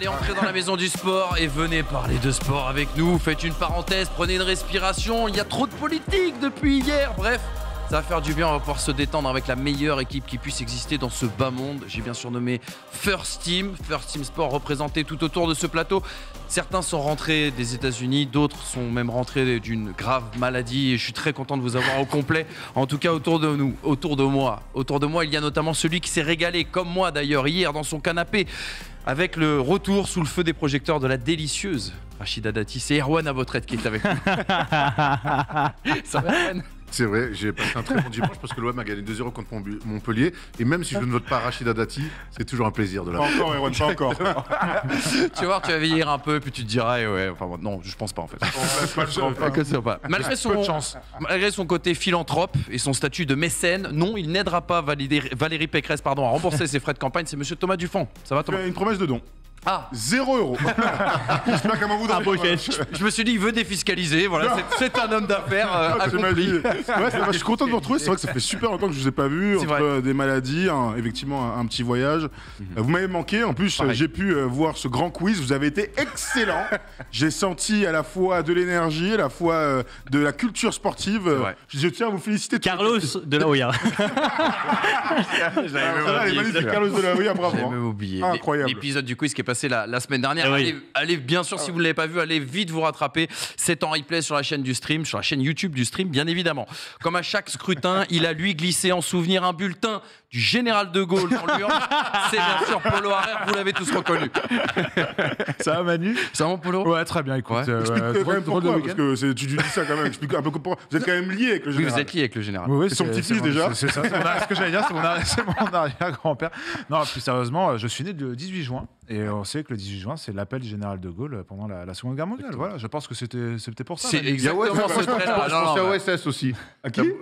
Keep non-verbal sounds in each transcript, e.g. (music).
Allez, entrer dans la maison du sport et venez parler de sport avec nous. Faites une parenthèse, prenez une respiration. Il y a trop de politique depuis hier. Bref, ça va faire du bien, on va pouvoir se détendre avec la meilleure équipe qui puisse exister dans ce bas monde. J'ai bien surnommé First Team. First Team Sport représenté tout autour de ce plateau. Certains sont rentrés des États-Unis, d'autres sont même rentrés d'une grave maladie. je suis très content de vous avoir au complet. En tout cas, autour de nous, autour de moi, autour de moi, il y a notamment celui qui s'est régalé, comme moi d'ailleurs hier, dans son canapé, avec le retour sous le feu des projecteurs de la délicieuse Rachida Dati. C'est Erwan à votre aide qui est avec nous. (laughs) Ça va, c'est vrai, j'ai passé un très bon dimanche parce que l'OM a gagné 2-0 contre Montpellier. Et même si je ne vote pas Rachida Dati, c'est toujours un plaisir de la Pas encore, Erwan, pas encore. (laughs) tu vas voir, tu vas vieillir un peu, puis tu te diras, eh ouais, enfin, non, je pense pas en fait. Malgré son, malgré son côté philanthrope et son statut de mécène, non, il n'aidera pas Valérie Pécresse pardon, à rembourser ses frais de campagne. C'est monsieur Thomas Dufond. Ça va, Thomas Une promesse de don. Ah. euros euro. J'espère qu'à un Ah je, me suis dit, il veut défiscaliser. Voilà, c'est- un homme d'affaires euh, ah, je suis content de vous retrouver. C'est vrai que ça fait super longtemps que je ne vous ai pas vu. Entre des maladies, effectivement, un, petit voyage. Mhm. Euh, vous m'avez manqué. En plus, j'ai pu euh, voir ce grand quiz. Vous avez été excellent. (laughs) j'ai senti à la fois de l'énergie, à la fois de la culture sportive. Je tiens à vous féliciter. (laughs) Ah, Carlos de la Oya hein. oublié. Incroyable. L'épisode du quiz qui est passé la, semaine dernière. Eh allez, bien sûr, ah si vous ne l'avez pas vu, allez vite vous rattraper. C'est en replay sur la chaîne du stream, sur la chaîne YouTube du stream, bien évidemment. Comme à chaque scrutin, (laughs) il a lui glissé en souvenir un bulletin du général de Gaulle dans l'urne. C'est bien sûr Polo Harer, vous l'avez tous reconnu. (laughs) Ça va, Manu Ça va, Polo Ouais, très bien, écoute. Ouais. Euh, Explique euh, pourquoi, parce que tu dis ça quand même. Explique un peu pourquoi. Vous êtes quand même lié avec le général. Oui, vous êtes lié avec le général. Oui, c'est son petit-fils déjà. C'est ça. Ce que j'allais dire, c'est mon, (laughs) arrière-grand-père. Non, plus sérieusement, euh, je suis né le 18 juin. Et euh, on sait que le 18 juin, c'est l'appel du général de Gaulle pendant la, Seconde Guerre mondiale. Voilà, je pense que c'était pour ça. C'est exactement ça. Je à OSS aussi.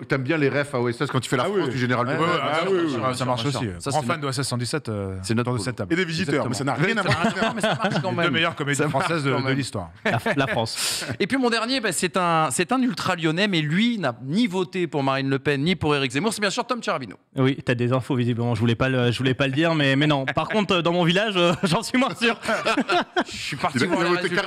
T'aimes bien les refs à OSS quand tu fais la ah, France du général de Gaulle. Ça marche aussi. En fan de OSS 117, euh, c'est notre table. Et des visiteurs, mais ça n'a rien à voir. Ah, mais ça marche quand (laughs) même. meilleures comédies françaises de l'histoire. La (laughs) France. Et puis mon dernier, bah, c'est un ultra-lyonnais, mais lui n'a ni voté pour Marine Le Pen, ni pour Éric Zemmour. C'est bien sûr Tom Charabino. Oui, t'as des infos visiblement. Je voulais pas voulais pas le dire, mais, mais non. Par contre, euh, dans mon village, euh, (laughs) j'en suis je suis parti pour les résultats,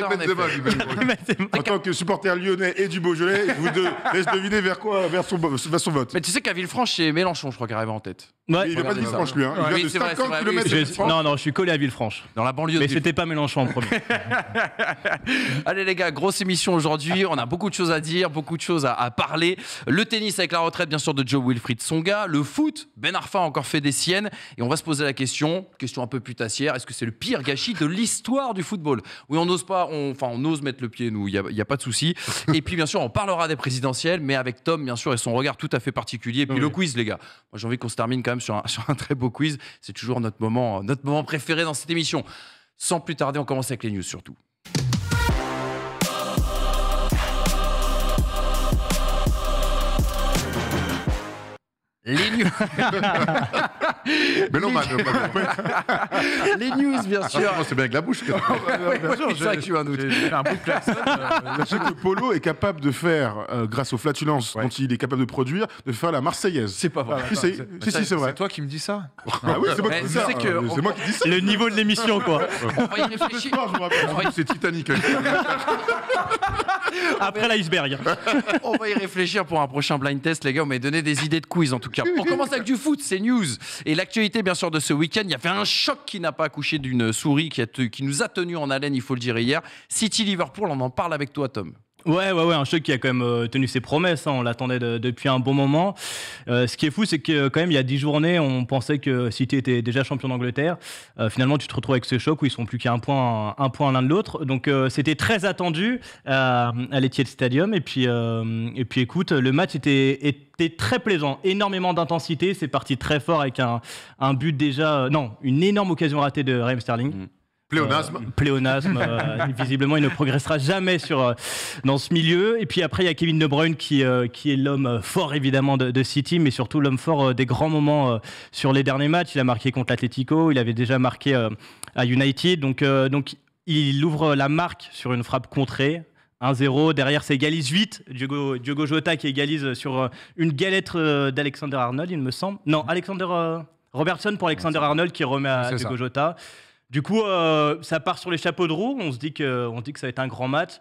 en tant que supporter lyonnais et du Beaujolais, je vous (laughs) laisse deviner vers quoi, vers son, vote. Mais tu sais qu'à Villefranche, c'est Mélenchon, je crois, qui arrive en tête. Ouais. Il n'est pas de Villefranche, lui. Hein. Il vient de 50 km Non, non, je suis collé à Villefranche. Dans la banlieue. Mais c'était pas Mélenchon en premier. (laughs) Allez, les gars, grosse émission aujourd'hui. On a beaucoup de choses à dire, beaucoup de choses à, parler. Le tennis avec la retraite, bien sûr, de Joe Wilfried Songa. Le foot, Ben Arfa a encore fait des siennes. Et on va se poser la question, question un peu putassière, est-ce que c'est le pire de l'histoire du football. Oui, on n'ose pas, enfin, on ose mettre le pied, nous, il n'y a, pas de souci. (laughs) et puis, bien sûr, on parlera des présidentielles, mais avec Tom, bien sûr, et son regard tout à fait particulier. Et puis le quiz, les gars. Moi, j'ai envie qu'on se termine quand même sur un, (laughs) sur un très beau quiz. C'est toujours notre moment, euh, notre moment préféré dans cette émission. Sans plus tarder, on commence avec les news surtout. Les news. (laughs) Mais non, (laughs) Les news, bien sûr. c'est bien avec la bouche. bien (laughs) sûr, c'est sais que un doute. un peu de euh, que Polo est capable de faire, euh, grâce aux flatulences dont il est capable de produire, de faire la Marseillaise. C'est pas vrai. Ah, c'est vrai. C'est toi qui me dis ça Ah oui, c'est moi qui dis ça. C'est moi qui dis ça. Le niveau de l'émission, quoi. On va y réfléchir. C'est Titanic. Hein. Après l'iceberg. On va y réfléchir pour un prochain blind test, les gars. On m'a donné des idées de quiz, en tout cas. On commence avec du foot, c'est news. Et l'actualité, bien sûr, de ce week-end, il y a fait un choc qui n'a pas accouché d'une souris qui, qui nous a tenus en haleine, il faut le dire, hier. City-Liverpool, on en parle avec toi, Tom. Ouais, ouais, ouais, un choc qui a quand même euh, tenu ses promesses. Hein, on l'attendait depuis un bon moment. Euh, ce qui est fou, c'est que quand même, il y a dix journées, on pensait que City était déjà champion d'Angleterre. Euh, finalement, tu te retrouves avec ce choc où ils sont plus qu'à un point, un point l'un de l'autre. Donc, c'était très attendu à l'Etihad Stadium. Et puis, et puis, écoute, le match était, était très plaisant, énormément d'intensité. C'est parti très fort avec un, un but déjà, non, une énorme occasion ratée de Raheem Sterling. Mmh. Pléonasme. Euh, pléonasme. Euh, (laughs) visiblement, il ne progressera jamais sur, euh, dans ce milieu. Et puis après, il y a Kevin De Bruyne qui, qui est l'homme fort, évidemment, de, City, mais surtout l'homme fort des grands moments sur les derniers matchs. Il a marqué contre l'Atlético, il avait déjà marqué à United. Donc, donc, il ouvre la marque sur une frappe contrée. 1-0, derrière c'est égalise 8, Diogo, Diogo Jota qui égalise sur une galette d'Alexander Arnold, il me semble. Non, Alexander Robertson pour Alexander Arnold qui remet à Diogo Jota. Du coup, euh, ça part sur les chapeaux de roue. On se dit que, on dit que ça va être un grand match.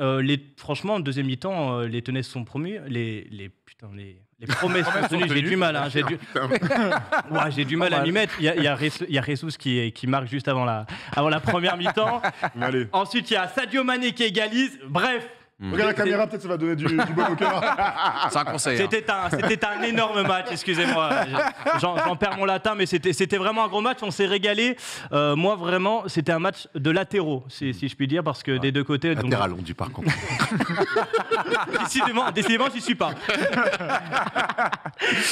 Euh, les, franchement, en deuxième mi-temps, euh, les tenaces sont promus. Les, les, putain, les, promesses sont tenues. J'ai du mal. Hein, ah, (laughs) j'ai du... mal à m'y mettre. Il y a, y qui, qui marque juste avant la, avant la première mi-temps. (laughs) Ensuite, il y a Sadio Mané qui égalise. Bref, Mhm. Regarde la caméra, peut-être ça va donner du, bon au cœur. (laughs) C'est un conseil. Hein. C'était un, un énorme match, excusez-moi. (laughs) J'en perds mon latin, mais c'était vraiment un gros match. On s'est régalé. Euh, moi, vraiment, c'était un match de latéraux, si, mhm. si, je puis dire, parce que des deux côtés. Latéral, donc... on par contre. (laughs) décidément, décidément j'y suis pas.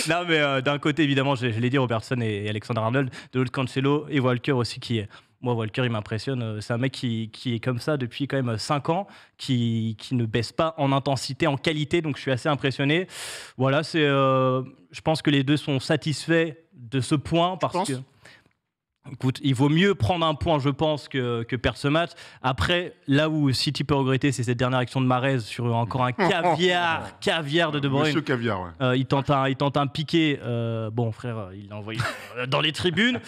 non, mais euh, d'un côté, évidemment, je, vais l'ai dit, Robertson et, et Alexander Arnold. De l'autre, Cancelo et Walker aussi, qui est moi, Walker, il m'impressionne. Euh, c'est un mec qui, qui, est comme ça depuis quand même 5 euh, ans, qui, qui, ne baisse pas en intensité, en qualité. Donc, je suis assez impressionné. Voilà, c'est, euh, je pense que les deux sont satisfaits de ce point parce que. Écoute, il vaut mieux prendre un point, je pense, que, que perdre ce match. Après, là où City peut regretter, c'est cette dernière action de Marez sur encore un (laughs) caviar, caviar de De Bruyne. caviar, il, tente un, il tente un piqué. bon, frère, il l'a envoyé (laughs) dans les tribunes.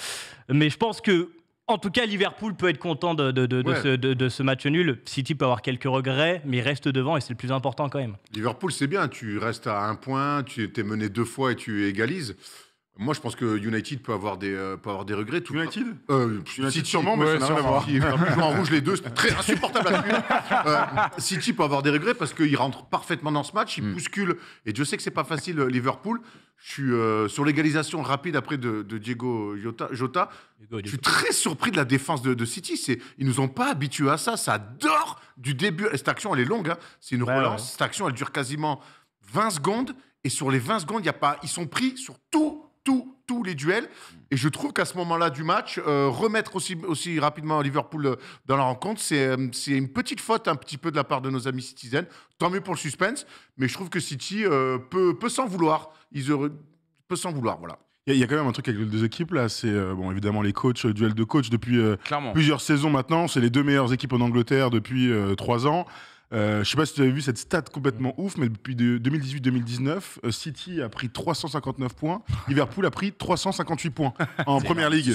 Mais je pense que en tout cas, Liverpool peut être content de, ce, match nul. City peut avoir quelques regrets, mais il reste devant et c'est le plus important quand même. Liverpool, c'est bien. Tu restes à un point, tu étais mené deux fois et tu égalises. Moi, je pense que United peut avoir des, euh, peut avoir des regrets. Tout euh, United, City, sûrement, mais ça n'a rien en rouge les deux, C'est très insupportable à (laughs) euh, City peut avoir des regrets parce qu'il rentre parfaitement dans ce match, il mm. bouscule. Et je sais que c'est pas facile, Liverpool. Je suis sur l'égalisation rapide après de, Diego Jota. Jota je suis très surpris de la défense de, City. Ils nous ont pas habitués à ça. Ça dort du début. Cette action, elle est longue. Hein. C'est une bah relance. Cette action, elle dure quasiment 20 secondes. Et sur les 20 secondes, y a pas... ils sont pris sur tout tous, les duels. Et je trouve qu'à ce moment-là du match, euh, remettre aussi, aussi rapidement Liverpool euh, dans la rencontre, euh, c'est une petite faute un petit peu de la part de nos amis Citizen. Tant mieux pour le suspense, mais je trouve que City peut, peut s'en vouloir. Ils peuvent s'en vouloir, voilà. Il y, a quand même un truc avec les deux équipes là, c'est bon évidemment les coachs, duels de coach depuis plusieurs saisons maintenant, c'est les deux meilleures équipes en Angleterre depuis trois ans. Euh, je ne sais pas si tu avais vu cette stat complètement ouf, mais depuis 2018-2019, euh, City a pris 359 points, (laughs) Liverpool a pris 358 points en première ligue.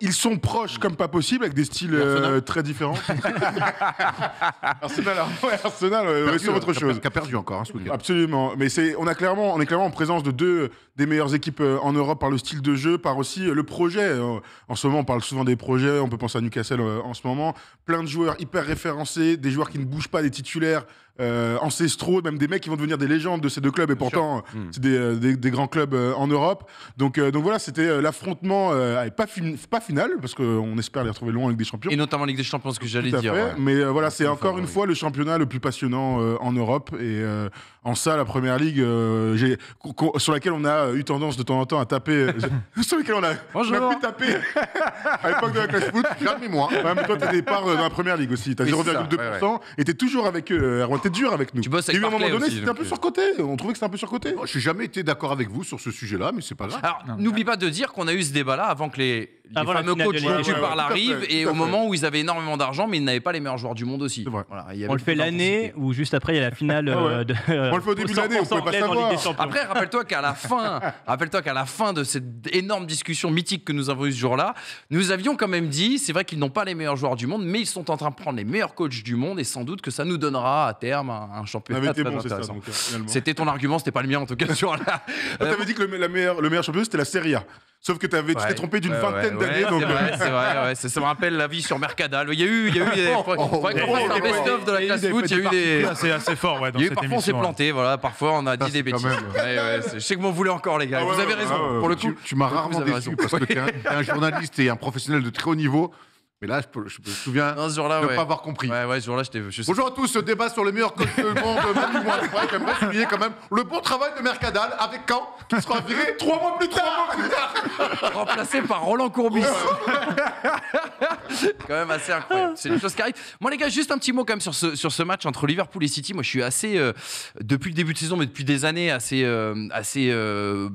Ils sont proches comme pas possible, avec des styles euh, très différents. (laughs) Arsenal, hein. Arsenal ouais, sur autre chose. Qui a perdu encore hein, Absolument, mais on, a clairement, on est clairement en présence de deux des meilleures équipes en Europe par le style de jeu, par aussi le projet. En ce moment, on parle souvent des projets, on peut penser à Newcastle en ce moment. Plein de joueurs hyper référencés, des joueurs qui ne bougent pas des titulaires euh, ancestraux, même des mecs qui vont devenir des légendes de ces deux clubs, et pourtant, hmm. c'est euh, des, grands clubs euh, en Europe. Donc, euh, donc voilà, c'était l'affrontement, pas, pas final, parce qu'on espère les retrouver loin avec des Champions. Et notamment en Ligue des Champions, ce que j'allais dire. Mais voilà, c'est encore une fois le championnat le plus passionnant en Europe. Et en ça, la première ligue, sur laquelle on a eu tendance de temps en temps à taper. (laughs) sur laquelle on a, on a pu taper à l'époque de la classe foot. mis moi Même toi, t'es des dans la première ligue aussi. T'as 0,2%. Ouais, Et t'es toujours avec eux, c'est dur avec nous. Tu bosses avec Et à un moment donné, c'était un peu surcoté. On trouvait que c'était un peu surcoté. Je n'ai jamais été d'accord avec vous sur ce sujet-là, mais c'est pas grave. n'oublie pas de dire qu'on a eu ce débat-là avant que les, les fameux coachs dont tu parles et au moment où ils avaient énormément d'argent, mais ils n'avaient pas les meilleurs joueurs du monde aussi. Voilà, On le fait l'année ou juste après, il y a la finale ah euh, euh, On le fait au début de l'année, on pas Après, rappelle-toi qu'à la fin, (laughs) rappelle-toi qu'à la fin de cette énorme discussion mythique que nous avons eue ce jour-là, nous avions quand même dit, c'est vrai qu'ils n'ont pas les meilleurs joueurs du monde, mais ils sont en train de prendre les meilleurs coachs du monde et sans doute que ça nous donnera à terme un championnat ah, très intéressant. Euh, c'était ton argument, c'était pas le mien en tout cas (laughs) ah, tu avais dit que le, le meilleur championnat c'était la Serie A. Sauf que avais, tu t'es trompé d'une vingtaine d'années. Euh, c'est vrai, ouais, ça, me rappelle la vie sur Mercadal. Il y a eu, il y a eu des, oh, oh, oh, best-of de la classe foot. Il y a eu des. C'est assez fort, ouais. Dans il y parfois, on s'est planté, voilà. Parfois, on a dit des bêtises. je sais que vous voulez encore, les gars. Ah vous avez raison. pour le coup, tu m'as rarement déçu parce que es (laughs) un journaliste et un professionnel de très haut niveau là, je, me souviens ce jour -là, de ne pas avoir compris. Ouais, ouais, ce jour-là, Bonjour à tous, ce débat sur le meilleur coach du monde, Manu Moine. J'aimerais quand même le bon travail de Mercadal avec quand qui sera viré trois mois plus tard. Remplacé par Roland Courbis. (laughs) quand même assez incroyable. C'est une chose qui arrive. Moi, les gars, juste un petit mot quand même sur ce, sur ce match entre Liverpool et City. Moi, je suis assez, euh, depuis le début de saison, mais depuis des années, assez, euh, assez euh,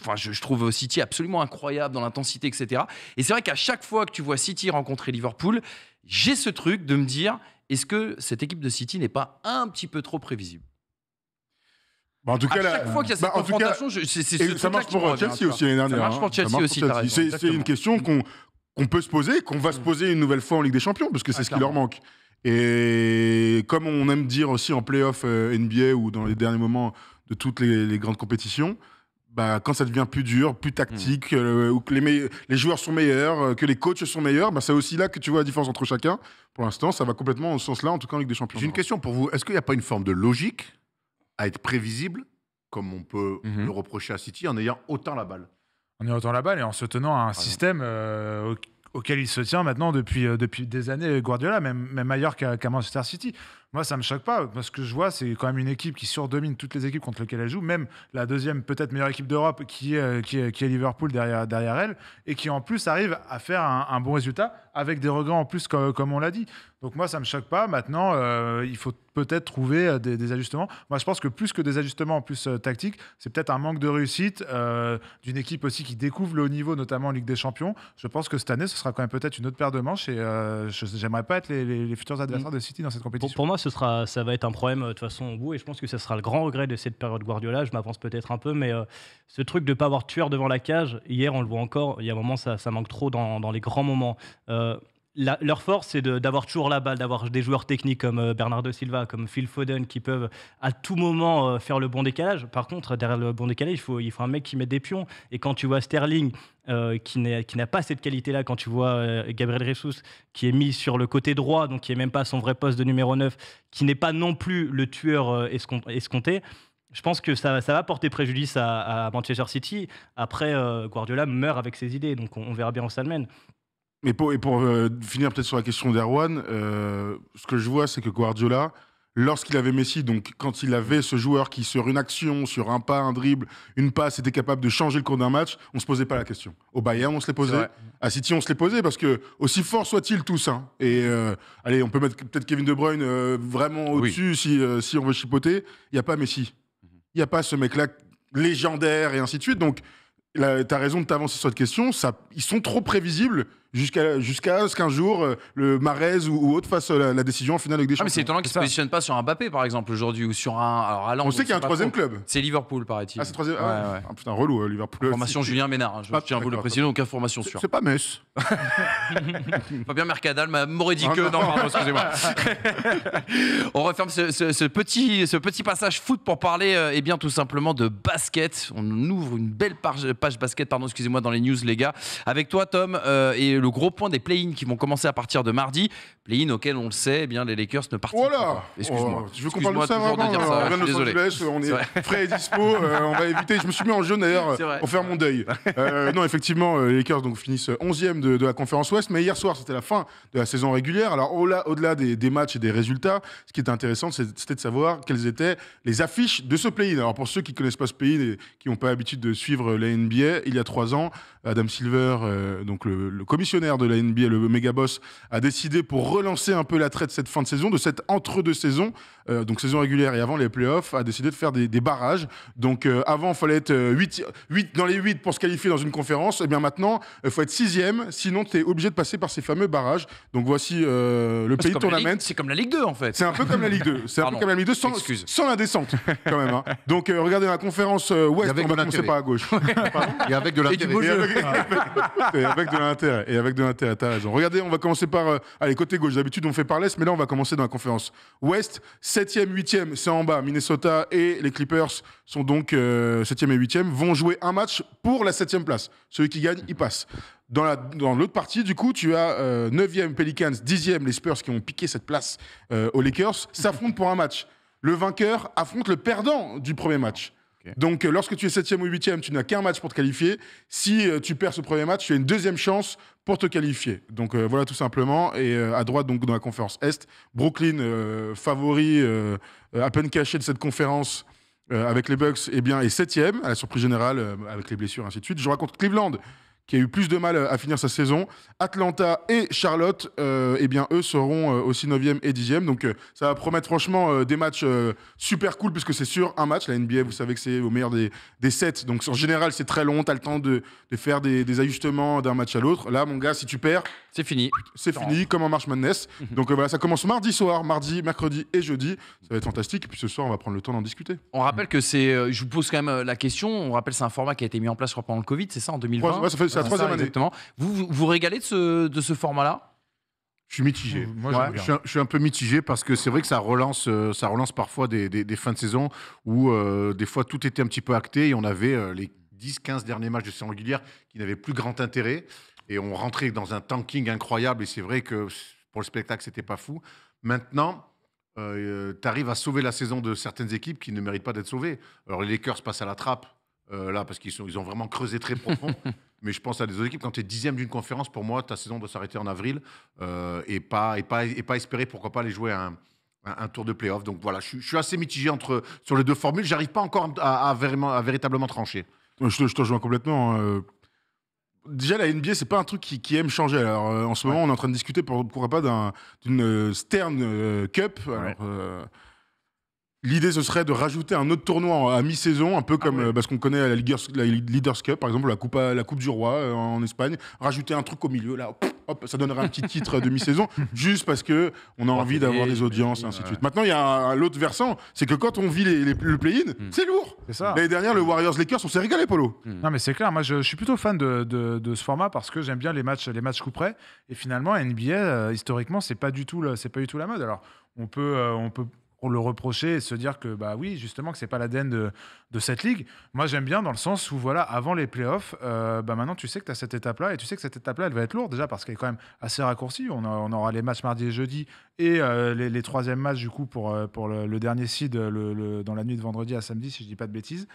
Enfin, je, trouve City absolument incroyable dans l'intensité, etc. Et c'est vrai qu'à chaque fois que tu vois City rencontrer Liverpool, j'ai ce truc de me dire est-ce que cette équipe de City n'est pas un petit peu trop prévisible bah, en tout cas, à chaque fois qu'il y a cette bah, confrontation, hein, ça, marche pour Chelsea aussi l'année dernière. Ça marche C'est une question qu'on peut se poser, qu'on va se poser une nouvelle fois en Ligue des Champions, parce que c'est ce qui leur manque. Et comme on aime dire aussi en playoff euh, NBA ou dans les derniers moments de toutes les grandes compétitions, bah, quand ça devient plus dur, plus tactique, mm. euh, ou que les, joueurs sont meilleurs, euh, que les coachs sont meilleurs, bah, c'est aussi là que tu vois la différence entre chacun. Pour l'instant, ça va complètement au sens-là, en tout cas en Ligue des Champions. J'ai une question pour vous. Est-ce qu'il n'y a pas une forme de logique à être prévisible, comme on peut mm-hmm. le reprocher à City, en ayant autant la balle En ayant autant la balle et en se tenant à un système euh, auquel il se tient maintenant depuis, euh, depuis des années, euh, Guardiola, même, même ailleurs qu'à Manchester City. Moi, ça ne me choque pas. parce que je vois, c'est quand même une équipe qui surdomine toutes les équipes contre lesquelles elle joue, même la deuxième, peut-être meilleure équipe d'Europe qui est, euh, qui, Liverpool derrière, derrière elle, et qui en plus arrive à faire un, bon résultat avec des regrets en plus, comme on l'a dit. Donc moi, ça me choque pas. Maintenant, euh, il faut peut-être trouver euh, des, ajustements. Moi, je pense que plus que des ajustements, plus tactique, euh, tactiques, c'est peut-être un manque de réussite d'une équipe aussi qui découvre le haut niveau, notamment en Ligue des Champions. Je pense que cette année, ce sera quand même peut-être une autre paire de manches et j'aimerais pas être les, futurs adversaires mm. de City dans cette compétition. Pour, moi, ce sera, ça va être un problème de toute façon au bout et je pense que ce sera le grand regret de cette période Guardiola. Je m'avance peut-être un peu, mais ce truc de ne pas avoir tueur devant la cage, hier, on le voit encore, il y a un moment, ça, manque trop dans, dans les grands moments leur force, c'est d'avoir toujours la balle, d'avoir des joueurs techniques comme euh, Bernardo Silva, comme Phil Foden, qui peuvent à tout moment euh, faire le bon décalage. Par contre, derrière le bon décalage, il faut, il faut un mec qui met des pions. Et quand tu vois Sterling, euh, qui n'a pas cette qualité-là, quand tu vois Gabriel Ressus, qui est mis sur le côté droit, donc qui n'est même pas son vrai poste de numéro 9, qui n'est pas non plus le tueur escompté, je pense que ça, ça va porter préjudice à, Manchester City. Après, Guardiola meurt avec ses idées, donc on, verra bien où ça le mène. Et pour, et pour euh, finir peut-être sur la question d'Erwan, euh, ce que je vois, c'est que Guardiola, lorsqu'il avait Messi, donc quand il avait ce joueur qui, sur une action, sur un pas, un dribble, une passe, était capable de changer le cours d'un match, on ne se posait pas la question. Au Bayern, on se l'est posé. À City, on se l'est posé parce que, aussi fort soit-il tous, hein, et euh, allez, on peut mettre peut-être Kevin De Bruyne vraiment au-dessus si, si on veut chipoter, il n'y a pas Messi. Mhm. Il n'y a pas ce mec-là légendaire et ainsi de suite. Donc, tu as raison de t'avancer sur cette question. Ça, ils sont trop prévisibles jusqu'à jusqu'à ce qu'un jour euh, le Marais ou, autre fasse euh, la, décision en finale avec des champions. Ah, mais c'est étonnant qu'ils se positionne pas sur un Mbappé par exemple aujourd'hui ou sur un. Alors, on, sait qu'il y a un troisième club. C'est Liverpool paraît-il. Ah c'est troisième. Ouais, ah, ah, putain relou euh, Liverpool. Formation Julien Ménard. je tiens à vous le préciser donc formation sûre. C'est pas Metz. (laughs) bien Mercadal m'aurait dit que non, pardon excusez-moi. (laughs) on referme ce, petit ce petit passage foot pour parler et eh bien tout simplement de basket. On ouvre une belle page, page basket pardon excusez-moi dans les news les gars avec toi Tom et le le gros point des play-in qui vont commencer à partir de mardi. Play-in auquel on le sait, eh bien les Lakers ne participent voilà. pas. Excuse-moi. Oh, je veux qu'on parle de ça De dire hein. ça. On est, frais et dispo. Euh, on va éviter. Je me suis mis en jaune d'ailleurs pour faire mon deuil. Euh, non, effectivement, euh, les Lakers donc finissent 11e de, la conférence Ouest, mais hier soir c'était la fin de la saison régulière. Alors au-delà des, matchs et des résultats, ce qui était intéressant, c'était de savoir quelles étaient les affiches de ce play-in. Alors pour ceux qui connaissent pas ce play-in et qui n'ont pas l'habitude de suivre la NBA, il y a trois ans, Adam Silver, donc le, le commissaire de la NBA, le méga boss, a décidé pour relancer un peu l'attrait de cette fin de saison, de cette entre-deux saisons, euh, donc saison régulière et avant les playoffs, a décidé de faire des, barrages. Donc euh, avant, il fallait être 8, euh, dans les 8 pour se qualifier dans une conférence. Et eh bien maintenant, il faut être 6ème, sinon tu es obligé de passer par ces fameux barrages. Donc voici le ah, pays de tournament. C'est comme la Ligue 2 en fait. C'est un peu comme la Ligue 2. (laughs) C'est un peu comme la Ligue 2 sans, la descente quand même. Hein. (laughs) Donc regardez la conférence ouest, on va commencer pas à gauche. (laughs) Et avec de l'intérêt. avec, avec de l'intérêt avec de l'intérêt, Regardez, on va commencer par. Euh, allez, côté gauche. D'habitude, on fait par l'Est, mais là, on va commencer dans la conférence Ouest. 7e, 8e, c'est en bas. Minnesota et les Clippers sont donc 7e euh, et 8e, vont jouer un match pour la 7 place. Celui qui gagne, il passe. Dans l'autre partie, du coup, tu as 9e euh, Pelicans, 10e les Spurs qui ont piqué cette place aux Lakers, s'affrontent pour un match. Le vainqueur affronte le perdant du premier match. Donc, euh, lorsque tu es 7 ou 8 tu n'as qu'un match pour te qualifier. Si euh, tu perds ce premier match, tu as une deuxième chance pour te qualifier. Donc, euh, voilà tout simplement. Et à droite, donc, dans la conférence Est, Brooklyn, favori à peine caché de cette conférence. avec les Bucks, eh bien, est septième, à la surprise générale, avec les blessures, ainsi de suite. Je raconte Cleveland, qui a eu plus de mal à finir sa saison. Atlanta et Charlotte, euh, eh bien, eux seront euh, aussi 9e et 10e. Donc, euh, ça va promettre franchement euh, des matchs super cool, puisque c'est sur un match. La NBA, vous savez que c'est au meilleur des, des sets. Donc, en général, c'est très long. Tu as le temps de, de faire des, ajustements d'un match à l'autre. Là, mon gars, si tu perds. C'est fini. C'est fini, comme en March Madness. (laughs) Mhm. Donc, voilà, ça commence mardi soir, mardi, mercredi et jeudi. Ça va être fantastique. Et puis, ce soir, on va prendre le temps d'en discuter. On rappelle que c'est. je vous pose quand même la question. On rappelle, c'est un format qui a été mis en place, pendant le Covid, c'est ça, en 2020 ah, exactement. Vous vous, régalez de ce, de ce format-là je suis mitigé. Mmh. Moi, je, suis un, peu mitigé parce que c'est vrai que ça relance, euh, ça relance parfois des, des, fins de saison où euh, des fois tout était un petit peu acté et on avait euh, les 10-15 derniers matchs de saison régulière qui n'avaient plus grand intérêt et on rentrait dans un tanking incroyable et c'est vrai que pour le spectacle c'était pas fou. Maintenant, tu arrives à sauver la saison de certaines équipes qui ne méritent pas d'être sauvées. Alors les Lakers passent à la trappe, euh, là, parce qu'ils ils ont vraiment creusé très profond. (laughs) Mais je pense à des autres équipes. Quand tu es dixième d'une conférence, pour moi, ta saison doit s'arrêter en avril euh, et, pas, et, pas, et pas espérer, pourquoi pas, aller jouer un, un tour de playoff. Donc voilà, je, suis assez mitigé entre, sur les deux formules. J'arrive pas encore à, vraiment, à, véritablement trancher. Je te, rejoins complètement. Hein, euh. Déjà, la NBA, c'est pas un truc qui, aime changer. Alors, en ce moment, on est en train de discuter, pourquoi pas, d'une Stern Cup. Alors, L'idée, ce serait de rajouter un autre tournoi à mi-saison, un peu ah comme euh, parce qu'on connaît la Leaders, la Leaders, Cup, par exemple, la Coupe, la coupe du Roi euh, en Espagne. Rajouter un truc au milieu, là, ça donnerait un petit (laughs) titre de mi-saison, juste parce que on a envie d'avoir des audiences, et ainsi de suite. Maintenant, il y a l'autre versant, c'est que quand on vit les, le play-in, hmm. c'est lourd. L'année dernière, le Warriors Lakers, on s'est régalé, Polo. Hmm. Non, mais c'est clair. Moi, je, suis plutôt fan de, ce format parce que j'aime bien les matchs, les matchs coup Et finalement, NBA, euh, historiquement, c'est pas du tout, pas du tout la mode. Alors, on peut, on peut le reprocher et se dire que bah oui justement que c'est pas l'ADN de, de, cette ligue moi j'aime bien dans le sens où voilà avant les playoffs euh, bah maintenant tu sais que tu as cette étape là et tu sais que cette étape là elle va être lourde déjà parce qu'elle est quand même assez raccourcie on, aura les matchs mardi et jeudi et euh, les, troisièmes matchs du coup pour, euh, pour le, dernier seed dans la nuit de vendredi à samedi si je dis pas de bêtises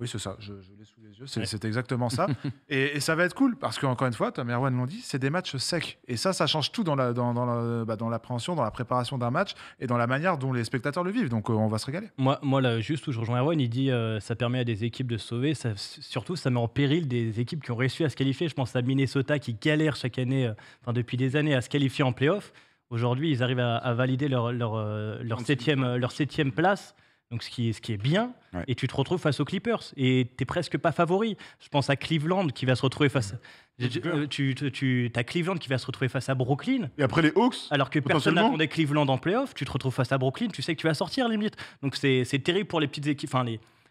oui, c'est ça, je, l'ai sous les yeux, c'est exactement ça. (laughs) et, ça va être cool, parce qu'encore une fois, Tom et Erwan l'ont dit, c'est des matchs secs. Et ça, ça change tout dans l'appréhension, la, dans, dans, la, bah, dans, la préparation d'un match et dans la manière dont les spectateurs le vivent. Donc euh, on va se régaler. Moi, moi là, juste où je rejoins Erwan, il dit que euh, ça permet à des équipes de sauver, surtout ça met en péril des équipes qui ont réussi à se qualifier. Je pense à Minnesota qui galère chaque année, euh, depuis des années, à se qualifier en playoff. Aujourd'hui, ils arrivent à, valider leur, leur, leur, septième, leur septième place donc ce qui est, bien, et tu te retrouves face aux Clippers, et tu t'es presque pas favori. Je pense à Cleveland qui va se retrouver face. À, euh, Cleveland qui va se retrouver face à Brooklyn. Et après les Hawks. Alors que personne n'attendait Cleveland en playoff, tu te retrouves face à Brooklyn, tu sais que tu vas sortir limite. Donc c'est terrible pour les petites équipes, enfin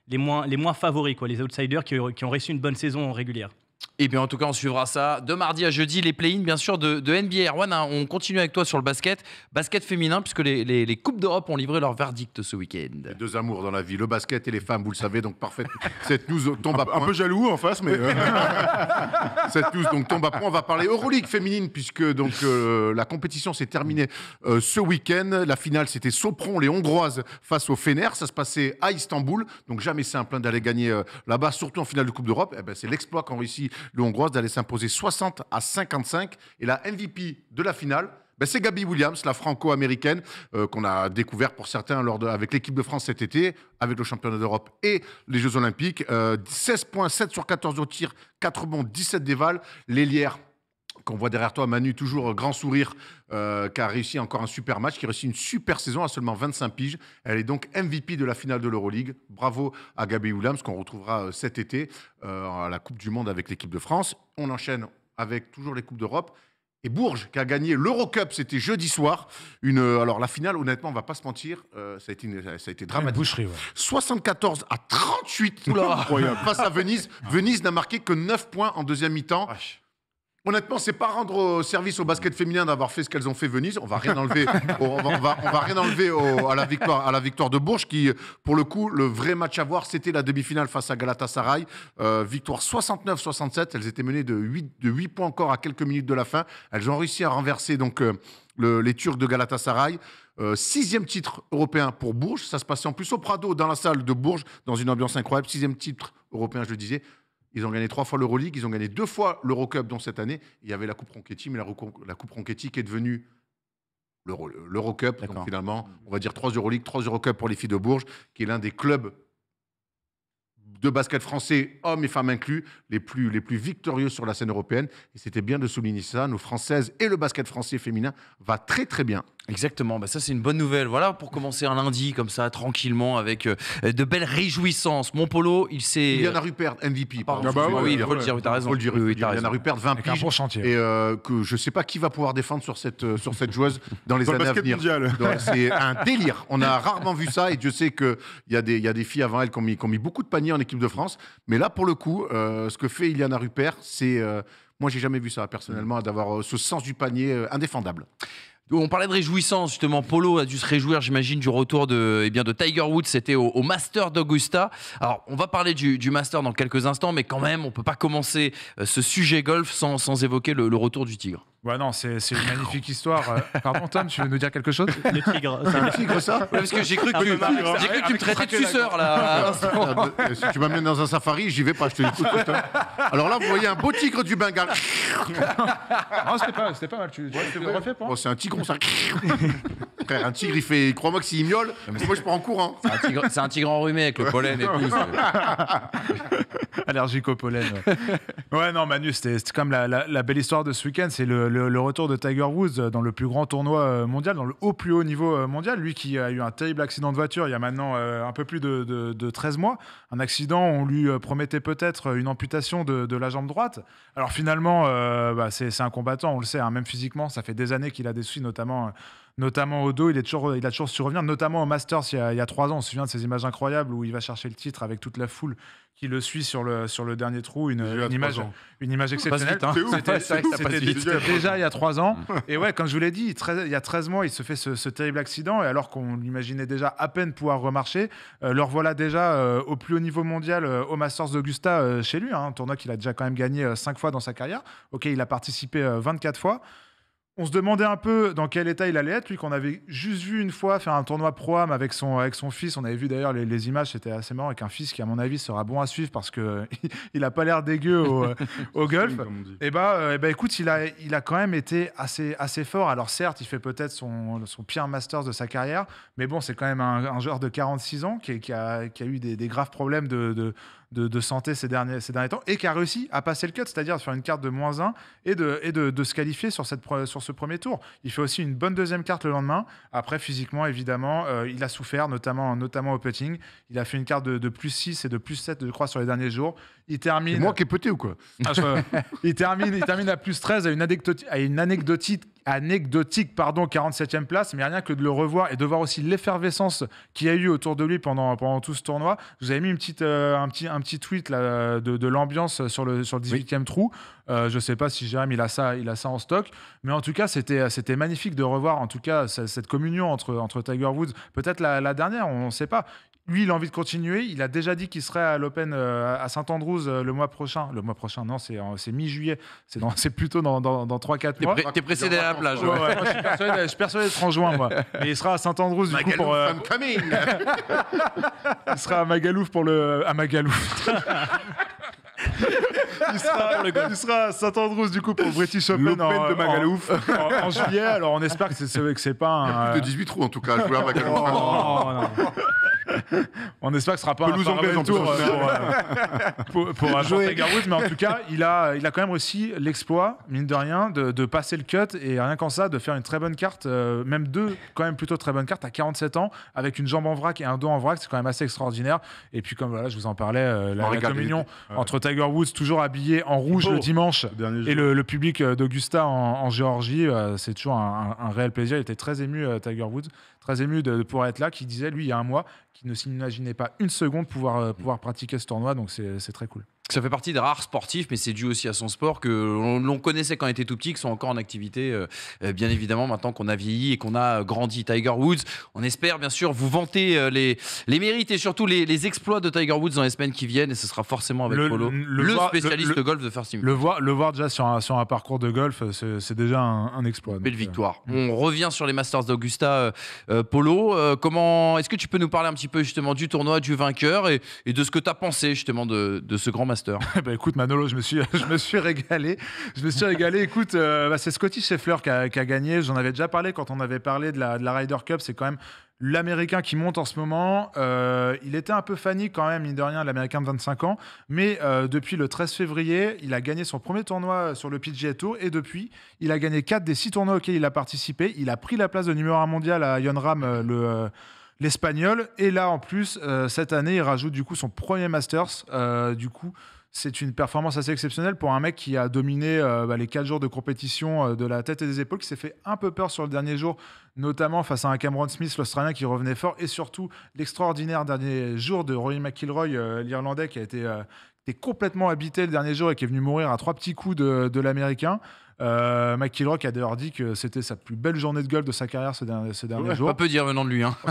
les, moins, favoris, quoi, les outsiders qui, ont reçu une bonne saison régulière. Et eh bien en tout cas, on suivra ça de mardi à jeudi, les play-ins bien sûr de, de NBA Erwan. Hein, on continue avec toi sur le basket, basket féminin, puisque les, Coupes d'Europe ont livré leur verdict ce week-end. Deux amours dans la vie, le basket et les femmes, vous le savez, donc parfait. Cette news tombe à point. Un peu jaloux en face, mais. Euh. (laughs) Cette news donc tombe à point. On va parler Euroleague féminine, puisque donc euh, la compétition s'est terminée euh, ce week-end. La finale, c'était Sopron, les Hongroises, face au Fener. Ça se passait à Istanbul, donc jamais simple hein, d'aller gagner là-bas, surtout en finale de Coupe d'Europe. et eh ben, c'est l'exploit qu'en réussi le Hongroise d'aller s'imposer 60 à 55. Et la MVP de la finale, ben, c'est Gabi Williams, la franco-américaine, euh, qu'on a découvert pour certains avec l'équipe de France cet été, avec le championnat d'Europe et les Jeux Olympiques. 16.7 16 7 sur 14 au tir, 4 bons, 17 dévals. L'Hélière on voit derrière toi, Manu, toujours euh, grand sourire, euh, qui a réussi encore un super match, qui réussi une super saison à seulement 25 piges. Elle est donc MVP de la finale de l'Euroleague. Bravo à Gabi ce qu'on retrouvera euh, cet été à la Coupe du Monde avec l'équipe de France. On enchaîne avec toujours les Coupes d'Europe. Et Bourges, qui a gagné l'Eurocup, c'était jeudi soir. alors la finale, honnêtement, on va pas se mentir, ça, a été dramatique. 74 à 38 face à Venise. (laughs) Ah. Venise n'a marqué que 9 points en deuxième mi-temps. Honnêtement, c'est pas rendre euh, service au basket féminin d'avoir fait ce qu'elles ont fait Venise. On va rien enlever. (laughs) on, va, rien enlever à la victoire, à la victoire de Bourges, qui, pour le coup, le vrai match à voir, c'était la demi-finale face à Galatasaray. Euh, victoire 69-67. Elles étaient menées de 8, points encore à quelques minutes de la fin. Elles ont réussi à renverser donc euh, les Turcs de Galatasaray. sixième titre européen pour Bourges. Ça se passait en plus au Prado, dans la salle de Bourges, dans une ambiance incroyable. Sixième titre européen, je le disais. Ils ont gagné trois fois l'Euroleague, ils ont gagné deux fois l'Eurocup dont cette année. Il y avait la Coupe Ronchetti, mais la, Coupe Ronchetti qui est devenue l'Eurocup. finalement, on va dire trois Euroleague, trois Eurocup pour les filles de Bourges, qui est l'un des clubs de basket français, hommes et femmes inclus, les plus, les plus victorieux sur la scène européenne. Et c'était bien de souligner ça. Nos Françaises et le basket français féminin va très très bien. Exactement, bah, ça c'est une bonne nouvelle. Voilà pour commencer un lundi comme ça, tranquillement, avec euh, de belles réjouissances. Montpolo, il s'est. Il y en a Rupert, MVP. Ah, ah bah oui, il faut le dire, as raison. Il y en a Rupert, 20 piges. Un bon chantier. Et euh, que je sais pas qui va pouvoir défendre sur cette, euh, sur cette joueuse dans les années à venir. C'est un délire. On a rarement vu ça et Dieu sait qu'il y, a des, y a des filles avant elle qui ont, mis, beaucoup de paniers en équipe de France. Mais là, pour le coup, ce que fait Iliana Rupert, c'est. moi, j'ai jamais vu ça personnellement, d'avoir ce sens du panier indéfendable. On parlait de réjouissance, justement. Polo a dû se réjouir, j'imagine, du retour de, eh bien, de Tiger Woods. C'était au, Master d'Augusta. Alors, on va parler du, Master dans quelques instants, mais quand même, on ne peut pas commencer euh, ce sujet golf sans, évoquer le retour du Tigre. Bah non, c'est une ah magnifique histoire. Euh, pardon, Tom, tu veux nous dire quelque chose Les tigres. Les tigre ça Parce que j'ai cru que ah, tu, bah, que tu me traitais de suceur, là. Ah, bah, si tu m'amènes dans un safari, j'y vais pas, je te dis tout hein. Alors là, vous voyez un beau tigre du Bengale. non, c'était pas, pas mal. Tu, le refais pas C'est un tigre, ça. Frère, un tigre, il fait. Crois-moi que s'il miaule, moi je prends en courant. C'est un, tigre enrhumé avec le pollen et tout. Allergique au pollen. Ouais, non, Manu, c'était comme la, belle histoire de ce week-end. C'est le le, retour de Tiger Woods dans le plus grand tournoi euh, mondial, dans le haut plus haut niveau euh, mondial. Lui qui a eu un terrible accident de voiture il y a maintenant euh, un peu plus de, 13 mois. Un accident, on lui promettait peut-être une amputation de, la jambe droite. Alors finalement, bah, c'est un combattant, on le sait, hein, même physiquement, ça fait des années qu'il a des soucis, notamment notamment au dos. Il, est toujours, il a toujours su revenir, notamment au Masters il y, a, trois ans. On se souvient de ces images incroyables où il va chercher le titre avec toute la foule qui le suit sur le, sur le dernier trou, une, image, une image exceptionnelle. Hein. déjà il y a trois ans. et ouais, comme je vous l'ai dit, il y a 13 mois, il se fait ce, terrible accident, et alors qu'on l'imaginait déjà à peine pouvoir remarcher, alors euh, leur voilà déjà euh, au plus haut niveau mondial euh, au Masters d'Augusta chez lui, hein. un tournoi qu'il a déjà quand même gagné cinq fois dans sa carrière. Ok, il a participé 24 fois on se demandait un peu dans quel état il allait être, lui qu'on avait juste vu une fois faire un tournoi pro am avec son, avec son fils. On avait vu d'ailleurs les, images, c'était assez marrant, avec un fils qui, à mon avis, sera bon à suivre parce qu'il (laughs) n'a pas l'air dégueu au, euh, (laughs) golf. Et bah, eh ben, euh, eh ben, écoute, il a, il a quand même été assez, assez fort. Alors certes, il fait peut-être son, pire Masters de sa carrière, mais bon, c'est quand même un, joueur de 46 ans qui, a, eu des, graves problèmes de de, santé ces derniers, ces derniers temps et qui a réussi à passer le cut, c'est-à-dire de faire une carte de moins 1 et de, et de, se qualifier sur, cette, sur ce premier tour. Il fait aussi une bonne deuxième carte le lendemain. Après, physiquement, évidemment, euh, il a souffert, notamment, notamment au putting. Il a fait une carte de, plus 6 et de plus 7 de croix sur les derniers jours. Il termine. Moi qui est pété ou quoi ah, (laughs) il, termine, il termine à plus 13 à une, anecdotique, à une anecdotique, anecdotique pardon, 47e place, mais rien que de le revoir et de voir aussi l'effervescence qu'il y a eu autour de lui pendant, pendant tout ce tournoi. vous avez mis une petite, euh, un, petit, un petit tweet de, l'ambiance sur le, sur le 18e trou. Euh, je ne sais pas si Jérémy il a, ça, il a ça en stock, mais en tout cas, c'était, c'était magnifique de revoir en tout cas cette communion entre, entre Tiger Woods. Peut-être la, la dernière, on ne sait pas lui, il a envie de continuer. Il a déjà dit qu'il serait à l'Open euh, à Saint-Andrews euh, le mois prochain. Le mois prochain, non, c'est, mi-juillet. C'est, plutôt dans, dans, dans 3-4 mois. T'es, pré pressé d'aller à la plage. je, suis persuadé, je en juin, moi. Mais il sera à Saint-Andrews du coup pour. Euh, (laughs) il sera à Magalouf pour le. À Magalouf. (laughs) il, sera, à Saint-Andrews du coup pour British Open en, de Magalouf. En, juillet. Alors on espère que c'est, c'est pas un. De 18 trous en tout cas, à (laughs) oh, Magalouf. non. (laughs) on espère que ce ne sera pas un euh, pour, un euh, (laughs) pour, Tiger Woods mais en tout cas, il a, il a quand même réussi l'exploit, mine de rien, de, passer le cut et rien qu'en ça, de faire une très bonne carte, euh, même deux, quand même plutôt très bonnes cartes à 47 ans, avec une jambe en vrac et un dos en vrac, c'est quand même assez extraordinaire. Et puis, comme voilà, je vous en parlais, la, communion entre Tiger Woods, toujours habillé en rouge le dimanche, et le, public d'Augusta en, Géorgie, c'est toujours un, réel plaisir. Il était très ému, Tiger Woods très ému de, pouvoir être là, qui disait, lui, il y a un mois, qu'il ne s'imaginait pas une seconde pouvoir, euh, pouvoir pratiquer ce tournoi. Donc c'est très cool ça fait partie des rares sportifs, mais c'est dû aussi à son sport que l'on connaissait quand il était tout petit, qui sont encore en activité, euh, euh, bien évidemment, maintenant qu'on a vieilli et qu'on a euh, grandi. Tiger Woods, on espère bien sûr vous vanter les, les mérites et surtout les, les, exploits de Tiger Woods dans les semaines qui viennent, et ce sera forcément avec Polo, le, spécialiste de golf de First Team. Le voir, le voir déjà sur un, sur un parcours de golf, c'est déjà un, exploit. Belle victoire. Mm. On revient sur les Masters d'Augusta Polo. comment Est-ce que tu peux nous parler un petit peu justement du tournoi, du vainqueur et, de ce que tu as pensé justement de, de ce grand (laughs) Eh ben, écoute Manolo, je me suis, (laughs) je me suis régalé. Je me suis régalé. Écoute, euh, bah, c'est Scotty Scheffler qui a, qui a gagné. J'en avais déjà parlé quand on avait parlé de la, Ryder Cup. C'est quand même l'Américain qui monte en ce moment. Euh, il était un peu fanny quand même, mine de rien, l'Américain de 25 ans. Mais euh, depuis le 13 février, il a gagné son premier tournoi sur le PGA Tour. Et depuis, il a gagné 4 des 6 tournois auxquels il a participé. Il a pris la place de numéro 1 mondial à Yon Ram, le l'espagnol. Et là, en plus, euh, cette année, il rajoute du coup son premier Masters. Euh, du coup, c'est une performance assez exceptionnelle pour un mec qui a dominé euh, bah, les quatre jours de compétition de la tête et des épaules, qui s'est fait un peu peur sur le dernier jour, notamment face à un Cameron Smith, l'Australien, qui revenait fort, et surtout l'extraordinaire dernier jour de Rory McIlroy, l'Irlandais, qui a été, complètement habité le dernier jour et qui est venu mourir à trois petits coups de l'Américain. Euh, Kilrock a d'ailleurs dit que c'était sa plus belle journée de golf de sa carrière ces derniers, jours. Pas peu dire venant de lui. Hein. (laughs)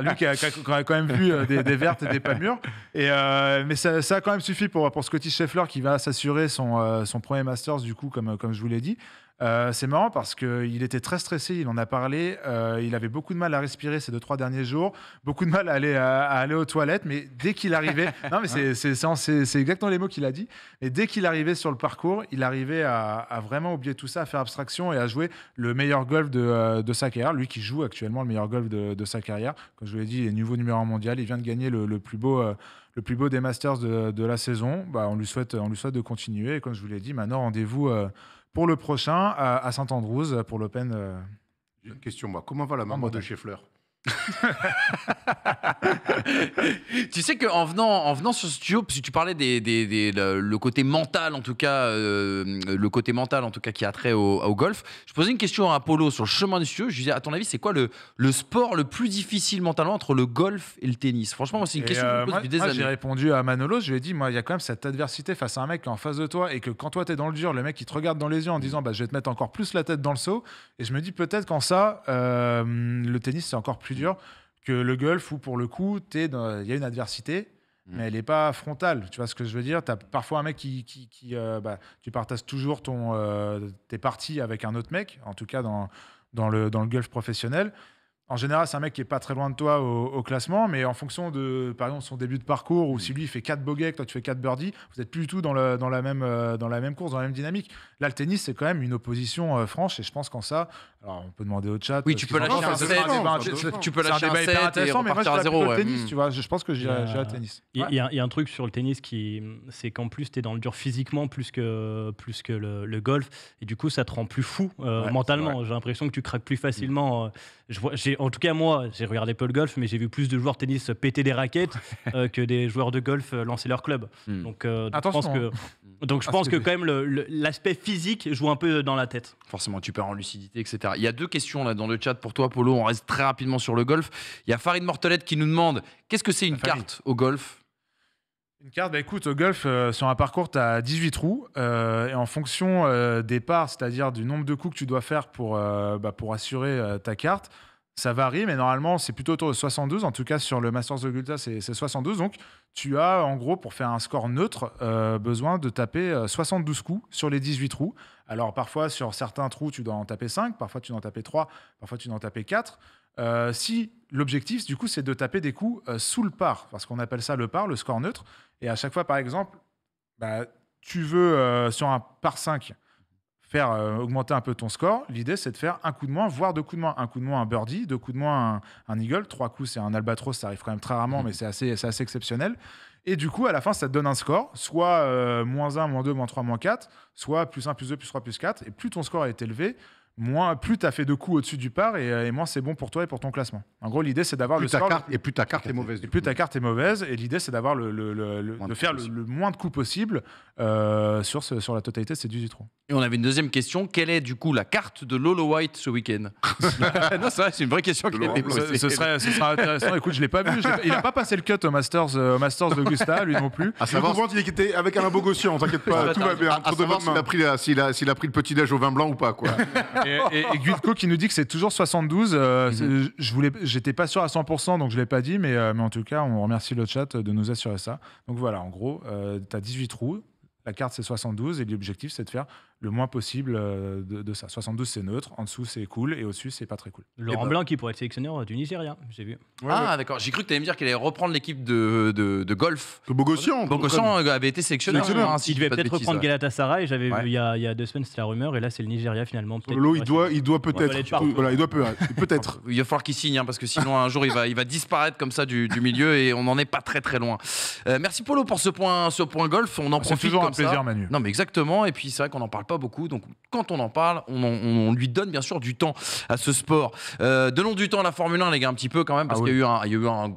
Lui qui a, quand même vu euh, des, vertes et des pas mûres. Et, euh, mais ça, a quand même suffi pour, pour Scotty Scheffler qui va s'assurer euh, son, premier Masters, du coup, comme je vous l'ai dit. Euh, c'est marrant parce qu'il était très stressé, il en a parlé, euh, il avait beaucoup de mal à respirer ces deux, trois derniers jours, beaucoup de mal à aller, à, aller aux toilettes, mais dès qu'il arrivait, (laughs) non mais c'est exactement les mots qu'il a dit, et dès qu'il arrivait sur le parcours, il arrivait à, vraiment oublier tout ça, à faire abstraction et à jouer le meilleur golf de, euh, sa carrière, lui qui joue actuellement le meilleur golf de, sa carrière, comme je vous l'ai dit, il est nouveau numéro un mondial, il vient de gagner le, plus beau... le plus beau des Masters de, la saison, bah, on, lui souhaite, on lui souhaite de continuer. comme je vous l'ai dit, maintenant, rendez-vous pour le prochain à Saint-Andrews pour l'Open. Euh. Une question, moi. Comment va la maman de Cheffleur tu sais qu'en venant, en venant sur ce studio, si tu parlais des, des, le, côté mental, en tout cas, euh, le côté mental, en tout cas, qui a trait au, golf, je posais une question à Apollo sur le chemin du studio. Je lui disais, à ton avis, c'est quoi le, le, sport le plus difficile mentalement entre le golf et le tennis Franchement, c'est une question que je euh, pose depuis des J'ai répondu à Manolo, je lui ai dit, moi, il y a quand même cette adversité face à un mec en face de toi et que quand toi, t'es dans le dur, le mec, il te regarde dans les yeux en disant, bah, je vais te mettre encore plus la tête dans le seau. Et je me dis, peut-être qu'en ça, euh, le tennis, c'est encore plus dur que le golf où, pour le coup, il y a une adversité, mm. mais elle n'est pas frontale. Tu vois ce que je veux dire Tu as parfois un mec qui. qui, euh, bah, tu partages toujours ton, euh, tes parties avec un autre mec, en tout cas dans, dans, le, dans le golf professionnel. En général, c'est un mec qui est pas très loin de toi au, classement, mais en fonction de, par exemple, son début de parcours, ou mm. si lui il fait 4 bogeys, toi tu fais 4 birdies, vous n'êtes plus du tout dans, le, dans, la même, euh, dans la même course, dans la même dynamique. Là, le tennis, c'est quand même une opposition franche, et je pense qu'en ça, on peut demander au chat. Oui, euh, tu peux lâcher un 7. Tu peux lâcher un 7 et repartir à zéro. Tennis, tu vois, je pense que j'ai euh, au tennis. Il y, a un truc sur le tennis qui, c'est qu'en plus, tu es dans le dur physiquement plus que, plus que le, golf. Et du coup, ça te rend plus fou euh, mentalement. J'ai l'impression que tu craques plus facilement. Mm. Je vois, en tout cas, moi, j'ai regardé pas le golf, mais j'ai vu plus de joueurs de tennis péter des raquettes (laughs) que des joueurs de golf lancer leur club. Mm. Donc, pense que, hein. donc, je ah, pense que quand même, l'aspect physique joue un peu dans la tête. Forcément, tu perds en lucidité, etc. Il y a deux questions là dans le chat pour toi, Polo. On reste très rapidement sur le golf. Il y a Farid Mortelette qui nous demande qu'est-ce que c'est une carte au golf une carte, bah écoute, au golf, euh, sur un parcours, tu as 18 trous. Euh, et en fonction euh, des parts, c'est-à-dire du nombre de coups que tu dois faire pour, bah, pour assurer ta carte, ça varie, mais normalement, c'est plutôt autour de 72. En tout cas, sur le Masters de Gulta, c'est 72. Donc, tu as, en gros, pour faire un score neutre, euh, besoin de taper 72 euh, coups sur les 18 trous. Alors, parfois, sur certains trous, tu dois en taper 5, parfois, tu dois en taper 3, parfois, tu dois en taper 4. Euh, si l'objectif, du coup, c'est de taper des coups sous le par, parce qu'on appelle ça le par, le score neutre. Et à chaque fois, par exemple, bah, tu veux, sur un par 5, euh, augmenter un peu ton score. L'idée, c'est de faire un coup de moins, voire deux coups de moins. Un coup de moins, un birdie, deux coups de moins, un, eagle, trois coups, c'est un albatros, ça arrive quand même très rarement, mhm. mais c'est assez, assez exceptionnel. Et du coup, à la fin, ça te donne un score, soit euh, moins 1, moins 2, moins 3, moins 4, soit plus 1, plus 2, plus 3, plus 4. Et plus ton score est élevé, moins, plus tu as fait de coups au-dessus du par et, moi euh, moins c'est bon pour toi et pour ton classement. En gros, l'idée c'est d'avoir le score, et plus ta carte est mauvaise. Et plus ta carte est mauvaise et l'idée c'est d'avoir le, de, faire le, moins de coups possible euh, sur sur la totalité c'est du 3 Et on avait une deuxième question, quelle est du coup la carte de Lolo White ce week-end (laughs) (laughs) Non, c'est vrai, c'est une vraie question posée. Ce, serait, ce sera intéressant. Écoute, je l'ai pas vu, il a pas passé le cut au Masters, euh, au Masters de lui non plus. À savoir il était avec Alain Bogossian, t'inquiète pas, ah, tout bah, va bien. À, pris s'il a pris le petit déj au vin blanc ou pas quoi. (laughs) et, qui nous dit que c'est toujours 72. Euh, mhm. Je voulais, j'étais pas sûr à 100%, donc je l'ai pas dit, mais, euh, mais, en tout cas, on remercie le chat de nous assurer ça. Donc voilà, en gros, tu as 18 roues la carte c'est 72 et l'objectif c'est de faire le moins possible euh, de, de ça. 72, c'est neutre. En dessous, c'est cool. Et au-dessus, c'est pas très cool. Laurent bah- Blanc qui pourrait être sélectionneur du Nigeria, j'ai vu. ah, d'accord. J'ai cru que tu allais me dire qu'il allait reprendre l'équipe de, de, de, golf. Que Bogossian. Bogossian euh, avait été sélectionneur. Hein, il devait peut-être reprendre Galatasaray. J'avais vu il y, a, il y, a, deux semaines, c'était la rumeur. Et là, c'est le Nigeria finalement. Polo il doit, il doit peut-être. Voilà, il doit peut-être. il va falloir qu'il signe, hein, parce que sinon, un jour, il va, il va disparaître comme ça du, milieu et on n'en est pas très très loin. Euh, merci Polo pour ce point, ce point golf. On en profite. C'est toujours un plaisir, Manu. Non, mais exactement. Et puis, c'est vrai qu'on n'en parle pas beaucoup. Donc, quand on en parle, on, lui donne bien sûr du temps à ce sport. Euh, de long du temps la Formule 1, les gars, un petit peu quand même, parce ah qu'il y il y a eu un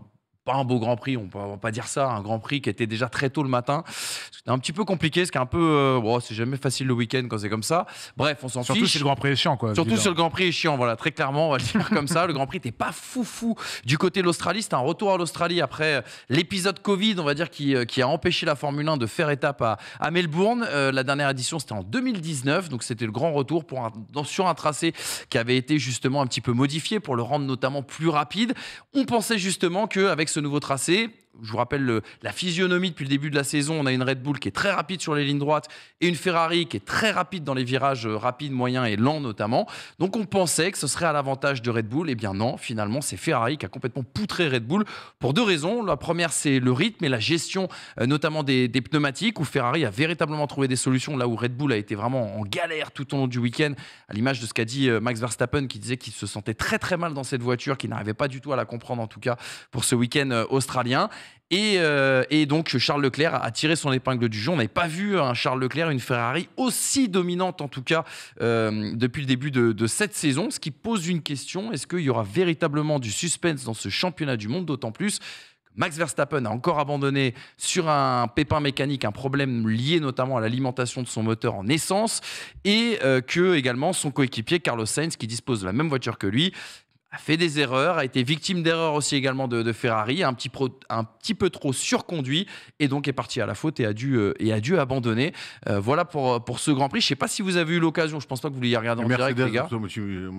pas un beau Grand Prix, on peut, pas dire ça, un Grand Prix qui était déjà très tôt le matin. C'était un petit peu compliqué, ce qui est un peu, euh, bon c'est jamais facile le week-end quand c'est comme ça. Bref, on s'en fiche. Surtout si le Grand Prix est chiant, quoi. Surtout sur le Grand Prix est chiant, voilà, très clairement, on va le dire comme ça. Le Grand Prix n'était pas fou fou du côté de l'Australie. C'était un retour à l'Australie après euh, l'épisode Covid, on va dire, qui, euh, qui, a empêché la Formule 1 de faire étape à, à Melbourne. la dernière édition, c'était en 2019, donc c'était le grand retour pour sur un tracé qui avait été justement un petit peu modifié pour le rendre notamment plus rapide. On pensait justement qu'avec ce ce nouveau tracé je vous rappelle la physionomie depuis le début de la saison. On a une Red Bull qui est très rapide sur les lignes droites et une Ferrari qui est très rapide dans les virages euh, rapides, moyens et lents notamment. Donc on pensait que ce serait à l'avantage de Red Bull. et eh bien non, finalement, c'est Ferrari qui a complètement poutré Red Bull pour deux raisons. La première, c'est le rythme et la gestion euh, notamment des, des, pneumatiques où Ferrari a véritablement trouvé des solutions là où Red Bull a été vraiment en galère tout au long du week-end, à l'image de ce qu'a dit euh, Max Verstappen qui disait qu'il se sentait très très mal dans cette voiture, qu'il n'arrivait pas du tout à la comprendre en tout cas pour ce week-end australien. Euh, et, donc Charles Leclerc a tiré son épingle du jeu. On n'avait pas vu un hein, Charles Leclerc, une Ferrari aussi dominante en tout cas euh, depuis le début de, cette saison, ce qui pose une question, est-ce qu'il y aura véritablement du suspense dans ce championnat du monde, d'autant plus que Max Verstappen a encore abandonné sur un pépin mécanique, un problème lié notamment à l'alimentation de son moteur en essence, et euh, que également son coéquipier Carlos Sainz, qui dispose de la même voiture que lui, a fait des erreurs, a été victime d'erreurs aussi également de, de Ferrari, un petit, pro, un petit, peu trop surconduit et donc est parti à la faute et a dû, euh, et a dû abandonner. Euh, voilà pour, euh, pour ce Grand Prix. Je ne sais pas si vous avez eu l'occasion, je pense pas que vous l'ayez regardé en direct, les gars.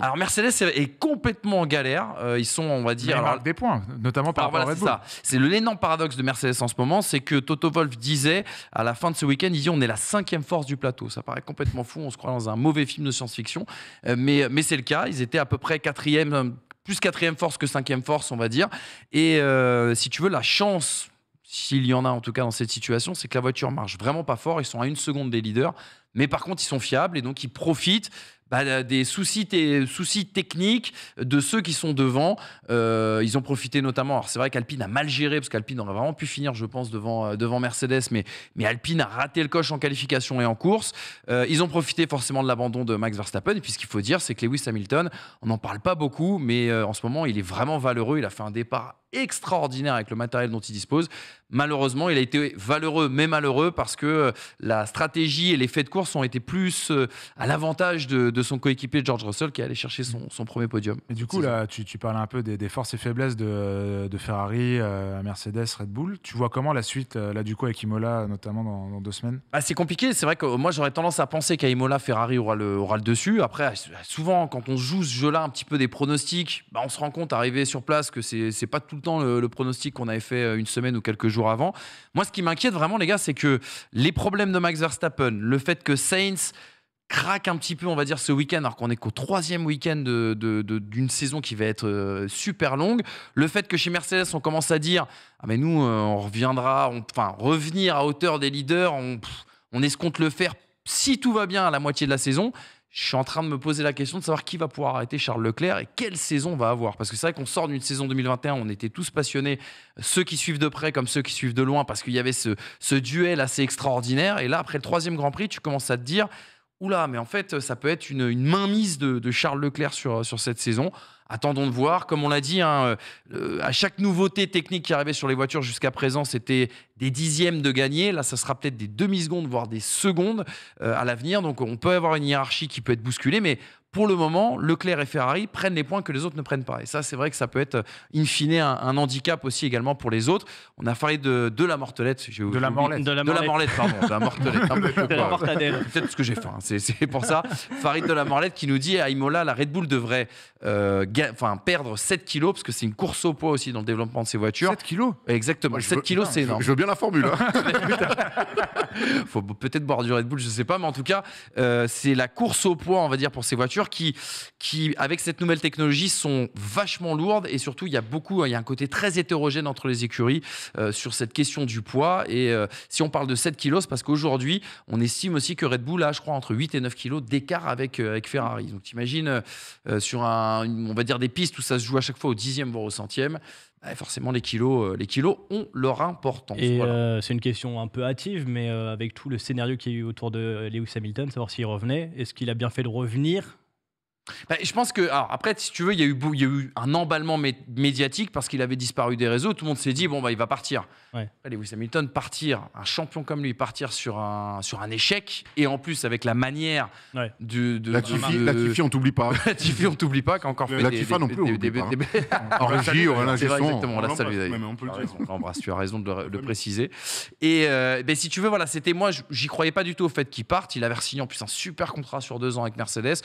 Alors Mercedes est complètement en galère. ils sont, on va dire. Alors, des points, notamment par rapport à Red C'est l'énorme paradoxe de Mercedes en ce moment, c'est que Toto Wolf disait à la fin de ce week-end, il disait on est la cinquième force du plateau. Ça paraît complètement fou, on se croit dans un mauvais film de science-fiction, mais, mais c'est le cas. Ils étaient à peu près quatrième plus quatrième force que cinquième force, on va dire. Et euh, si tu veux, la chance, s'il y en a en tout cas dans cette situation, c'est que la voiture marche vraiment pas fort. Ils sont à une seconde des leaders. Mais par contre, ils sont fiables et donc ils profitent bah, euh, des soucis, soucis techniques de ceux qui sont devant. Euh, ils ont profité notamment. Alors c'est vrai qu'Alpine a mal géré parce qu'Alpine aurait vraiment pu finir, je pense, devant, euh, devant Mercedes, mais, mais Alpine a raté le coche en qualification et en course. ils ont profité forcément de l'abandon de Max Verstappen. Et puis ce qu'il faut dire, c'est que Lewis Hamilton, on n'en parle pas beaucoup, mais en ce moment, il est vraiment valeureux. Il a fait un départ extraordinaire avec le matériel dont il dispose. Malheureusement, il a été valeureux, mais malheureux, parce que euh, la stratégie et les de course ont été plus euh, à l'avantage de, son coéquipier George Russell qui est allé chercher son, premier podium. Et du coup, là, tu, parles un peu des, forces et faiblesses de, Ferrari, euh, Mercedes, Red Bull. Tu vois comment la suite, là, du coup, avec Imola, notamment dans, deux semaines ah, C'est compliqué. C'est vrai que moi, j'aurais tendance à penser qu'à Imola, Ferrari aura le, aura le dessus. Après, souvent, quand on joue ce jeu-là, un petit peu des pronostics, bah, on se rend compte, arrivé sur place, que c'est pas tout le temps le, pronostic qu'on avait fait euh, une semaine ou quelques jours avant. Moi, ce qui m'inquiète vraiment, les gars, c'est que les problèmes de Max Verstappen, le fait que Saints craque un petit peu, on va dire, ce week-end, alors qu'on est qu'au troisième week-end d'une saison qui va être euh, super longue. Le fait que chez Mercedes, on commence à dire Ah, mais nous, euh, on reviendra, enfin, revenir à hauteur des leaders, on, on escompte le faire si tout va bien à la moitié de la saison je suis en train de me poser la question de savoir qui va pouvoir arrêter Charles Leclerc et quelle saison va avoir. Parce que c'est vrai qu'on sort d'une saison 2021, on était tous passionnés, euh, ceux qui suivent de près comme ceux qui suivent de loin, parce qu'il y avait ce, duel assez extraordinaire. Et là, après le troisième Grand Prix, tu commences à te dire, oula, mais en fait, ça peut être une, mainmise de, de Charles Leclerc sur, sur cette saison attendons de voir. Comme on l'a dit, hein, euh, euh, à chaque nouveauté technique qui arrivait sur les voitures jusqu'à présent, c'était des dixièmes de gagnés, Là, ça sera peut-être des demi-secondes, voire des secondes euh, à l'avenir. Donc, on peut avoir une hiérarchie qui peut être bousculée, mais pour le moment, Leclerc et Ferrari prennent les points que les autres ne prennent pas. Et ça, c'est vrai que ça peut être, euh, in fine, un, handicap aussi également pour les autres. On a Farid de, de la mortelette. De la De la pardon. De la (laughs) Peut-être parce que j'ai faim. Hein. C'est pour ça. Farid de la Morlette qui nous dit à Imola, la Red Bull devrait euh, perdre 7 kilos, parce que c'est une course au poids aussi dans le développement de ses voitures. 7 kilos Exactement. 7 kilos, c'est énorme. Je veux bien la formule. Il hein. (laughs) (laughs) Faut peut-être boire du Red Bull, je ne sais pas, mais en tout cas, euh, c'est la course au poids, on va dire, pour ces voitures qui, qui, avec cette nouvelle technologie, sont vachement lourdes et surtout, il y a beaucoup, il y a un côté très hétérogène entre les écuries euh, sur cette question du poids. Et euh, si on parle de 7 kilos, c'est parce qu'aujourd'hui, on estime aussi que Red Bull a, je crois, entre 8 et 9 kilos d'écart avec, euh, avec Ferrari. Donc, t'imagines sur un, on va dire des pistes où ça se joue à chaque fois au dixième voire au centième. Bah, forcément, les kilos, les kilos ont leur importance. Et c'est une question un peu hâtive, mais avec tout le scénario qu'il y a eu autour de Lewis Hamilton, savoir s'il revenait, est-ce qu'il a bien fait de revenir bah, je pense que, alors après, si tu veux, il y a eu, il y a eu un emballement médiatique parce qu'il avait disparu des réseaux. Tout le monde s'est dit, bon, bah, il va partir. Ouais. Allez, Lewis Hamilton, partir, un champion comme lui, partir sur un, sur un échec, et en plus avec la manière de. La de... on t'oublie pas. (laughs) La Latifi, on t'oublie pas, fait La non plus, hein. (laughs) En régie, on Exactement, on On tu as raison de le, préciser. Et euh, ben, si tu veux, voilà, c'était moi, j'y croyais pas du tout au fait qu'il parte. Il avait signé en plus un super contrat sur deux ans avec Mercedes.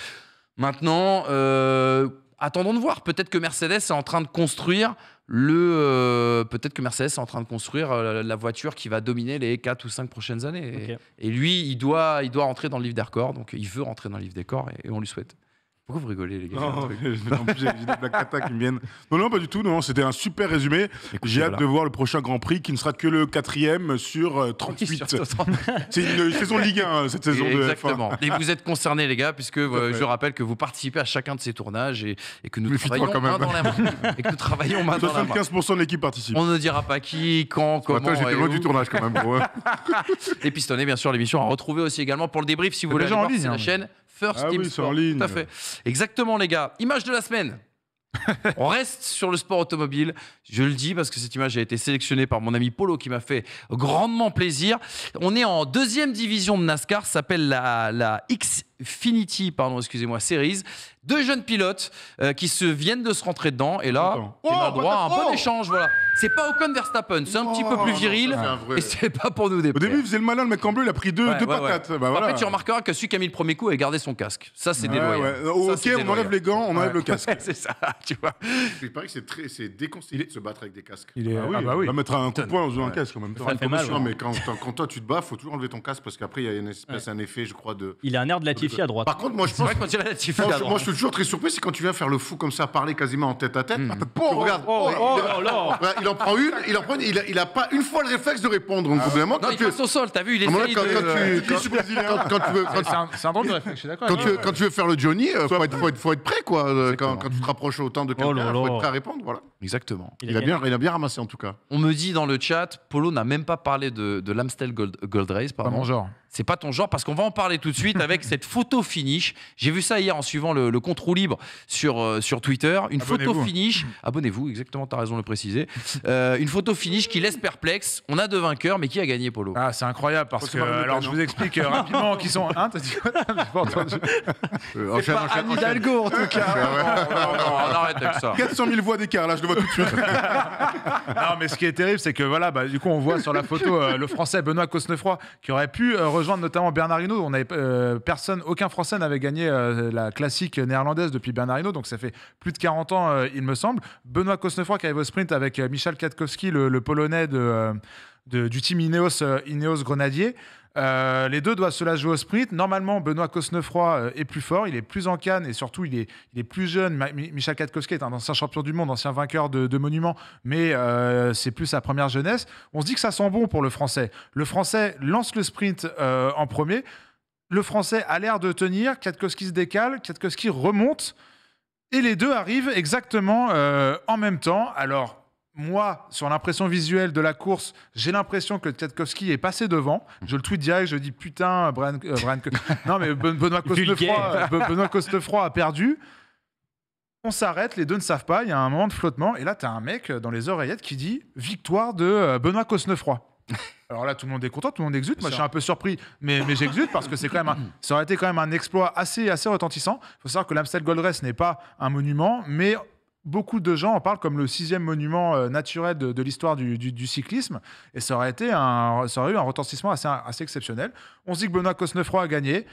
Maintenant, euh, attendons de voir. Peut-être que Mercedes est en train de construire le. Euh, peut-être que Mercedes est en train de construire euh, la voiture qui va dominer les 4 ou 5 prochaines années. Et, lui, il doit, il doit rentrer dans le livre des records. Donc, il veut rentrer dans le livre des records et on lui souhaite. Pourquoi vous rigolez, les gars Non, cata qui viennent. Non, non, pas du tout. Non, c'était un super résumé. J'ai hâte de voir le prochain Grand Prix qui ne sera que le quatrième sur 38. Euh, (laughs) c'est une saison Ligue 1, euh, cette saison de Exactement. F1. Et vous êtes concernés, les gars, puisque euh, je rappelle que vous participez à chacun de ces tournages et, que nous travaillons quand main dans la main. Et que travaillons main 75% de l'équipe participe. On ne dira pas qui, quand, comment. Attends, j'étais loin du tournage quand même, hein. (laughs) puis, les pistonnés, bien sûr, l'émission à retrouver aussi également pour le débrief si vous voulez. Aller voir, la hein. chaîne First ah Tout à fait. Exactement, les gars. Image de la semaine. (laughs) On reste sur le sport automobile. Je le dis parce que cette image a été sélectionnée par mon ami Polo qui m'a fait grandement plaisir. On est en deuxième division de NASCAR, Ça s'appelle la, la X, Finity, pardon, excusez-moi, Series. Deux jeunes pilotes euh, qui se viennent de se rentrer dedans. Et là, on oh, a bah, droit à un bon échange. Voilà. C'est pas Ocon Verstappen, c'est un petit peu oh, plus viril. Et c'est pas pour nous dépêcher. Au début, il faisait le malin, le mec en bleu, il a pris deux, deux patates. Bah, Après, tu remarqueras que celui qui a mis le premier coup a gardé son casque. Ça, c'est déloyal. ok, on enlève les gants, on enlève le casque. (laughs) c'est ça, tu vois. Il paraît que c'est déconseillé de se battre avec des casques. Il ah ah bah va mettre un coup de poing dans un casque quand même temps. Mal, mais quand, toi tu te bats, faut toujours enlever ton casque parce qu'après il y a une espèce, un effet, je crois, de. Il a un air de latif à droite. Par contre, moi, je pense. Moi, je suis toujours très surpris, c'est quand tu viens faire le fou comme ça, parler quasiment en tête à tête. Hmm. Ah, regarde. Oh, oh, oh, il, en prend une, il en prend il a, pas une fois le réflexe de répondre. Ah. il tu... passe au sol, t'as vu, il quand, tu C'est un drôle de réflexe, je suis d'accord. Quand tu veux faire le Johnny, euh, faut être prêt, quoi. Euh, quand tu te rapproches autant de quelqu'un, faut être prêt à répondre, voilà. Exactement. Il a bien il a bien ramassé, en tout cas. On me dit dans le chat, Polo n'a même pas parlé de l'Amstel Gold Race, pardon. Pas genre c'est pas ton genre parce qu'on va en parler tout de suite avec (laughs) cette photo finish. J'ai vu ça hier en suivant le, le compte roue libre sur, euh, sur Twitter. Une photo hein. finish, (laughs) abonnez-vous, exactement, tu as raison de le préciser. Euh, une photo finish qui laisse perplexe. On a deux vainqueurs, mais qui a gagné, Polo Ah, c'est incroyable parce que. alors, je vous hein. explique euh, rapidement qui sont. Hein, t'as dit quoi (laughs) pas entendu. c'est pas Anne Hidalgo, en tout cas. Ah non, non, on arrête avec ça. 400 000 voix d'écart, là, je le vois tout de suite. non, mais ce qui est terrible, c'est que voilà, bah, du coup, on voit sur la photo le français Benoît Cosnefroy qui aurait pu notamment Bernard Hinault. On euh, personne, aucun Français n'avait gagné euh, la classique néerlandaise depuis Bernard Hinault, donc ça fait plus de 40 ans, euh, il me semble. Benoît Cosnefroy qui arrive au sprint avec Michel Katkowski, le, Polonais du team Ineos Grenadier. Euh, les deux doivent se la jouer au sprint. Normalement, Benoît Cosnefroy euh, est plus fort, il est plus en canne et surtout, il est, plus jeune. Michel Katkowski est un ancien champion du monde, ancien vainqueur de, monuments, mais euh, c'est plus sa première jeunesse. On se dit que ça sent bon pour le français. Le français lance le sprint en premier. Le français a l'air de tenir. Katkowski se décale, Katkowski remonte. Et les deux arrivent exactement en même temps. Alors, moi, sur l'impression visuelle de la course, j'ai l'impression que Tchatkowski est passé devant. Je le tweet direct, je dis putain, Brian, euh, (laughs) non mais euh, Benoît Costefroy, a perdu. On s'arrête, les deux ne savent pas, il y a un moment de flottement, et là, tu as un mec dans les oreillettes qui dit victoire de euh, Benoît Costefroy. (laughs) Alors là, tout le monde est content, tout le monde exulte. Moi, je suis un peu surpris, mais, mais j'exulte parce que c'est quand même ça aurait été quand même un exploit assez, assez retentissant. Il faut savoir que l'Amstel Gold Race n'est pas un monument, mais beaucoup de gens en parlent comme le sixième monument euh, naturel de, l'histoire du, cyclisme. Et ça aurait, été un, eu un retentissement assez, exceptionnel. On se dit que Benoît Cosnefroy a gagné.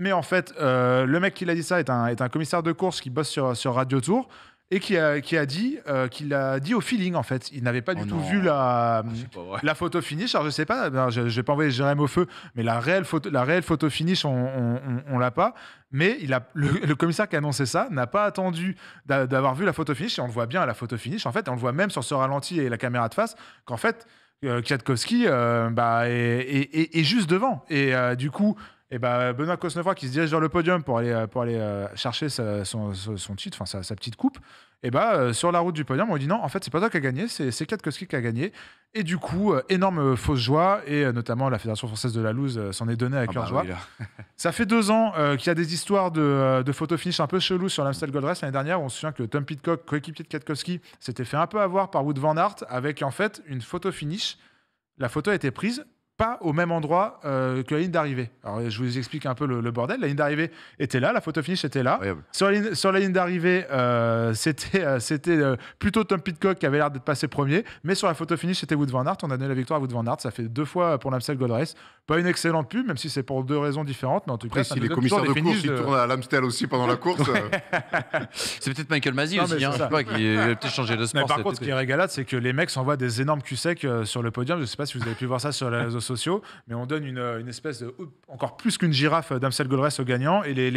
Mais en fait, euh, le mec qui l'a dit ça est un, commissaire de course qui bosse sur, sur Radio Tour et qui a, qui a dit euh, qu'il a dit au feeling en fait. Il n'avait pas oh du tout vu la, ah, euh, la photo finish. Alors je sais pas, ben, je, je, vais pas envoyer Jérém au feu, mais la réelle photo, la réelle photo finish, on, on, l'a pas. Mais il a, le, commissaire qui a annoncé ça n'a pas attendu d'avoir vu la photo finish. Et on le voit bien à la photo finish. En fait, on le voit même sur ce ralenti et la caméra de face qu'en fait, euh, Kiatkowski bah, est, est, juste devant. Et du coup et ben Benoît Cosnefroy qui se dirige vers le podium pour aller, euh, pour aller euh, chercher son, titre, enfin sa, petite coupe. Et ben sur la route du podium, on dit non, en fait, c'est pas toi qui as gagné, c'est Katkowski qui a gagné. Et du coup, énorme fausse joie, et notamment la Fédération française de la loose s'en est donnée avec ah cœur bah joie. (laughs) ça fait deux ans qu'il y a des histoires de, de photo finish un peu chelou sur l'Amstel Gold Race. L'année dernière, on se souvient que Tom Pitcock, coéquipier de Katkowski, s'était fait un peu avoir par Wood Van Aert avec en fait une photo finish. La photo a été prise pas au même endroit euh, que la ligne d'arrivée. Alors, je vous explique un peu le, bordel. La ligne d'arrivée était là, la photo finish était là. Sur la ligne, sur la ligne d'arrivée, euh, c'était, euh, c'était plutôt Tom Pitcock qui avait l'air d'être passé premier, mais sur la photo finish, c'était Wood Van Aert. On a donné la victoire à Wood Van Aert. Ça fait deux fois pour l'Amstel Gold Race. Pas une excellente pub, même si c'est pour deux raisons différentes, mais en tout cas, si les commissaires de course de... tournent à l'Amstel aussi pendant la course. (laughs) c'est peut-être Michael Masi aussi, hein. je sais pas, qui a peut-être changé de sport. Mais par contre, ce qui est régalade, c'est que les mecs s'envoient des énormes q secs sur le podium. Je sais pas si vous avez pu voir ça sur les sociaux, mais on donne une, espèce de, encore plus qu'une girafe euh, d'Amsel Goldress au gagnant, et les,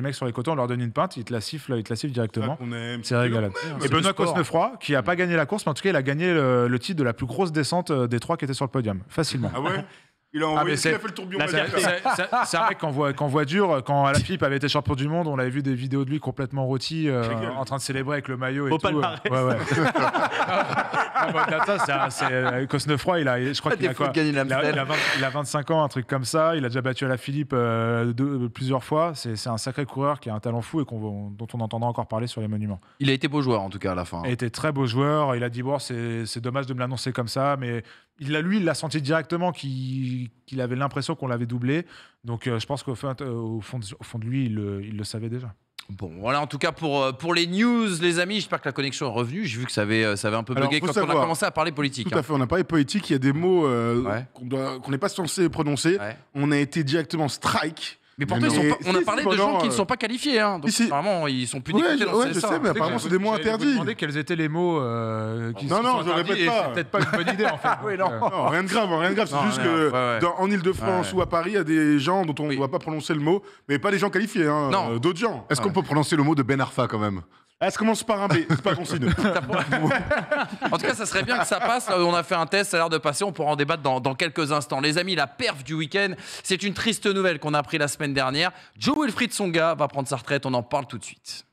mecs sur les cotons, on leur donne une pinte, ils te la sifflent, ils te la sifflent directement. C'est Et Benoît Cosnefroy, qui a pas gagné la course, mais en tout cas, il a gagné le, titre de la plus grosse descente euh, des trois qui étaient sur le podium, facilement. Ah (laughs) Il a ah, envoyé, il a fait le tourbillon C'est vrai qu'on voit, qu voit, dur. Quand Alaphilippe avait été champion du monde, on avait vu des vidéos de lui complètement rôti, euh, en train de célébrer avec le maillot et Au tout. Euh. Palmarès. Ouais, ouais. (laughs) Euh, Cosnefroy, il a, je crois qu'il a, il a, il 25 ans, un truc comme ça. Il a déjà battu Alaphilippe philippe plusieurs fois. C'est un sacré coureur qui a un talent fou et dont on entendra encore parler sur les monuments. Il a été beau joueur, en tout cas, à la fin. Il a très beau joueur. Il a dit, bon, c'est dommage de me l'annoncer comme ça, mais lui, il l'a senti directement qu'il avait l'impression qu'on l'avait doublé. Donc euh, je pense qu'au euh, fond, au fond, de lui, il le, savait déjà. Bon, voilà en tout cas pour, euh, pour les news, les amis. J'espère que la connexion est revenue. J'ai vu que ça avait, ça avait un peu bugué quand on a commencé à parler politique. Tout à hein. fait, on a parlé politique. Il y a des mots qu'on n'est pas censé prononcer. On a été directement strike. Mais pourtant, ils sont on a parlé de gens qui ne euh, sont pas qualifiés. Hein, donc, apparemment, ils sont plus ouais, ouais, je sais, hein. mais apparemment, c'est des mots interdits. Je quels étaient les mots euh, qui Non, non, je répète pas. C'est peut-être pas une bonne idée, en (laughs) fait. Ah rien de grave, rien de grave. C'est juste que en Ile-de-France ou à Paris, il y a des gens dont on ne doit pas prononcer le mot, mais pas des gens qualifiés, hein, euh, d'autres gens. Est-ce qu'on peut prononcer le mot de Ben Arfa quand même elle ah, se commence par un B, c'est pas (laughs) en tout cas, ça serait bien que ça passe. Euh, on a fait un test, ça a l'air de passer. On pourra en débattre dans, quelques instants. Les amis, la perf du week-end, c'est une triste nouvelle qu'on a appris la semaine dernière. Joe Wilfried Songa va prendre sa retraite. On en parle tout de suite.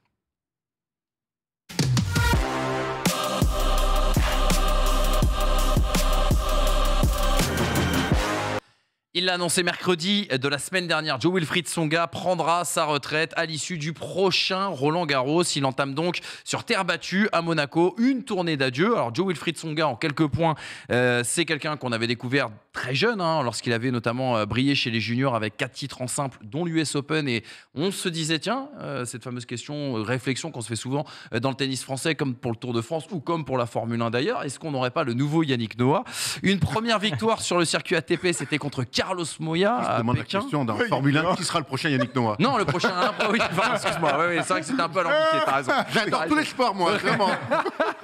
Il l'a annoncé mercredi de la semaine dernière. Joe Wilfried Songa prendra sa retraite à l'issue du prochain Roland Garros. Il entame donc sur terre battue à Monaco une tournée d'adieu. Alors Joe Wilfried Songa, en quelques points, euh, c'est quelqu'un qu'on avait découvert très jeune, hein, lorsqu'il avait notamment euh, brillé chez les juniors avec quatre titres en simple, dont l'US Open. Et on se disait, tiens, euh, cette fameuse question, réflexion qu'on se fait souvent dans le tennis français, comme pour le Tour de France ou comme pour la Formule 1 d'ailleurs, est-ce qu'on n'aurait pas le nouveau Yannick Noah Une première victoire sur le circuit ATP, c'était contre Carlos Moya. Je demande la question d'un Formule 1 qui sera le prochain Yannick Noah Non, le prochain. Ah, bah excuse-moi. c'est vrai que c'est un peu l'ambiguïté t'as (laughs) J'adore tous les sports, moi, vraiment.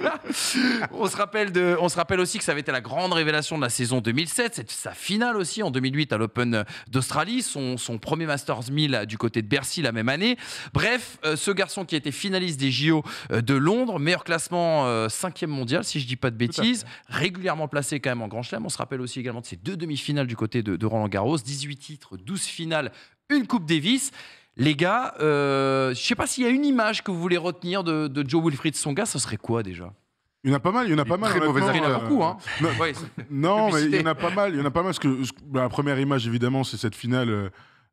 (laughs) on, se rappelle de, on se rappelle aussi que ça avait été la grande révélation de la saison 2007, c'est sa finale aussi en 2008 à l'Open d'Australie, son, son, premier Masters 1000 du côté de Bercy la même année. Bref, euh, ce garçon qui a été finaliste des JO euh, de Londres, meilleur classement 5e euh, mondial, si je dis pas de bêtises, régulièrement placé quand même en Grand Chelem. On se rappelle aussi également de ses deux demi-finales du côté de Roland Garros, 18 titres, 12 finales, une Coupe Davis. Les gars, euh, je ne sais pas s'il y a une image que vous voulez retenir de, Joe Wilfried Songa, ça serait quoi déjà il y en a pas mal, il y en a pas mal. Euh, il y en a hein. Non, il y en a pas mal, il y en a pas mal. Parce bah, la première image, évidemment, c'est cette finale euh,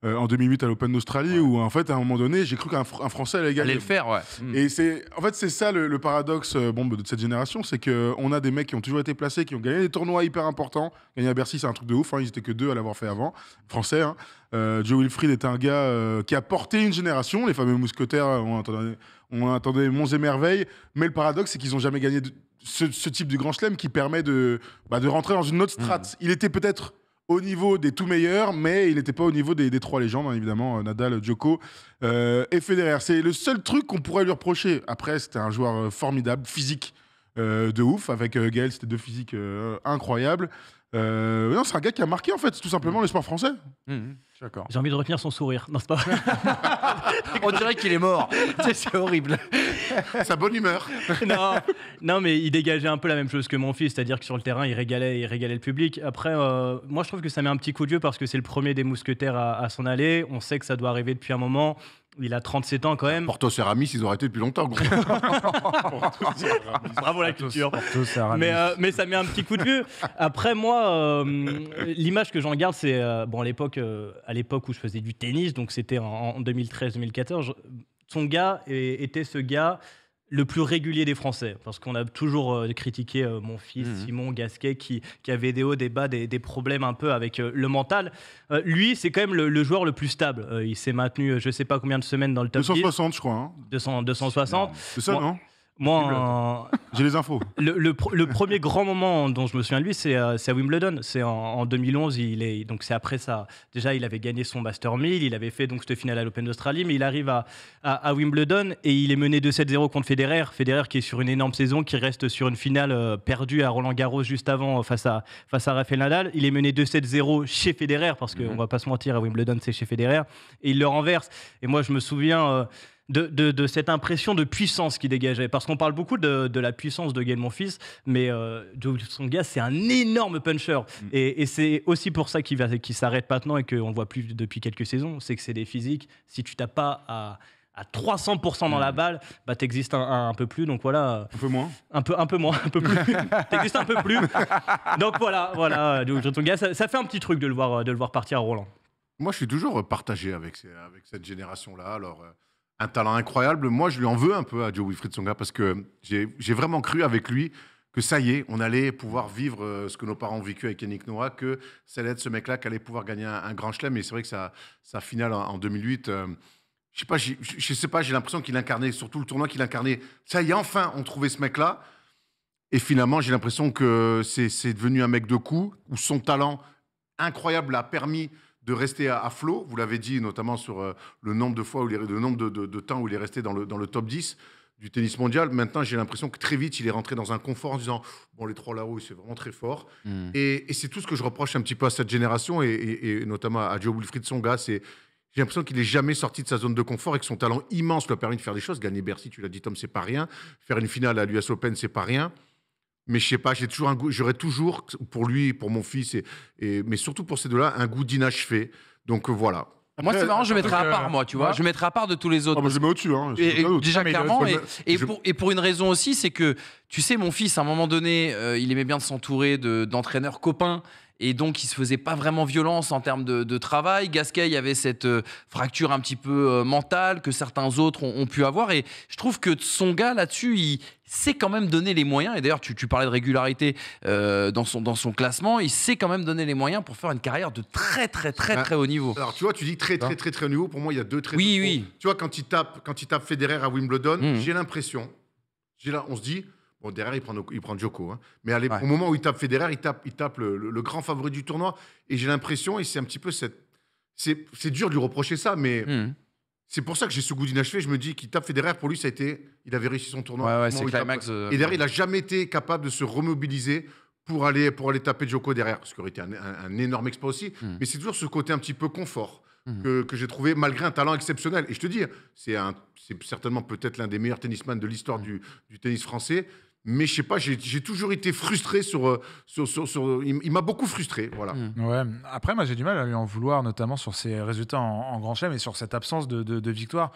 euh, en 2008 à l'Open d'Australie où en fait à un moment donné j'ai cru qu'un Français allait gagner. Allait le faire, ouais. Et hmm. c'est en fait c'est ça le, paradoxe euh, bon, de cette génération, c'est qu'on euh, a des mecs qui ont toujours été placés, qui ont gagné des tournois hyper importants. Gagner à Bercy c'est un truc de ouf, hein. ils étaient que deux à l'avoir fait avant, français. Hein. Joe Wilfried est un gars qui a porté une génération, les fameux mousquetaires, on attendait, on attendait Monts et Merveilles, mais le paradoxe c'est qu'ils n'ont jamais gagné ce, type de grand chelem qui permet de, bah, de rentrer dans une autre hmm. strate. Il était peut-être au niveau des tout meilleurs, mais il n'était pas au niveau des, trois légendes, hein, évidemment, euh, Nadal, Djoko euh, et Federer. C'est le seul truc qu'on pourrait lui reprocher. Après, c'était un joueur euh, formidable, physique de ouf. Avec Gaël, c'était deux physiques incroyables. c'est un gars qui a marqué, en fait, tout simplement, l'espoir le français. Mmh, mmh. J'ai envie de retenir son sourire. Non, c'est (laughs) On dirait qu'il est mort. (laughs) c'est horrible. Sa bonne humeur. (laughs) non, non, mais il dégageait un peu la même chose que mon fils, c'est-à-dire que sur le terrain, il régalait, il régalait le public. Après, euh, moi, je trouve que ça met un petit coup de vieux parce que c'est le premier des mousquetaires à s'en aller. On sait que ça doit arriver depuis un moment. Il a 37 ans quand même. Porto Ceramis, ils ont arrêté depuis longtemps. (laughs) Bravo la culture. Euh, mais, ça met un petit coup de vue. Après moi, euh, l'image que j'en garde, c'est euh, bon à l'époque, à où je faisais du tennis, donc c'était en, en 2013-2014. Son gars était ce gars le plus régulier des Français, parce qu'on a toujours euh, critiqué euh, mon fils mhm. Simon Gasquet qui, qui avait des hauts, des bas, des, problèmes un peu avec euh, le mental. lui, c'est quand même le, joueur le plus stable. il s'est maintenu, je ne sais pas combien de semaines dans le top 260, je crois. 200, hein. 260. C'est ça, non moi, j'ai les infos. Le, premier grand moment dont je me souviens de lui, c'est euh, à Wimbledon. C'est en, 2011. Il est donc c'est après ça. Déjà, il avait gagné son Master 1000. Il avait fait donc cette finale à l'Open d'Australie, mais il arrive à, Wimbledon et il est mené 2-7-0 contre Federer. Federer qui est sur une énorme saison, qui reste sur une finale euh, perdue à Roland Garros juste avant euh, face à Rafael Nadal. Il est mené 2-7-0 chez Federer parce qu'on mhm. ne va pas se mentir, à Wimbledon c'est chez Federer et il le renverse. Et moi, je me souviens de, cette impression de puissance qui dégageait. Parce qu'on parle beaucoup de, la puissance de Gaël Monfils, mais euh, Joe c'est un énorme puncher. Mm. Et, c'est aussi pour ça qu'il s'arrête maintenant et qu'on ne voit plus depuis quelques saisons. C'est que c'est des physiques. Si tu t'as pas à 300% dans la mm. balle, bah t'existes un, peu plus, donc voilà. Un peu moins. Un peu, un peu moins, un peu plus. (laughs) t'existes un peu plus. Donc voilà, voilà. Ça, ça fait un petit truc de le voir, de le voir partir à Roland. Moi, je suis toujours partagé avec, avec cette génération-là. Alors, euh, un talent incroyable. Moi, je lui en veux un peu à Joe Wilfried Songa parce que j'ai vraiment cru avec lui que ça y est, on allait pouvoir vivre euh, ce que nos parents ont vécu avec Yannick Noah, que ça allait être ce mec-là qui allait pouvoir gagner un, grand chelem. Mais c'est vrai que sa, finale en, 2008, euh, je sais pas, sais pas, j'ai l'impression qu'il incarnait, surtout le tournoi qu'il incarnait. Ça y est, enfin, on trouvait ce mec-là. Et finalement, j'ai l'impression que c'est devenu un mec de coup, où son talent incroyable a permis de rester à, flot. Vous l'avez dit notamment sur euh, le nombre de fois, où le nombre de, temps où il est resté dans le, top 10 du tennis mondial. Maintenant, j'ai l'impression que très vite, il est rentré dans un confort en disant Bon, les trois là-haut, c'est vraiment très fort. Hmm. Et, c'est tout ce que je reproche un petit peu à cette génération et, notamment à Joe Wilfried Songa. C'est j'ai l'impression qu'il n'est jamais sorti de sa zone de confort et que son talent immense lui a permis de faire des choses. Gagner Bercy, tu l'as dit, Tom, c'est pas rien. Faire une finale à l'US Open, c'est pas rien mais je sais pas, j'ai toujours un goût, j'aurais toujours pour lui, pour mon fils, et, mais surtout pour ces deux-là, un goût d'inachevé. Donc euh, voilà. Moi, c'est marrant, je mettrais à part, euh, moi, tu vois. Je mettrais à part de tous les autres. Ah, je mets au-dessus. Hein, et, déjà, clairement. Et, pour, une raison aussi, c'est que, tu sais, mon fils, à un moment donné, euh, il aimait bien de s'entourer d'entraîneurs copains et donc il se faisait pas vraiment violence en termes de, travail. Gasquet, il y avait cette euh, fracture un petit peu euh, mentale que certains autres ont, pu avoir, et je trouve que son gars là-dessus, il, sait quand même donner les moyens, et d'ailleurs tu, tu, parlais de régularité euh, dans, son, dans son classement, il sait quand même donner les moyens pour faire une carrière de très très très ah. très, haut niveau. Alors tu vois, tu dis très très très très haut niveau, pour moi il y a deux très Oui, oui. Tu vois, quand il tape, quand il tape Federer à Wimbledon, hmm. l'impression. j'ai l'impression, on se dit, Bon, derrière, il prend, il prend Djoko. Hein. Mais au moment où il tape Federer, il tape, il tape le, grand favori du tournoi. Et j'ai l'impression, et c'est un petit peu cette. C'est dur de lui reprocher ça, mais hmm. c'est pour ça que j'ai ce goût d'inachevé. Je me dis qu'il tape Federer, pour lui, ça a été. Il avait réussi son tournoi. Ouais, ouais, climax, euh, et derrière, il n'a jamais été capable de se remobiliser pour aller, pour aller taper Joko derrière, ce qui aurait été un, un, énorme exploit aussi. Hmm. Mais c'est toujours ce côté un petit peu confort hmm. que, que j'ai trouvé malgré un talent exceptionnel. Et je te dis, c'est certainement peut-être l'un des meilleurs tennisman de l'histoire du, du, tennis français mais je sais pas, j'ai toujours été frustré sur. Euh, il, m'a beaucoup frustré. Voilà. Hmm. Après, moi, j'ai du mal à lui en vouloir, notamment sur ses résultats en, Grand Chelem et sur cette absence de, de, de victoire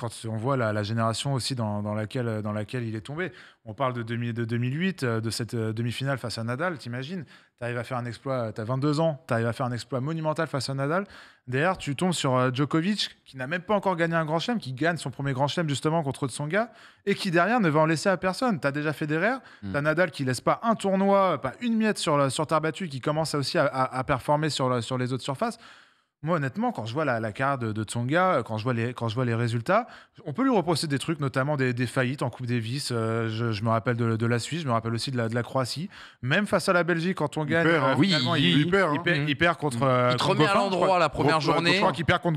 quand on voit la, génération aussi euh, dans, laquelle, il est tombé. On parle de, 2008, euh, de cette euh, demi-finale face à Nadal, t'imagines Tu arrives à faire un exploit, tu as 22 ans, tu arrives à faire un exploit monumental face à Nadal. Derrière, tu tombes sur Djokovic, qui n'a même pas encore gagné un grand chelem, qui gagne son premier grand chelem justement contre Tsonga, et qui derrière ne va en laisser à personne. Tu as déjà Federer, mmh. tu as Nadal qui laisse pas un tournoi, pas une miette sur, terre battue, qui commence aussi à, performer sur, sur les autres surfaces. Moi, honnêtement, quand je vois la, carte de, Tsonga, euh, quand je, vois les, quand je vois les résultats, on peut lui reprocher des trucs, notamment des, faillites en Coupe Davis. Euh, je, me rappelle de, la Suisse, je me rappelle aussi de la, Croatie. Même face à la Belgique, quand on gagne, hein. euh, oui, il, il perd, hein. contre. il remet à l'endroit la première journée. Je crois qu'il perd contre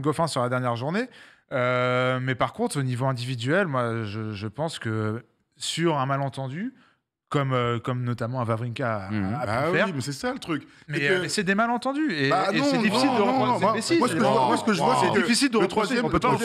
Goffin. sur la dernière journée. mais par contre, au niveau individuel, moi, je, je pense que sur un malentendu, comme, euh, comme notamment à Vavrinka mmh. à, à faire mais c'est ça le truc. Euh, mais, c'est des malentendus. Et, bah, c'est difficile non, de reprendre bah, Moi, ce que je vois, c'est difficile de le troisième. On peut pas le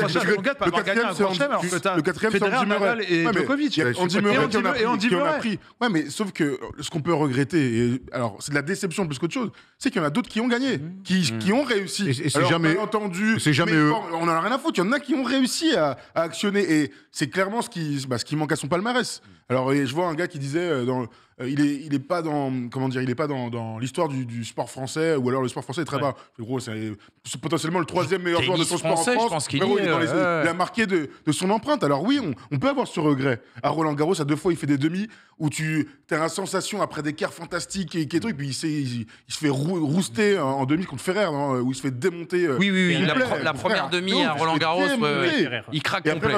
quatrième, Le quatrième, c'est Andy Murray. Et Djokovic. Andy Murray, on a pris. Ouais, mais sauf que euh, ce qu'on peut regretter, alors c'est de la déception plus qu'autre chose, c'est qu'il y en a d'autres qui ont gagné, mhm. Mhm. qui ont réussi. Et c'est jamais entendu. C'est jamais eux. On en a rien à foutre. Il y en a qui ont réussi à actionner. Et c'est clairement ce qui bah, manque à son palmarès. Mhm. Alors, je vois un gars qui disait. Euh, euh, il est, il est pas dans, comment dire, il est pas dans, l'histoire du, sport français ou alors le sport français est très bas. gros, c'est potentiellement le troisième meilleur joueur de son sport français, en France. il, a marqué de, de, son empreinte. Alors oui, on, peut avoir ce regret. À Roland Garros, à deux fois, il fait des demi où tu as la sensation après des quarts fantastiques et, et puis il, se fait rouster hein, en, demi contre Ferrer, hein, où il se fait démonter. Euh, oui, oui, La, première demi à Roland Garros, il craque. Et après,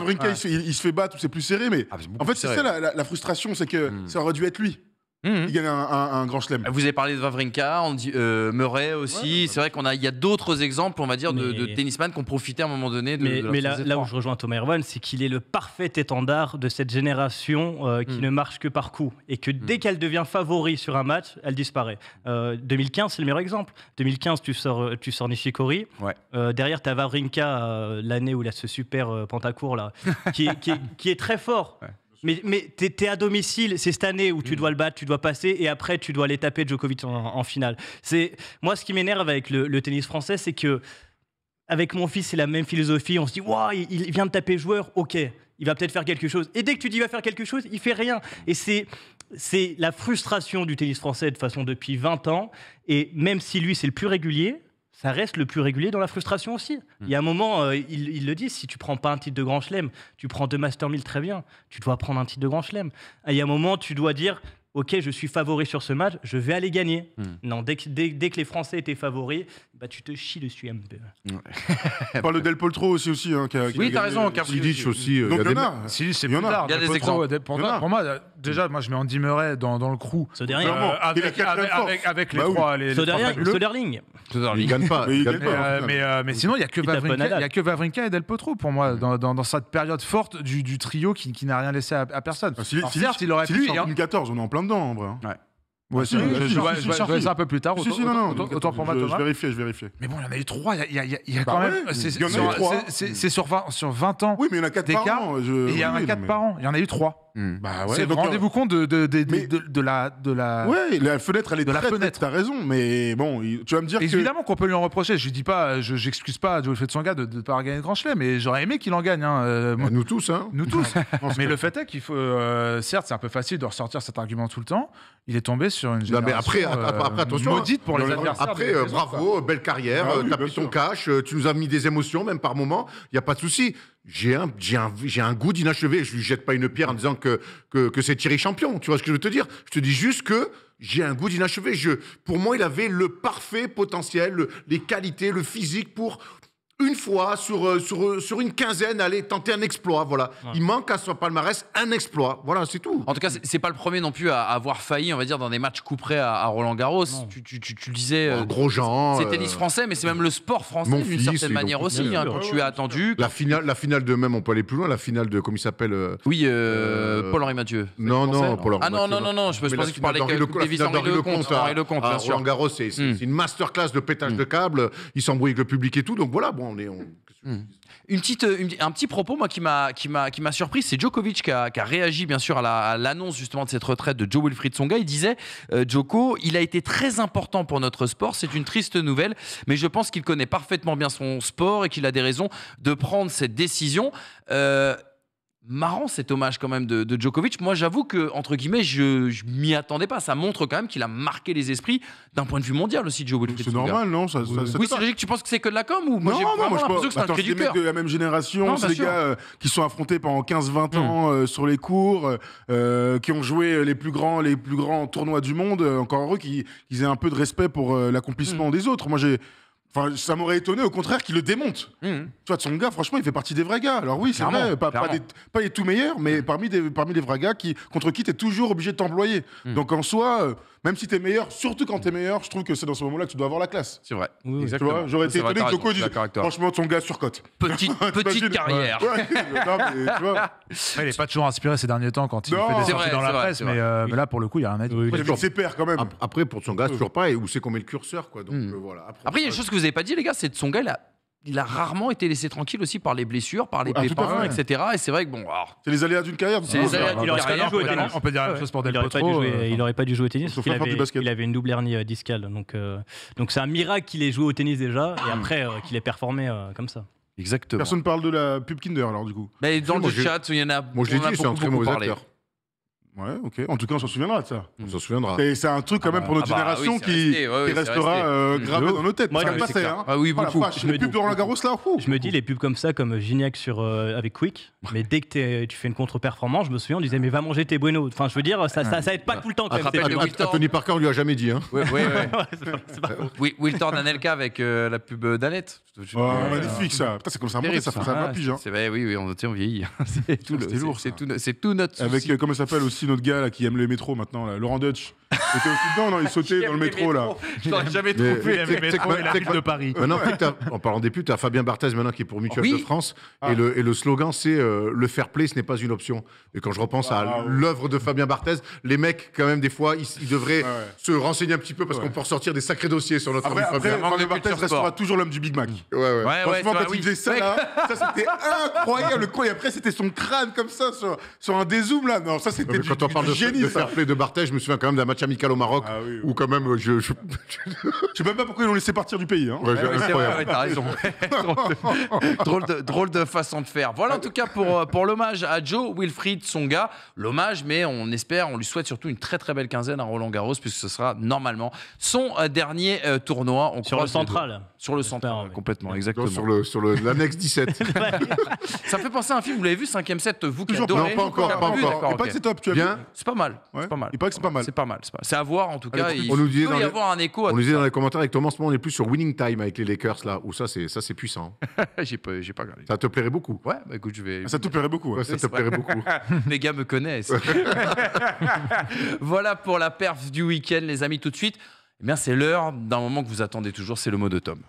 il, se fait battre, c'est plus serré. Mais ah, en fait, c'est ça la, frustration, c'est que hmm aurait dû être lui. Mhm. Il gagne un, un, grand chelem. Vous avez parlé de Wawrinka, euh, Murray aussi. c'est vrai qu'il y a d'autres exemples, on va dire, de, de tennisman qui ont profité à un moment donné. De, mais, là, où je rejoins Thomas Irvine, c'est qu'il est le parfait étendard de cette génération euh, qui mhm. ne marche que par coup. Et que dès mhm. qu'elle devient favori sur un match, elle disparaît. 2015, euh, c'est le meilleur exemple. 2015, tu sors, euh, tu sors Nishikori. derrière, tu as Wawrinka, l'année où il a ce super pentacourt là, qui, est très fort. Mais, mais es à domicile, c'est cette année où tu mm. dois le battre, tu dois passer, et après tu dois aller taper Djokovic en, finale. C'est Moi, ce qui m'énerve avec le, tennis français, c'est que avec mon fils, c'est la même philosophie. On se dit, il, vient de taper joueur, ok, il va peut-être faire quelque chose. Et dès que tu dis il va faire quelque chose, il fait rien. Et c'est c'est la frustration du tennis français de façon depuis 20 ans. Et même si lui, c'est le plus régulier, ça reste le plus régulier dans la frustration aussi. Il y a un moment, euh, ils, le disent, si tu prends pas un titre de Grand Chelem, tu prends deux Master 1000 très bien, tu dois prendre un titre de Grand Chelem. Il y a un moment, tu dois dire, ok, je suis favori sur ce match, je vais aller gagner. Hmm. Non, dès que, dès que, les Français étaient favoris, bah, tu te chies dessus un peu. Ouais. (laughs) Parle Del Potro aussi, aussi hein, qui a, qui Oui, t'as raison, car Silic aussi. euh, Il y en a. c'est Il y en a. tard. Il y a des Del Potro, exemples. Pour moi, déjà, moi, je mets Andy Murray dans, dans le crew. Ce dernier, Euh, avec, avec, avec- avec les Bah oui. trois, les, les ce trois dernier, Soderling. Il gagne pas. Mais il gagne Mais, pas. euh, mais, euh, mais sinon, il n'y a, que Vavrinka. il y a que Vavrinka et Del Potro pour moi, mm. dans, dans, dans cette période forte du, du trio qui, qui n'a rien laissé à, à personne. Ah, certes, il aurait pu. 2014, on est en plein dedans en vrai. Hein. Ouais, vais je ça un peu plus tard. Autant, autant, pour moi, Je hein. vérifie, je vérifie. Mais bon, il y en a eu trois. Il y c'est sur, sur 20 ans. Oui, mais il y en a 4 par an. Il y en a 4 par an. Il y en a eu 3. Hmm. Bah rendez-vous euh, compte de, de, la, de la. la fenêtre, elle est de très, la fenêtre. T'as raison, mais bon, tu vas me dire. Évidemment qu'on peut lui en reprocher. Je dis pas, je j'excuse pas Joël fait de son gars ne pas gagner de Grand chelet mais j'aurais aimé qu'il en gagne. Hein, euh, bah, nous tous, hein. Nous tous. (laughs) mais le fait est qu'il faut. Euh, certes, c'est un peu facile de ressortir cet argument tout le temps il est tombé sur une non, mais après, après, euh, attention, hein. maudite pour les adversaires. Après, euh, bravo, belle carrière, ah euh, t'as pris ton cash, tu nous as mis des émotions, même par moment, il n'y a pas de souci. J'ai un, j'ai, un, un goût d'inachevé. Je lui jette pas une pierre en disant que, que, que c'est Thierry Champion. Tu vois ce que je veux te dire Je te dis juste que j'ai un goût d'inachevé. Je, pour moi, il avait le parfait potentiel, les qualités, le physique pour une fois sur, euh, sur, euh, sur une quinzaine aller tenter un exploit. Voilà. Il manque à son palmarès un exploit. Voilà, c'est tout. En tout cas, c'est pas le premier non plus à avoir failli, on va dire, dans des matchs couperés à, Roland Garros. Tu, tu, tu, tu, disais. Euh, gros Jean. C'est tennis français, mais c'est même le sport français d'une certaine manière aussi. Hein, quand tu as attendu. La finale, la finale de même, on peut aller plus loin. La finale de, comment il s'appelle. oui, Paul-Henri Mathieu. Non, non, Paul-Henri Ah non, non, non, non, je, pensais que tu parlais de Lecomte. Henri Roland Garros, mm. c'est une masterclass de pétage mm. de câble. Il s'embrouille avec le public et tout. Donc voilà, bon Hmm. Hmm. Une petite, euh, un petit propos moi, qui m'a surpris, c'est Djokovic qui a, réagi bien sûr à l'annonce justement de cette retraite de Joe Wilfried Tsonga. Il disait euh, Djoko, il a été très important pour notre sport, c'est une triste nouvelle, mais je pense qu'il connaît parfaitement bien son sport et qu'il a des raisons de prendre cette décision. Euh, marrant cet hommage quand même de, Djokovic. Moi, j'avoue que entre guillemets, je, je m'y attendais pas. Ça montre quand même qu'il a marqué les esprits d'un point de vue mondial aussi, Djokovic. C'est normal, non Oui, c'est logique. Tu penses que c'est que de la com moi, Non, non, moi je pense que c'est un cri du cœur. de la même génération, ces gars euh, qui sont affrontés pendant 15-20 hmm. ans euh, sur les cours, euh, qui ont joué les plus grands, les plus grands tournois du monde. Encore heureux qu'ils, aient un peu de respect pour l'accomplissement hmm. des autres. Moi, j'ai Enfin, ça m'aurait étonné au contraire qu'il le démonte. Mmh. Tu vois, son gars, franchement, il fait partie des vrais gars. Alors oui, c'est vrai, pas, les tout meilleurs, mais mmh. parmi, parmi les vrais gars qui, contre qui tu es toujours obligé de t'employer. Mmh. Donc en soi, euh, même si t'es meilleur, surtout quand t'es meilleur, je trouve que c'est dans ce moment-là que tu dois avoir la classe. C'est vrai. exactement. J'aurais été étonné que Djoko dise Franchement, son gars surcote. Petite, (laughs) petite carrière. mais, tu vois. il n'est pas toujours inspiré ces derniers temps quand il non, fait des dans la presse, euh, mais, là, pour le coup, il y a un mec. Oui, il quand même. Après, pour son gars, c'est toujours pareil, où c'est qu'on met le curseur. Quoi. Donc, hmm. euh, voilà. Après, il y a une chose que vous n'avez pas dit, les gars, c'est de son gars, là il a rarement été laissé tranquille aussi par les blessures, par les ah, pépins, etc. Et c'est vrai que bon. C'est les aléas d'une carrière. C'est les aléas d'une carrière. Joué au tennis. On peut dire la chose pour il n'aurait euh, pas dû jouer au tennis. Il avait, il avait, une double hernie euh, discale. Donc euh, donc c'est un miracle qu'il ait joué au tennis déjà et ah. après qu'il ait performé comme ça. Exactement. Personne ne parle de la pub Kinder alors du coup. Mais dans le chat, il y en a. Moi je l'ai dit, c'est un très mauvais acteur. Ouais, ok. En tout cas, on s'en souviendra de ça. On s'en souviendra. Et c'est un truc quand ah même bah, pour notre ah bah, génération qui, qui restera euh, mm. gravé dans nos têtes. Moi, le passer c'est hein. Ah oui, beaucoup. les pubs de Roland Garros là, fou. Je me dis, les pubs comme ça, comme Gignac sur, euh, avec Quick, mais dès que tu fais une contre-performance, je me souviens, on disait, mais va manger tes bueno. Enfin, je veux dire, ça, ça, ça aide pas tout le temps quand même. Attrapez- Tony- Parker on lui a jamais dit. Hein. oui (laughs) ouais, ouais. C'est Anelka avec euh, la pub d'Alette. magnifique ça. Putain, c'est comme ça monter, ça fait ça hein. C'est vrai, oui, oui, on, vieillit. c'est tout, lourd, c'est tout, notre souci. Avec, comment ça s'appelle aussi, notre gars qui aime le métro maintenant, Laurent Dutch était aussi dedans, Il (laughs) sautait dans le métro, là. Je t'aurais jamais trouvé le métro et la ville de Paris. Maintenant, en parlant des putes, t'as Fabien Barthez maintenant qui est pour Mutuelle de France. Ah. Et le slogan, c'est euh, le fair play, ce n'est pas une option. Et quand je repense à l'œuvre de Fabien Barthez, les mecs, quand même, des fois, ils devraient ah se renseigner un petit peu parce qu'on peut ressortir des sacrés dossiers sur notre ami Fabien. Fabien Barthez restera toujours l'homme du Big Mac. Ouais, ouais. Franchement, quand il faisait ça, ça c'était incroyable. et après, c'était son crâne comme ça sur un dézoom, là. Non, ça c'était du génie. Quand on parle de fair play de Barthez, je me souviens quand même d'un match amical au Maroc, ah ou quand même, je, je, sais même pas pourquoi ils ont laissé partir du pays. Hein. Ouais, ah raison. (laughs) drôle, de, drôle, de, façon de faire. Voilà en tout cas pour, euh, pour l'hommage à Joe Wilfried, son gars. L'hommage, mais on espère, on lui souhaite surtout une très très belle quinzaine à Roland Garros, puisque ce sera normalement son euh, dernier euh, tournoi. On Sur le central. Sur le centre. complètement, exactement. sur le sur le- l'annexe 17. (laughs) Ça fait penser à un film, vous l'avez vu, 5ème set, vous qui adorez. non, pas encore, pas encore. Et pas que c'est top, tu as vu C'est pas mal. C'est pas mal. Il paraît que c'est pas mal. C'est pas mal. c'est à voir en tout cas. on- il on nous disait y avoir un écho. On nous disait dans les commentaires avec Thomas, en ce moment, on est plus sur Winning Time avec les Lakers là, où ça c'est ça c'est puissant. (laughs) J'ai pas, j'ai pas regardé. Ça te plairait beaucoup. Ouais, bah, écoute, je vais. Ah, ça te plairait beaucoup. Hein. ça te plairait beaucoup. (laughs) Les gars me connaissent. voilà pour la perf du week-end, les amis. Tout de suite, eh bien c'est l'heure d'un moment que vous attendez toujours. C'est le mot de Tom.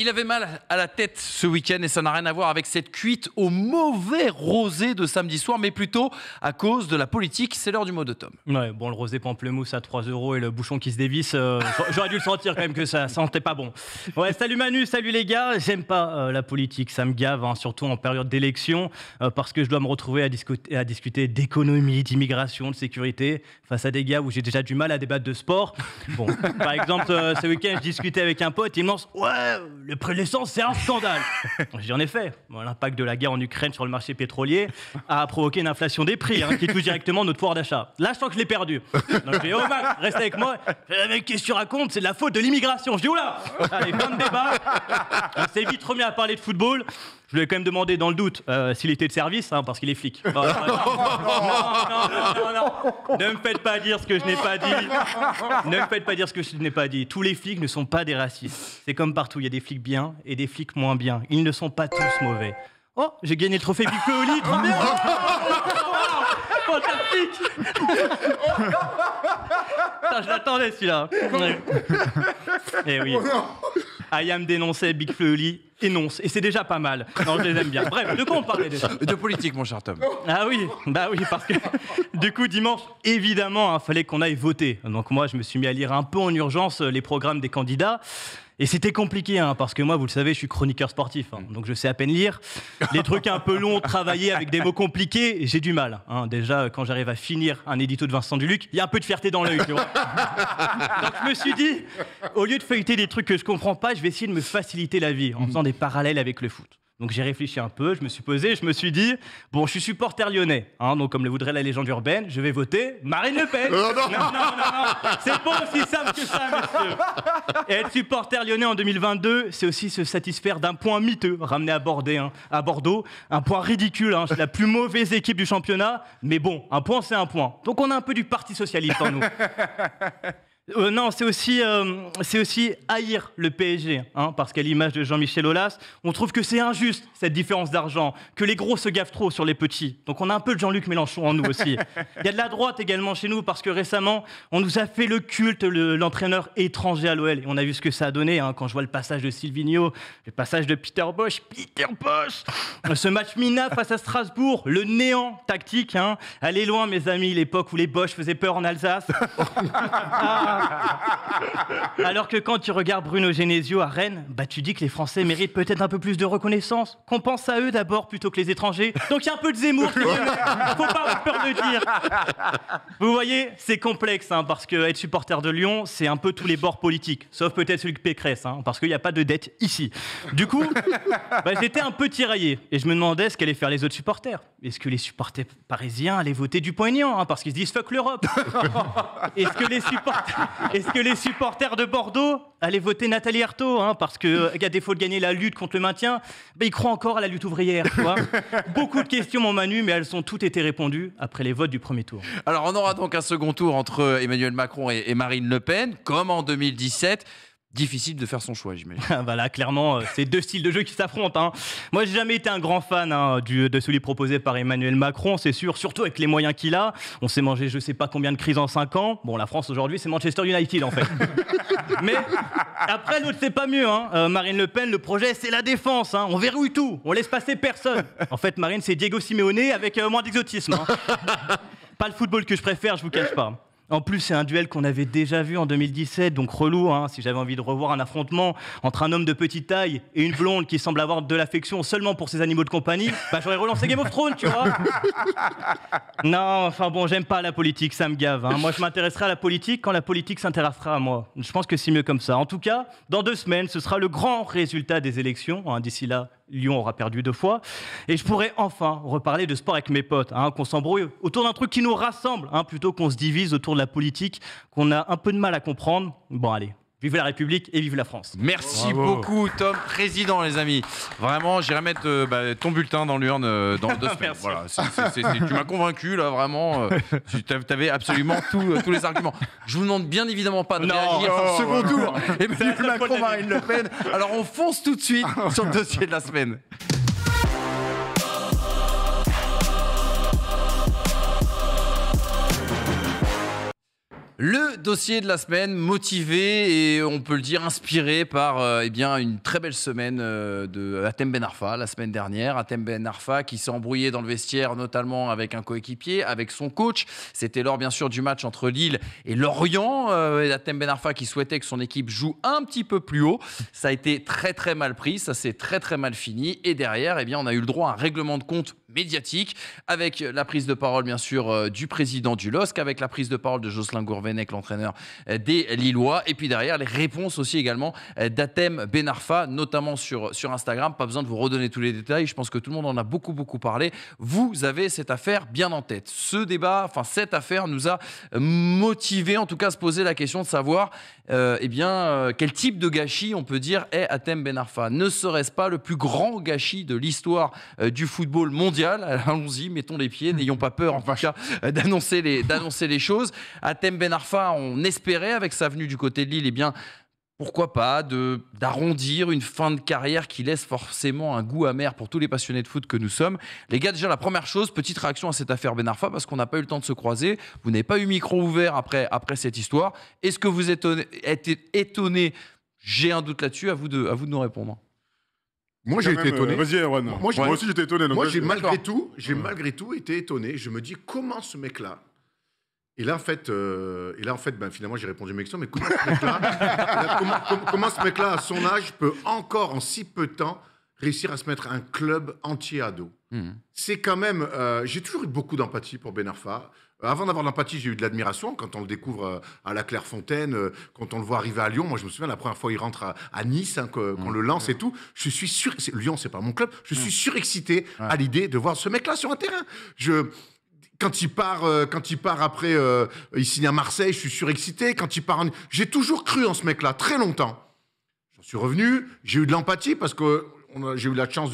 Il avait mal à la tête ce week-end et ça n'a rien à voir avec cette cuite au mauvais rosé de samedi soir, mais plutôt à cause de la politique. C'est l'heure du mot de Tom. Ouais, bon, le rosé pamplemousse à 3 euros et le bouchon qui se dévisse, euh, j'aurais dû le sentir quand même que ça sentait pas bon. Ouais, salut Manu, salut les gars. J'aime pas euh, la politique, ça me gave, hein, surtout en période d'élection, euh, parce que je dois me retrouver à, discuter, à discuter d'économie, d'immigration, de sécurité, face à des gars où j'ai déjà du mal à débattre de sport. Bon, par exemple, ce week-end, je discutais avec un pote, il me lance Ouais! le prix de l'essence, c'est un scandale. (laughs) J'ai en effet, l'impact de la guerre en Ukraine sur le marché pétrolier a provoqué une inflation des prix hein, qui touche directement notre pouvoir d'achat. Là, je sens que je l'ai perdu. je dis, oh reste avec moi. qu'est-ce que tu racontes C'est de la faute de l'immigration. Je dis, oula Allez, fin de débat. On s'est vite remis à parler de football. Je lui ai quand même demandé, dans le doute, euh, s'il était de service, hein, parce qu'il est flic. (laughs) Non, non, non, Ne me faites pas dire ce que je n'ai pas dit. Ne me faites pas dire ce que je n'ai pas dit. Tous les flics ne sont pas des racistes. C'est comme partout, il y a des flics bien et des flics moins bien. Ils ne sont pas tous mauvais. Oh, j'ai gagné le trophée du Fantastique je l'attendais celui-là. (laughs) Eh oui. Oh Ayam dénonçait Big Fleury énonce. Et c'est déjà pas mal. Non, je les aime bien. Bref, de quoi on parlait déjà De politique, mon cher Tom. Ah oui, bah oui, parce que du coup, dimanche, évidemment, il hein, fallait qu'on aille voter. Donc moi, je me suis mis à lire un peu en urgence euh, les programmes des candidats. Et c'était compliqué, hein, parce que moi, vous le savez, je suis chroniqueur sportif, hein. mm. donc je sais à peine lire. des trucs un peu longs, travaillés, avec des mots compliqués, j'ai du mal. Hein. Déjà, quand j'arrive à finir un édito de Vincent Duluc, il y a un peu de fierté dans l'œil, donc je me suis dit, au lieu de feuilleter des trucs que je comprends pas, je vais essayer de me faciliter la vie en mm. faisant des parallèles avec le foot. Donc j'ai réfléchi un peu, je me suis posé, je me suis dit, bon, je suis supporter lyonnais, hein, donc comme le voudrait la légende urbaine, je vais voter Marine Le Pen. (laughs) Oh, non, non, non, non, c'est pas aussi simple que ça, monsieur. Et être supporter lyonnais en 2022, c'est aussi se satisfaire d'un point miteux ramené à, Bordeaux, hein, à Bordeaux, un point ridicule, hein, c'est la plus mauvaise équipe du championnat, mais bon, un point c'est un point. Donc on a un peu du Parti Socialiste en nous. (laughs) Euh, non, c'est aussi, euh, aussi, haïr le PSG, hein, parce qu'à l'image de Jean-Michel Aulas, on trouve que c'est injuste cette différence d'argent, que les gros se gaffent trop sur les petits. Donc on a un peu de Jean-Luc Mélenchon en nous aussi. (laughs) Il y a de la droite également chez nous, parce que récemment, on nous a fait le culte, l'entraîneur étranger à l'OL. Et on a vu ce que ça a donné hein, quand je vois le passage de Silvino, le passage de Peter Bosch. Peter Bosch (laughs) Ce match Mina face à Strasbourg, le néant tactique. Hein. Allez loin, mes amis, l'époque où les Bosch faisaient peur en Alsace. (laughs) Ah, (laughs) Alors que quand tu regardes Bruno Genesio à Rennes, bah tu dis que les Français méritent peut-être un peu plus de reconnaissance, qu'on pense à eux d'abord plutôt que les étrangers. Donc il y a un peu de Zemmour, faut pas avoir peur de dire. Vous voyez, c'est complexe, hein, parce qu'être supporter de Lyon, c'est un peu tous les bords politiques, sauf peut-être celui de Pécresse, hein, parce qu'il n'y a pas de dette ici. Du coup, bah, j'étais un peu tiraillé, et je me demandais ce qu'allaient faire les autres supporters. Est-ce que les supporters parisiens allaient voter du poignant, hein, parce qu'ils se disent fuck l'Europe Est-ce que les supporters... Est-ce que les supporters de Bordeaux, allaient voter Nathalie Arthaud, hein, Parce parce euh, y a défaut de gagner la lutte contre le maintien, Mais bah, ils croient encore à la lutte ouvrière. Beaucoup de questions, mon Manu, mais elles ont toutes été répondues après les votes du premier tour. Alors on aura donc un second tour entre Emmanuel Macron et Marine Le Pen, comme en 2017 difficile de faire son choix, j'imagine. (laughs) voilà, clairement, euh, c'est deux styles de jeu qui s'affrontent. Hein. Moi, j'ai jamais été un grand fan hein, du, de celui proposé par Emmanuel Macron, c'est sûr, surtout avec les moyens qu'il a. On s'est mangé je sais pas combien de crises en cinq ans. Bon, la France aujourd'hui, c'est Manchester United en fait. (laughs) Mais après, l'autre, c'est pas mieux. Hein. Euh, Marine Le Pen, le projet, c'est la défense. On verrouille tout, on laisse passer personne. En fait, Marine, c'est Diego Simeone avec euh, moins d'exotisme. (laughs) pas le football que je préfère, je vous cache pas. En plus, c'est un duel qu'on avait déjà vu en 2017, donc relou. Hein, si j'avais envie de revoir un affrontement entre un homme de petite taille et une blonde qui semble avoir de l'affection seulement pour ses animaux de compagnie, bah, j'aurais relancé Game of Thrones, tu vois. (laughs) non, enfin bon, j'aime pas la politique, ça me gave. Hein. Moi, je m'intéresserai à la politique quand la politique s'intéressera à moi. Je pense que c'est mieux comme ça. En tout cas, dans deux semaines, ce sera le grand résultat des élections. Hein, d'ici là, Lyon aura perdu deux fois. Et je pourrais enfin reparler de sport avec mes potes, hein, qu'on s'embrouille autour d'un truc qui nous rassemble, hein, plutôt qu'on se divise autour de la politique, qu'on a un peu de mal à comprendre. Bon, allez, Vive la République et vive la France. Merci beaucoup, Tom, président, les amis. Vraiment, j'irai mettre euh, bah, ton bulletin dans l'urne euh, dans le (laughs) dossier. Voilà, tu m'as convaincu, là, vraiment. Euh, (laughs) tu avais absolument tous les arguments. Je vous demande bien évidemment pas de réagir au second Et tour. (laughs) Macron, Marine Le Pen. Alors, on fonce tout de suite sur le dossier de la semaine. Le dossier de la semaine, motivé et on peut le dire inspiré par euh, eh bien, une très belle semaine euh, de Atem Ben Arfa la semaine dernière. Atem Ben Arfa qui s'est embrouillé dans le vestiaire, notamment avec un coéquipier, avec son coach. C'était lors bien sûr du match entre Lille et Lorient. Euh, Atem Ben Arfa qui souhaitait que son équipe joue un petit peu plus haut. Ça a été très très mal pris, ça s'est très très mal fini. Et derrière, eh bien, on a eu le droit à un règlement de compte médiatique, avec la prise de parole, bien sûr, euh, du président du LOSC, avec la prise de parole de Jocelyn Gourvenec, l'entraîneur euh, des Lillois, et puis derrière, les réponses aussi également euh, d'Athem Benarfa, notamment sur, sur Instagram. Pas besoin de vous redonner tous les détails, je pense que tout le monde en a beaucoup, beaucoup parlé. Vous avez cette affaire bien en tête. Ce débat, enfin, cette affaire nous a motivé, en tout cas, à se poser la question de savoir, et eh bien, quel type de gâchis on peut dire est Athem Benarfa. Ne serait-ce pas le plus grand gâchis de l'histoire du football mondial (laughs) Allons-y, mettons les pieds, hmm. n'ayons pas peur en euh, d'annoncer les, les choses. Atem Ben Arfa, on espérait avec sa venue du côté de Lille, eh bien pourquoi pas d'arrondir une fin de carrière qui laisse forcément un goût amer pour tous les passionnés de foot que nous sommes. Les gars, déjà la première chose, petite réaction à cette affaire Ben parce qu'on n'a pas eu le temps de se croiser. Vous n'avez pas eu micro ouvert après, après cette histoire. Est-ce que vous êtes étonné, étonné J'ai un doute là-dessus. À vous de, à vous de nous répondre. Euh, moi, j'ai été étonné. Moi, moi aussi, j'étais étonné. Moi, j'ai malgré tout, j'ai malgré tout été étonné. Je me dis, comment ce mec-là et là, en fait, et euh, là, en fait ben, finalement, j'ai répondu à mes questions, mais (laughs) comment ce mec-là, à son âge, peut encore, en si peu de temps, réussir à se mettre un club entier ado hmm. C'est quand même... Euh, j'ai toujours eu beaucoup d'empathie pour Ben Arfa. Euh, avant d'avoir de l'empathie, j'ai eu de l'admiration quand on le découvre euh, à la Clairefontaine, euh, quand on le voit arriver à Lyon. Moi, je me souviens, la première fois, il rentre à, Nice, hein, qu'on mmh. le lance mmh. et tout. Je suis sur. Lyon, c'est pas mon club. Je mmh. suis surexcité à l'idée de voir ce mec-là sur un terrain. Je quand il part, quand il part après, il signe à Marseille, je suis surexcité. Quand il part, j'ai toujours cru en ce mec-là très longtemps. J'en suis revenu, j'ai eu de l'empathie parce que j'ai eu la chance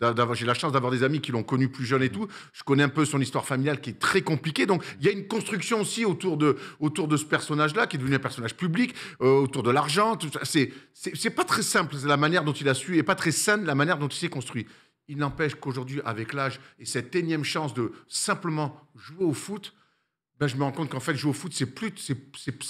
d'avoir, des amis qui l'ont connu plus jeune et tout. Je connais un peu son histoire familiale qui est très compliquée. Donc il y a une construction aussi autour de, ce personnage-là qui est devenu un personnage public, euh, autour de l'argent. C'est, pas très simple la manière dont il a su et pas très saine la manière dont il s'est construit. Il n'empêche qu'aujourd'hui, avec l'âge et cette énième chance de simplement jouer au foot, ben, je me rends compte qu'en fait, jouer au foot, c'est plus,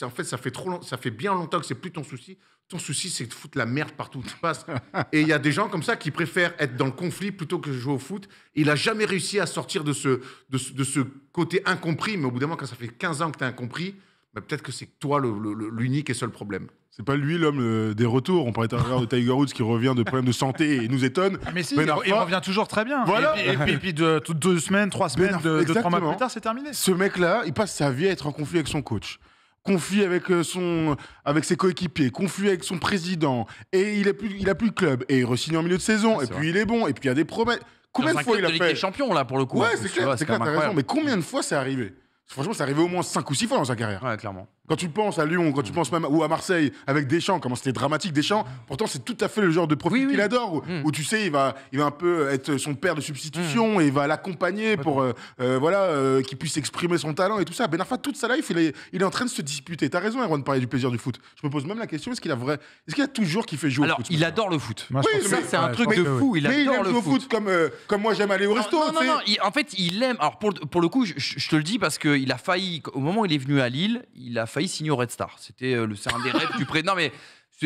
en fait, ça fait ça fait bien longtemps que c'est plus ton souci. Ton souci, c'est de foutre la merde partout où tu passes. (laughs) Et il y a des gens comme ça qui préfèrent être dans le conflit plutôt que jouer au foot. Il n'a jamais réussi à sortir de ce, de côté incompris. Mais au bout d'un moment, quand ça fait 15 ans que tu es incompris, bah, peut-être que c'est toi l'unique et seul problème. C'est pas lui l'homme des retours. On parlait tout à de Tiger Woods qui revient de problèmes de santé et nous étonne. Ah, mais si, ben il, revient toujours très bien. Voilà. Et puis, deux, semaines, trois ben semaines, de, de, trois mois plus tard, c'est terminé. Ce mec-là, il passe sa vie à être en conflit avec son coach conflit avec euh, son avec ses coéquipiers, conflit avec son président et il a plus il a club et il re-signe en milieu de saison et puis il est bon et puis il y a des promesses. Combien de fois il a fait des là pour le coup hein. Ouais, c'est clair, c'est clair, t'as mais combien de fois c'est arrivé Franchement, c'est arrivé au moins 5 ou 6 fois dans sa carrière. Ouais, clairement. Quand tu penses à Lyon, quand tu penses même ou à Marseille avec Deschamps, comment c'était dramatique Deschamps. Pourtant, c'est tout à fait le genre de profil qu'il adore, mm. où, tu sais, il va, il va un peu être son père de substitution mm. et il va l'accompagner pour, euh, euh, voilà, euh, qu'il puisse exprimer son talent et tout ça. Ben Arfa, toute sa life, il est, il est en train de se disputer. T'as raison, Erwan de parler du plaisir du foot. Je me pose même la question est-ce qu'il a vrai, est-ce qu'il a toujours fait jouer au foot il adore le foot. oui, ça, c'est un truc de fou. Il adore le foot, comme, comme moi j'aime aller au resto. Non, non, non, en fait, il aime. Alors pour, pour le coup, je, te le dis parce il a failli au moment où il est venu à Lille, il a failli signer au Red Star. C'était euh, le, c'est un des rêves du président Non, mais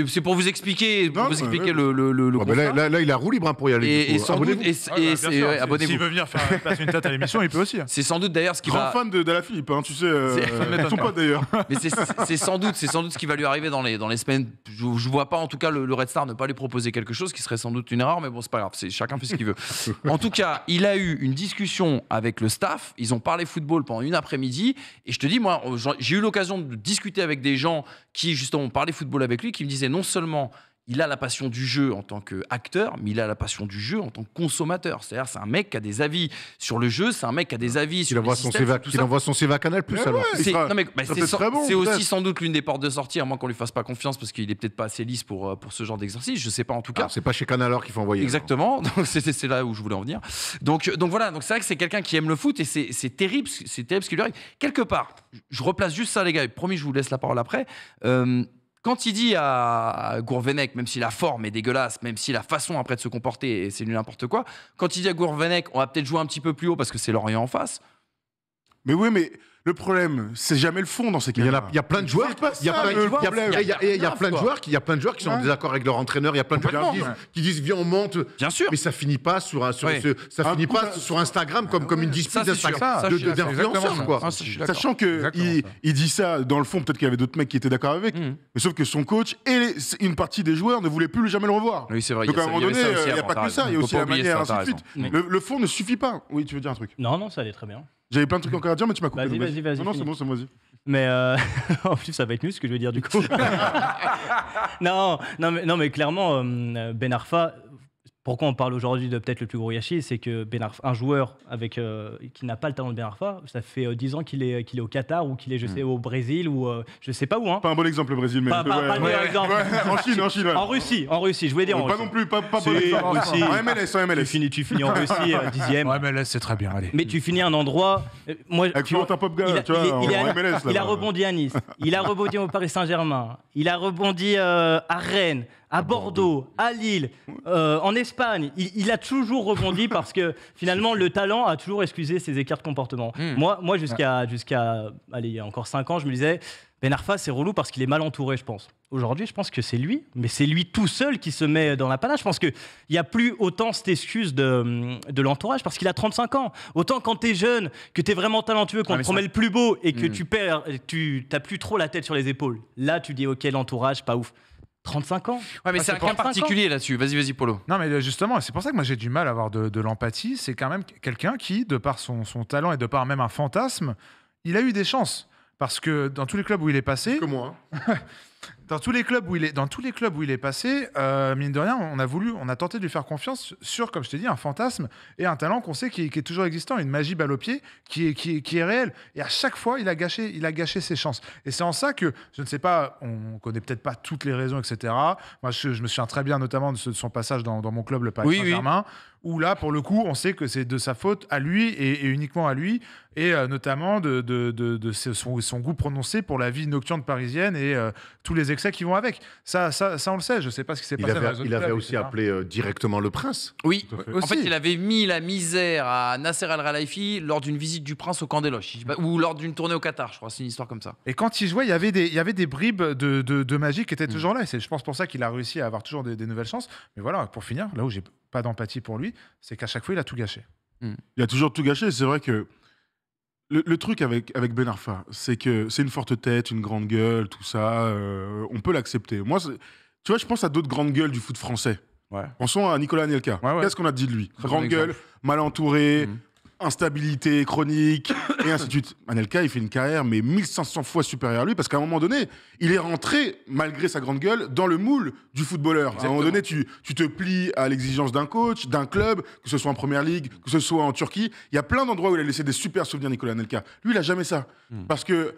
c'est pour vous expliquer, vous expliquer le, ah, bah là, il a roue libre hein, pour y aller. Et, sans doute, ah, bah, euh, S'il veut venir faire une tête à l'émission, il peut aussi. Hein. C'est sans doute d'ailleurs ce qui va. Grand fan de, de la Philippe, hein, tu sais. Euh, d'ailleurs. (laughs) Mais c'est sans doute, c'est sans doute ce qui va lui arriver dans les dans les semaines. Je, ne vois pas en tout cas le, Red Star ne pas lui proposer quelque chose qui serait sans doute une erreur, mais bon c'est pas grave, C'est chacun fait ce qu'il veut. (laughs) en tout cas, il a eu une discussion avec le staff. Ils ont parlé football pendant une après-midi, et je te dis moi, euh, j'ai eu l'occasion de discuter avec des gens qui justement parlé football avec lui, qui me disaient non seulement il a la passion du jeu en tant qu'acteur, mais il a la passion du jeu en tant que consommateur. C'est-à-dire, c'est un mec qui a des avis sur le jeu, c'est un mec qui a des avis sur le jeu. Il envoie son CV à Canal Plus, alors. c'est bah, aussi sans doute l'une des portes de sortie, à moins qu'on lui fasse pas confiance, parce qu'il est peut-être pas assez lisse pour, euh, pour ce genre d'exercice. Je sais pas, en tout cas. Ah, c'est pas chez Canal alors qu'il faut envoyer. Exactement. (laughs) c'est là où je voulais en venir. Donc, donc voilà. Donc c'est vrai que c'est quelqu'un qui aime le foot et c'est terrible, c'est terrible ce qui lui arrive. Quelque part, je replace juste ça, les gars. Promis, je vous laisse la parole après. Euh, quand il dit à Gourvenec, même si la forme est dégueulasse, même si la façon après de se comporter, c'est n'importe quoi, quand il dit à Gourvenec, on va peut-être jouer un petit peu plus haut parce que c'est Lorient en face. Mais oui, mais le problème, c'est jamais le fond dans ces cas-là. Il y, a, plein de joueurs, il y a plein de joueurs, qui sont en désaccord avec leur entraîneur. Il y a plein de joueurs qui disent, viens on monte. Bien sûr. Mais ça finit pas sur, ça finit pas sur Instagram comme comme une dispute d'influenceurs quoi. Sachant que il, dit ça dans le fond, peut-être qu'il y avait d'autres mecs qui étaient d'accord avec, mais sauf que son coach et une partie des joueurs ne voulaient plus jamais le revoir. Oui c'est vrai. Donc à un moment donné, il n'y a pas que ça, il y a aussi la manière Le fond ne suffit pas. Oui tu veux dire un truc Non non ça allait très bien. J'avais plein de trucs encore à dire, mais tu m'as coupé. Vas-y, vas-y, vas-y. Non, c'est bon, c'est moi. vas Mais euh, (laughs) en plus, ça va être nul ce que je vais dire du coup. (laughs) non, non, mais, non, mais clairement, euh, Ben Arfa, pourquoi on parle aujourd'hui de peut-être le plus gros gâchis, c'est que ben un joueur avec, euh, qui n'a pas le talent de Ben ça fait euh, dix 10 ans qu'il est, qu'il est au Qatar ou qu'il est, je hmm. sais, au Brésil ou je euh, je sais pas où. Hein. Pas un bon exemple le Brésil, mais. en Chine, en Chine. En Russie, en Russie, je voulais dire. En pas non plus, pas, pas bon exemple. Russie, en MLS, en MLS. Tu finis, tu finis en Russie, dixième. En MLS, c'est très bien, allez. Mais tu finis un endroit. moi, tu Pop tu vois, il a rebondi à Nice, il a rebondi au Paris Saint-Germain, il a rebondi à Rennes à Bordeaux, à Lille, euh, en Espagne. Il, a toujours rebondi (laughs) parce que finalement, le talent a toujours excusé ses écarts de comportement. Hmm. Moi, moi jusqu'à jusqu'à allez, il y a encore cinq ans, je me disais Ben Arfa, c'est relou parce qu'il est mal entouré, je pense. Aujourd'hui, je pense que c'est lui, mais c'est lui tout seul qui se met dans la panache. Je pense qu'il n'y a plus autant cette excuse de, l'entourage parce qu'il a 35 ans. Autant quand tu es jeune, que tu es vraiment talentueux, qu'on ah, te promet le plus beau et que hmm. tu perds, tu n'as plus trop la tête sur les épaules. Là, tu dis Ok, l'entourage, pas ouf. 35 ans. Ouais, mais c'est un cas particulier là-dessus. Vas-y, vas-y, Polo. Non, mais euh, justement, c'est pour ça que moi j'ai du mal à avoir de, l'empathie. C'est quand même quelqu'un qui, de par son, son, talent et de par même un fantasme, il a eu des chances. Parce que dans tous les clubs où il est passé. Que moi. Hein. (laughs) Dans tous les clubs où il est, dans tous les clubs où il est passé, euh, mine de rien, on a voulu, on a tenté de lui faire confiance sur, comme je t'ai dit, un fantasme et un talent qu'on sait qui, est toujours existant, une magie balle au pied qui est, qui, est réelle. Et à chaque fois, il a gâché, il a gâché ses chances. Et c'est en ça que, je ne sais pas, on connaît peut-être pas toutes les raisons, etc. Moi, je, me souviens très bien, notamment de, son passage dans, mon club, le Paris oui, saint où là, pour le coup, on sait que c'est de sa faute à lui et, uniquement à lui, et euh, notamment de, son, goût prononcé pour la vie nocturne parisienne et euh, tous les excès qui vont avec. Ça, ça, on le sait, je ne sais pas ce qui s'est passé. il avait aussi appelé euh, directement le prince. Oui, en fait, il avait mis la misère à Nasser al ralafi lors d'une visite du prince au camp ou lors d'une tournée au Qatar, je crois, c'est une histoire comme ça. Et quand il jouait, il y avait des, bribes de, magie qui étaient mm. toujours là, c'est je pense pour ça qu'il a réussi à avoir toujours des, des nouvelles chances. Mais voilà, pour finir, là où j'ai pas d'empathie pour lui, c'est qu'à chaque fois, il a tout gâché. Hmm. Il a toujours tout gâché. C'est vrai que le, truc avec, avec Ben Arfa, c'est que c'est une forte tête, une grande gueule, tout ça. Euh, on peut l'accepter. Moi, tu vois, je pense à d'autres grandes gueules du foot français. Ouais. Pensons à Nicolas Anelka. Qu'est-ce qu'on a dit de lui Grande gueule, mal entouré, hmm instabilité chronique, et ainsi de suite. (coughs) Anelka il fait une carrière, mais 1500 fois supérieure à lui, parce qu'à un moment donné, il est rentré, malgré sa grande gueule, dans le moule du footballeur. À un moment donné, tu, tu te plies à l'exigence d'un coach, d'un club, que ce soit en première ligue, que ce soit en Turquie. Il y a plein d'endroits où il a laissé des super souvenirs, Nicolas Anelka. Lui, il a jamais ça. Hmm. Parce que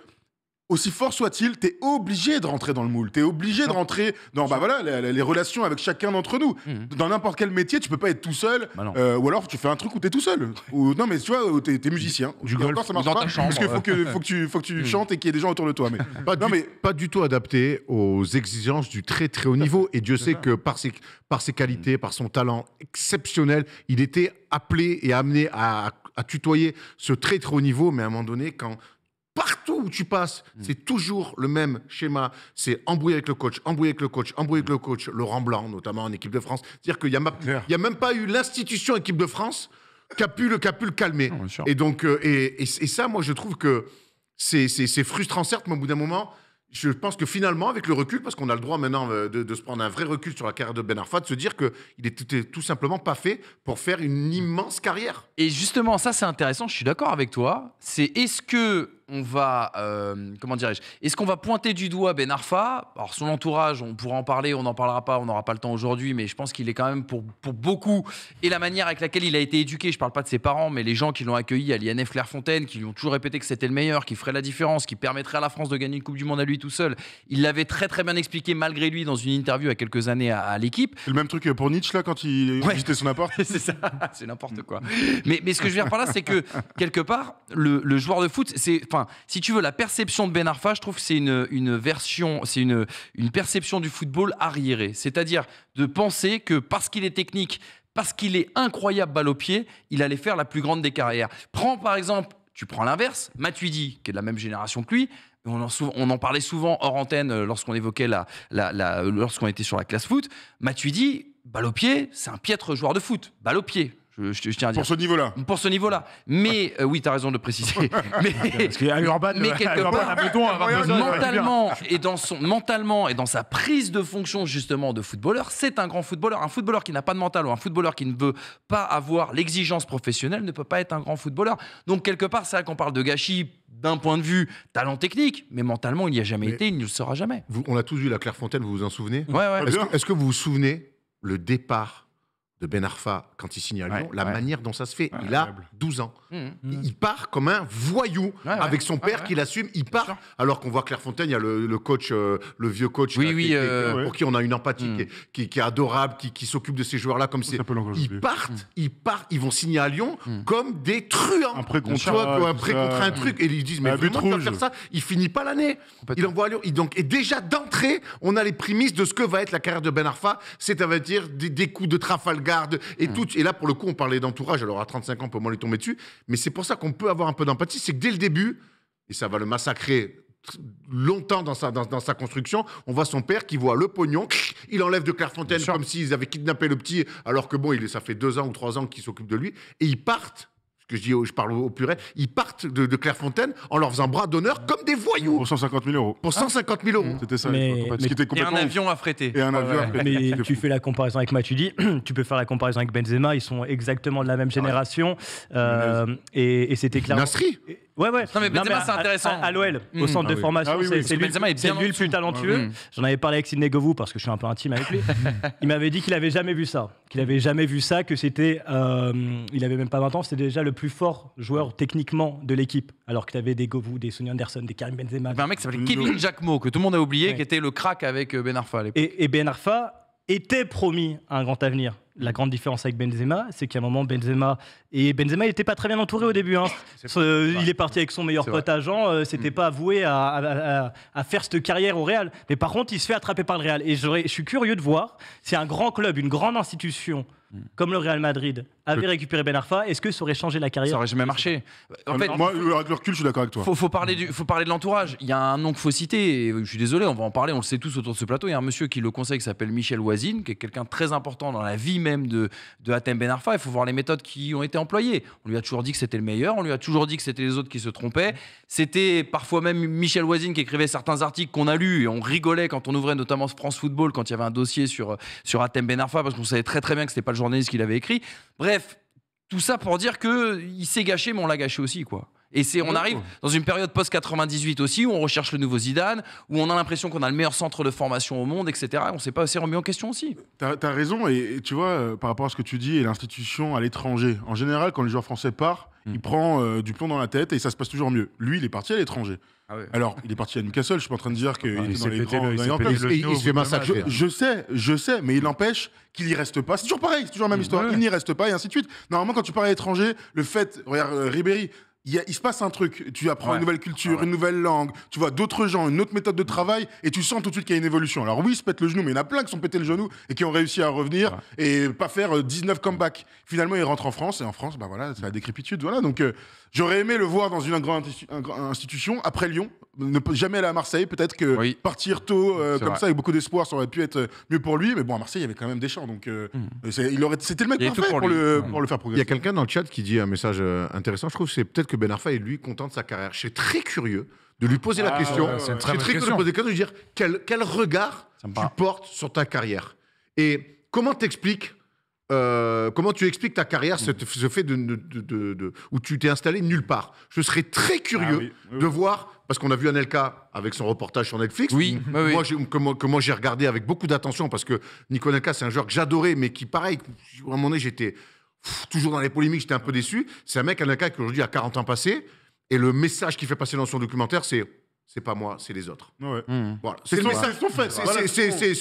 aussi fort soit-il, tu es obligé de rentrer dans le moule, tu es obligé de rentrer dans bah voilà, les, relations avec chacun d'entre nous. Mmh, mmh. Dans n'importe quel métier, tu peux pas être tout seul, bah euh, ou alors tu fais un truc où tu es tout seul. non, mais tu vois, tu es, musicien. Du golf, encore, ça marche pas, Parce qu'il faut que, tu, que tu mmh. chantes et qu'il y ait des gens autour de toi. Mais... (laughs) Pas, non, du, mais... pas du tout adapté aux exigences du très très haut niveau. Et Dieu sait que par ses, qualités, par son talent exceptionnel, il était appelé et amené à, à tutoyer ce très très haut niveau, mais à un moment donné, quand partout où tu passes, mm. c'est toujours le même schéma. C'est embrouillé avec le coach, embrouillé avec le coach, embrouillé avec le coach. Laurent Blanc, notamment en équipe de France. C'est-à-dire qu'il n'y a, même pas eu l'institution équipe de France qui a pu le, calmer. et donc, euh, et, ça, moi, je trouve que c'est frustrant, certes, mais au bout d'un moment, je pense que finalement, avec le recul, parce qu'on a le droit maintenant euh, de, se prendre un vrai recul sur la carrière de Ben Arfa, de se dire qu'il n'était tout simplement pas fait pour faire une immense carrière. Et justement, ça c'est intéressant, je suis d'accord avec toi. C'est est-ce que on va, euh, comment dirais-je, est-ce qu'on va pointer du doigt Ben Arfa Alors son entourage, on pourra en parler, on n'en parlera pas, on n'aura pas le temps aujourd'hui, mais je pense qu'il est quand même pour, beaucoup, et la manière avec laquelle il a été éduqué, je ne parle pas de ses parents, mais les gens qui l'ont accueilli à l'INF Clairefontaine, qui lui ont toujours répété que c'était le meilleur, qui ferait la différence, qui permettrait à la France de gagner une Coupe du Monde à lui tout seul, il l'avait très très bien expliqué malgré lui dans une interview il y a quelques années à, l'équipe. C'est le même truc pour Nietzsche là quand il visitait son apport (laughs) c'est ça, c'est n'importe quoi. mais, ce que je veux dire par là, c'est que quelque part, le, le joueur de foot, c'est... Enfin, si tu veux, la perception de Ben Arfa, je trouve que c'est une, version, c'est une, une perception du football arriéré, C'est-à-dire de penser que parce qu'il est technique, parce qu'il est incroyable balle au pied, il allait faire la plus grande des carrières. Prends par exemple, tu prends l'inverse, Matuidi, qui est de la même génération que lui, on en, parlait souvent hors antenne euh, lorsqu'on évoquait la, euh, lorsqu'on était sur la classe foot. Matuidi, balle au pied, c'est un piètre joueur de foot, balle au pied tiens Pour ce niveau-là. Pour ce niveau-là. Mais euh, oui, tu as raison de préciser. (laughs) mais, Parce qu'il Urban, mais euh, quelque part, mentalement et dans son mentalement et dans sa prise de fonction justement de footballeur, c'est un grand footballeur. Un footballeur qui n'a pas de mental ou un footballeur qui ne veut pas avoir l'exigence professionnelle ne peut pas être un grand footballeur. Donc quelque part, c'est vrai qu'on parle de gâchis d'un point de vue talent technique, mais mentalement, il n'y a jamais été, il ne le sera jamais. on l'a tous vu, la Clairefontaine, vous vous en souvenez oui. ouais. Est-ce que, que vous vous souvenez le départ de Ben Arfa quand il signe à Lyon, la manière dont ça se fait. il a 12 ans. Mmh, mmh. Il part comme un voyou avec son père qui l'assume. Il part. Alors qu'on voit Clairefontaine, il y a le, coach, euh, le vieux coach, euh, pour qui on a une empathie, mmh. qui, est adorable, qui, s'occupe de ces joueurs-là comme c'est. Ils partent, ils partent, ils vont signer à Lyon comme des truands. Un prêt contre un, un truc. Et ils disent, mais vraiment, tu faire ça. Il finit pas l'année. Il envoie à Lyon. donc, et déjà d'entrée, on a les prémices de ce que va être la carrière de Ben Arfa, c'est-à-dire des, des coups de Trafalgar garde, Et, hmm. tout, et là, pour le coup, on parlait d'entourage. Alors, à 35 ans, on peut moins lui tomber dessus. Mais c'est pour ça qu'on peut avoir un peu d'empathie. C'est que dès le début, et ça va le massacrer longtemps dans sa, dans, dans, sa construction, on voit son père qui voit le pognon, (laughs) il enlève de Clairefontaine comme s'ils avaient kidnappé le petit, alors que bon, il, ça fait deux ans ou trois ans qu'il s'occupe de lui, et ils partent que je dis, je parle au purée, ils partent de, Clairefontaine en leur faisant bras d'honneur comme des voyous. Pour 150 000 euros. Pour 150 ah. 000 euros. Mmh. C'était ça. Mais, était et un avion à fretter. Mais tu fais la comparaison avec Matuidi, (clears throat) tu peux faire la comparaison avec Benzema, ils sont exactement de la même génération. Euh, et, c'était clair. Nasri Ouais, ouais. mais Benzema, c'est intéressant. À, l'OL, mm. au centre ah de formation, ah c'est lui, le plus talentueux. Mm. J'en avais parlé avec Sidney Govou parce que je suis un peu intime avec lui. (laughs) il m'avait dit qu'il avait jamais vu ça. Qu'il avait jamais vu ça, que c'était. Euh, il avait même pas 20 ans, c'était déjà le plus fort joueur techniquement de l'équipe. Alors qu'il avait des Govou, des Sonny Anderson, des Karim Benzema. un mec qui s'appelait Kevin Jacquemot, que tout le monde a oublié, qui était le crack avec euh, Ben Arfa à l'époque. Et, et Ben Arfa était promis un grand avenir. La grande différence avec Benzema, c'est qu'à un moment, Benzema. Et Benzema, il n'était pas très bien entouré au début. Hein. il est parti avec son meilleur pote agent. C'était euh, mm. pas avoué à, faire cette carrière au Real. Mais par contre, il se fait attraper par le Real. Et je suis curieux de voir C'est un grand club, une grande institution, mm. comme le Real Madrid, avait récupéré Ben Arfa, est-ce que ça aurait changé la carrière Ça aurait jamais marché. En euh, fait, moi, euh, avec le recul, je suis d'accord avec toi. Faut, faut parler du, faut parler de l'entourage. Il y a un nom qu'il faut citer. Et je suis désolé, on va en parler. On le sait tous autour de ce plateau. Il y a un monsieur qui le conseille qui s'appelle Michel Oisine, qui est quelqu'un très important dans la vie même de, de Hatem Ben Arfa. Il faut voir les méthodes qui ont été employées. On lui a toujours dit que c'était le meilleur. On lui a toujours dit que c'était les autres qui se trompaient. C'était parfois même Michel Oisine qui écrivait certains articles qu'on a lus et on rigolait quand on ouvrait notamment France Football quand il y avait un dossier sur sur Hatem Ben Arfa parce qu'on savait très très bien que c'était pas le journaliste qui l'avait écrit. Bref. Bref, tout ça pour dire que il s'est gâché, mais on l'a gâché aussi, quoi. Et c'est, on arrive dans une période post-98 aussi, où on recherche le nouveau Zidane, où on a l'impression qu'on a le meilleur centre de formation au monde, etc. On ne s'est pas assez remis en question aussi. Tu as, raison, et, et, tu vois, euh, par rapport à ce que tu dis et l'institution à l'étranger, en général, quand les joueurs français partent, il hmm. prend euh, du plomb dans la tête et ça se passe toujours mieux. Lui, il est parti à l'étranger. Ah Alors, il est parti à Newcastle. Je suis pas en train de dire qu'il est ah, dans les grands. il, fait massacrer. Je, sais, je sais, mais il empêche qu'il n'y reste pas. C'est toujours pareil, c'est toujours la même hmm. histoire. Il n'y reste pas et ainsi de suite. Normalement, quand tu pars à l'étranger, le fait, regarde euh, Ribéry, il, se passe un truc. Tu apprends une nouvelle culture, ah une nouvelle langue, tu vois d'autres gens, une autre méthode de travail, et tu sens tout de suite qu'il y a une évolution. Alors oui, ils se pètent le genou, mais il y en a plein qui sont pété le genou et qui ont réussi à revenir et pas faire 19 euh, comebacks. Finalement, ils rentrent en France, et en France, bah voilà, c'est la décrépitude. Voilà, donc. Euh, J'aurais aimé le voir dans une grande institution, après Lyon, ne jamais aller à Marseille. Peut-être que partir tôt, euh, comme ça, avec beaucoup d'espoir, ça aurait pu être euh, mieux pour lui. Mais bon, à Marseille, il y avait quand même des champs. Donc, euh, hmm. il aurait c'était le mec parfait hmm. pour, le, faire progresser. Il y a quelqu'un dans le chat qui dit un message intéressant. Je trouve que c'est peut-être que Ben Arfa est lui content de sa carrière. Je suis très curieux de lui poser la ah, question. Je suis très curieux de poser lui dire quel, quel regard tu portes sur ta carrière. Et comment t'expliques euh, comment tu expliques ta carrière, ce, fait de, de, où tu t'es installé nulle part Je serais très curieux ah de voir, parce qu'on a vu Anelka avec son reportage sur Netflix. Oui, moi, comment, j'ai regardé avec beaucoup d'attention, parce que Nico Anelka, c'est un joueur que j'adorais, mais qui, pareil, à un moment donné, j'étais toujours dans les polémiques, j'étais un peu déçu. C'est un mec, Anelka, qui aujourd'hui a 40 ans passé, et le message qu'il fait passer dans son documentaire, c'est c'est pas moi, c'est les autres. C'est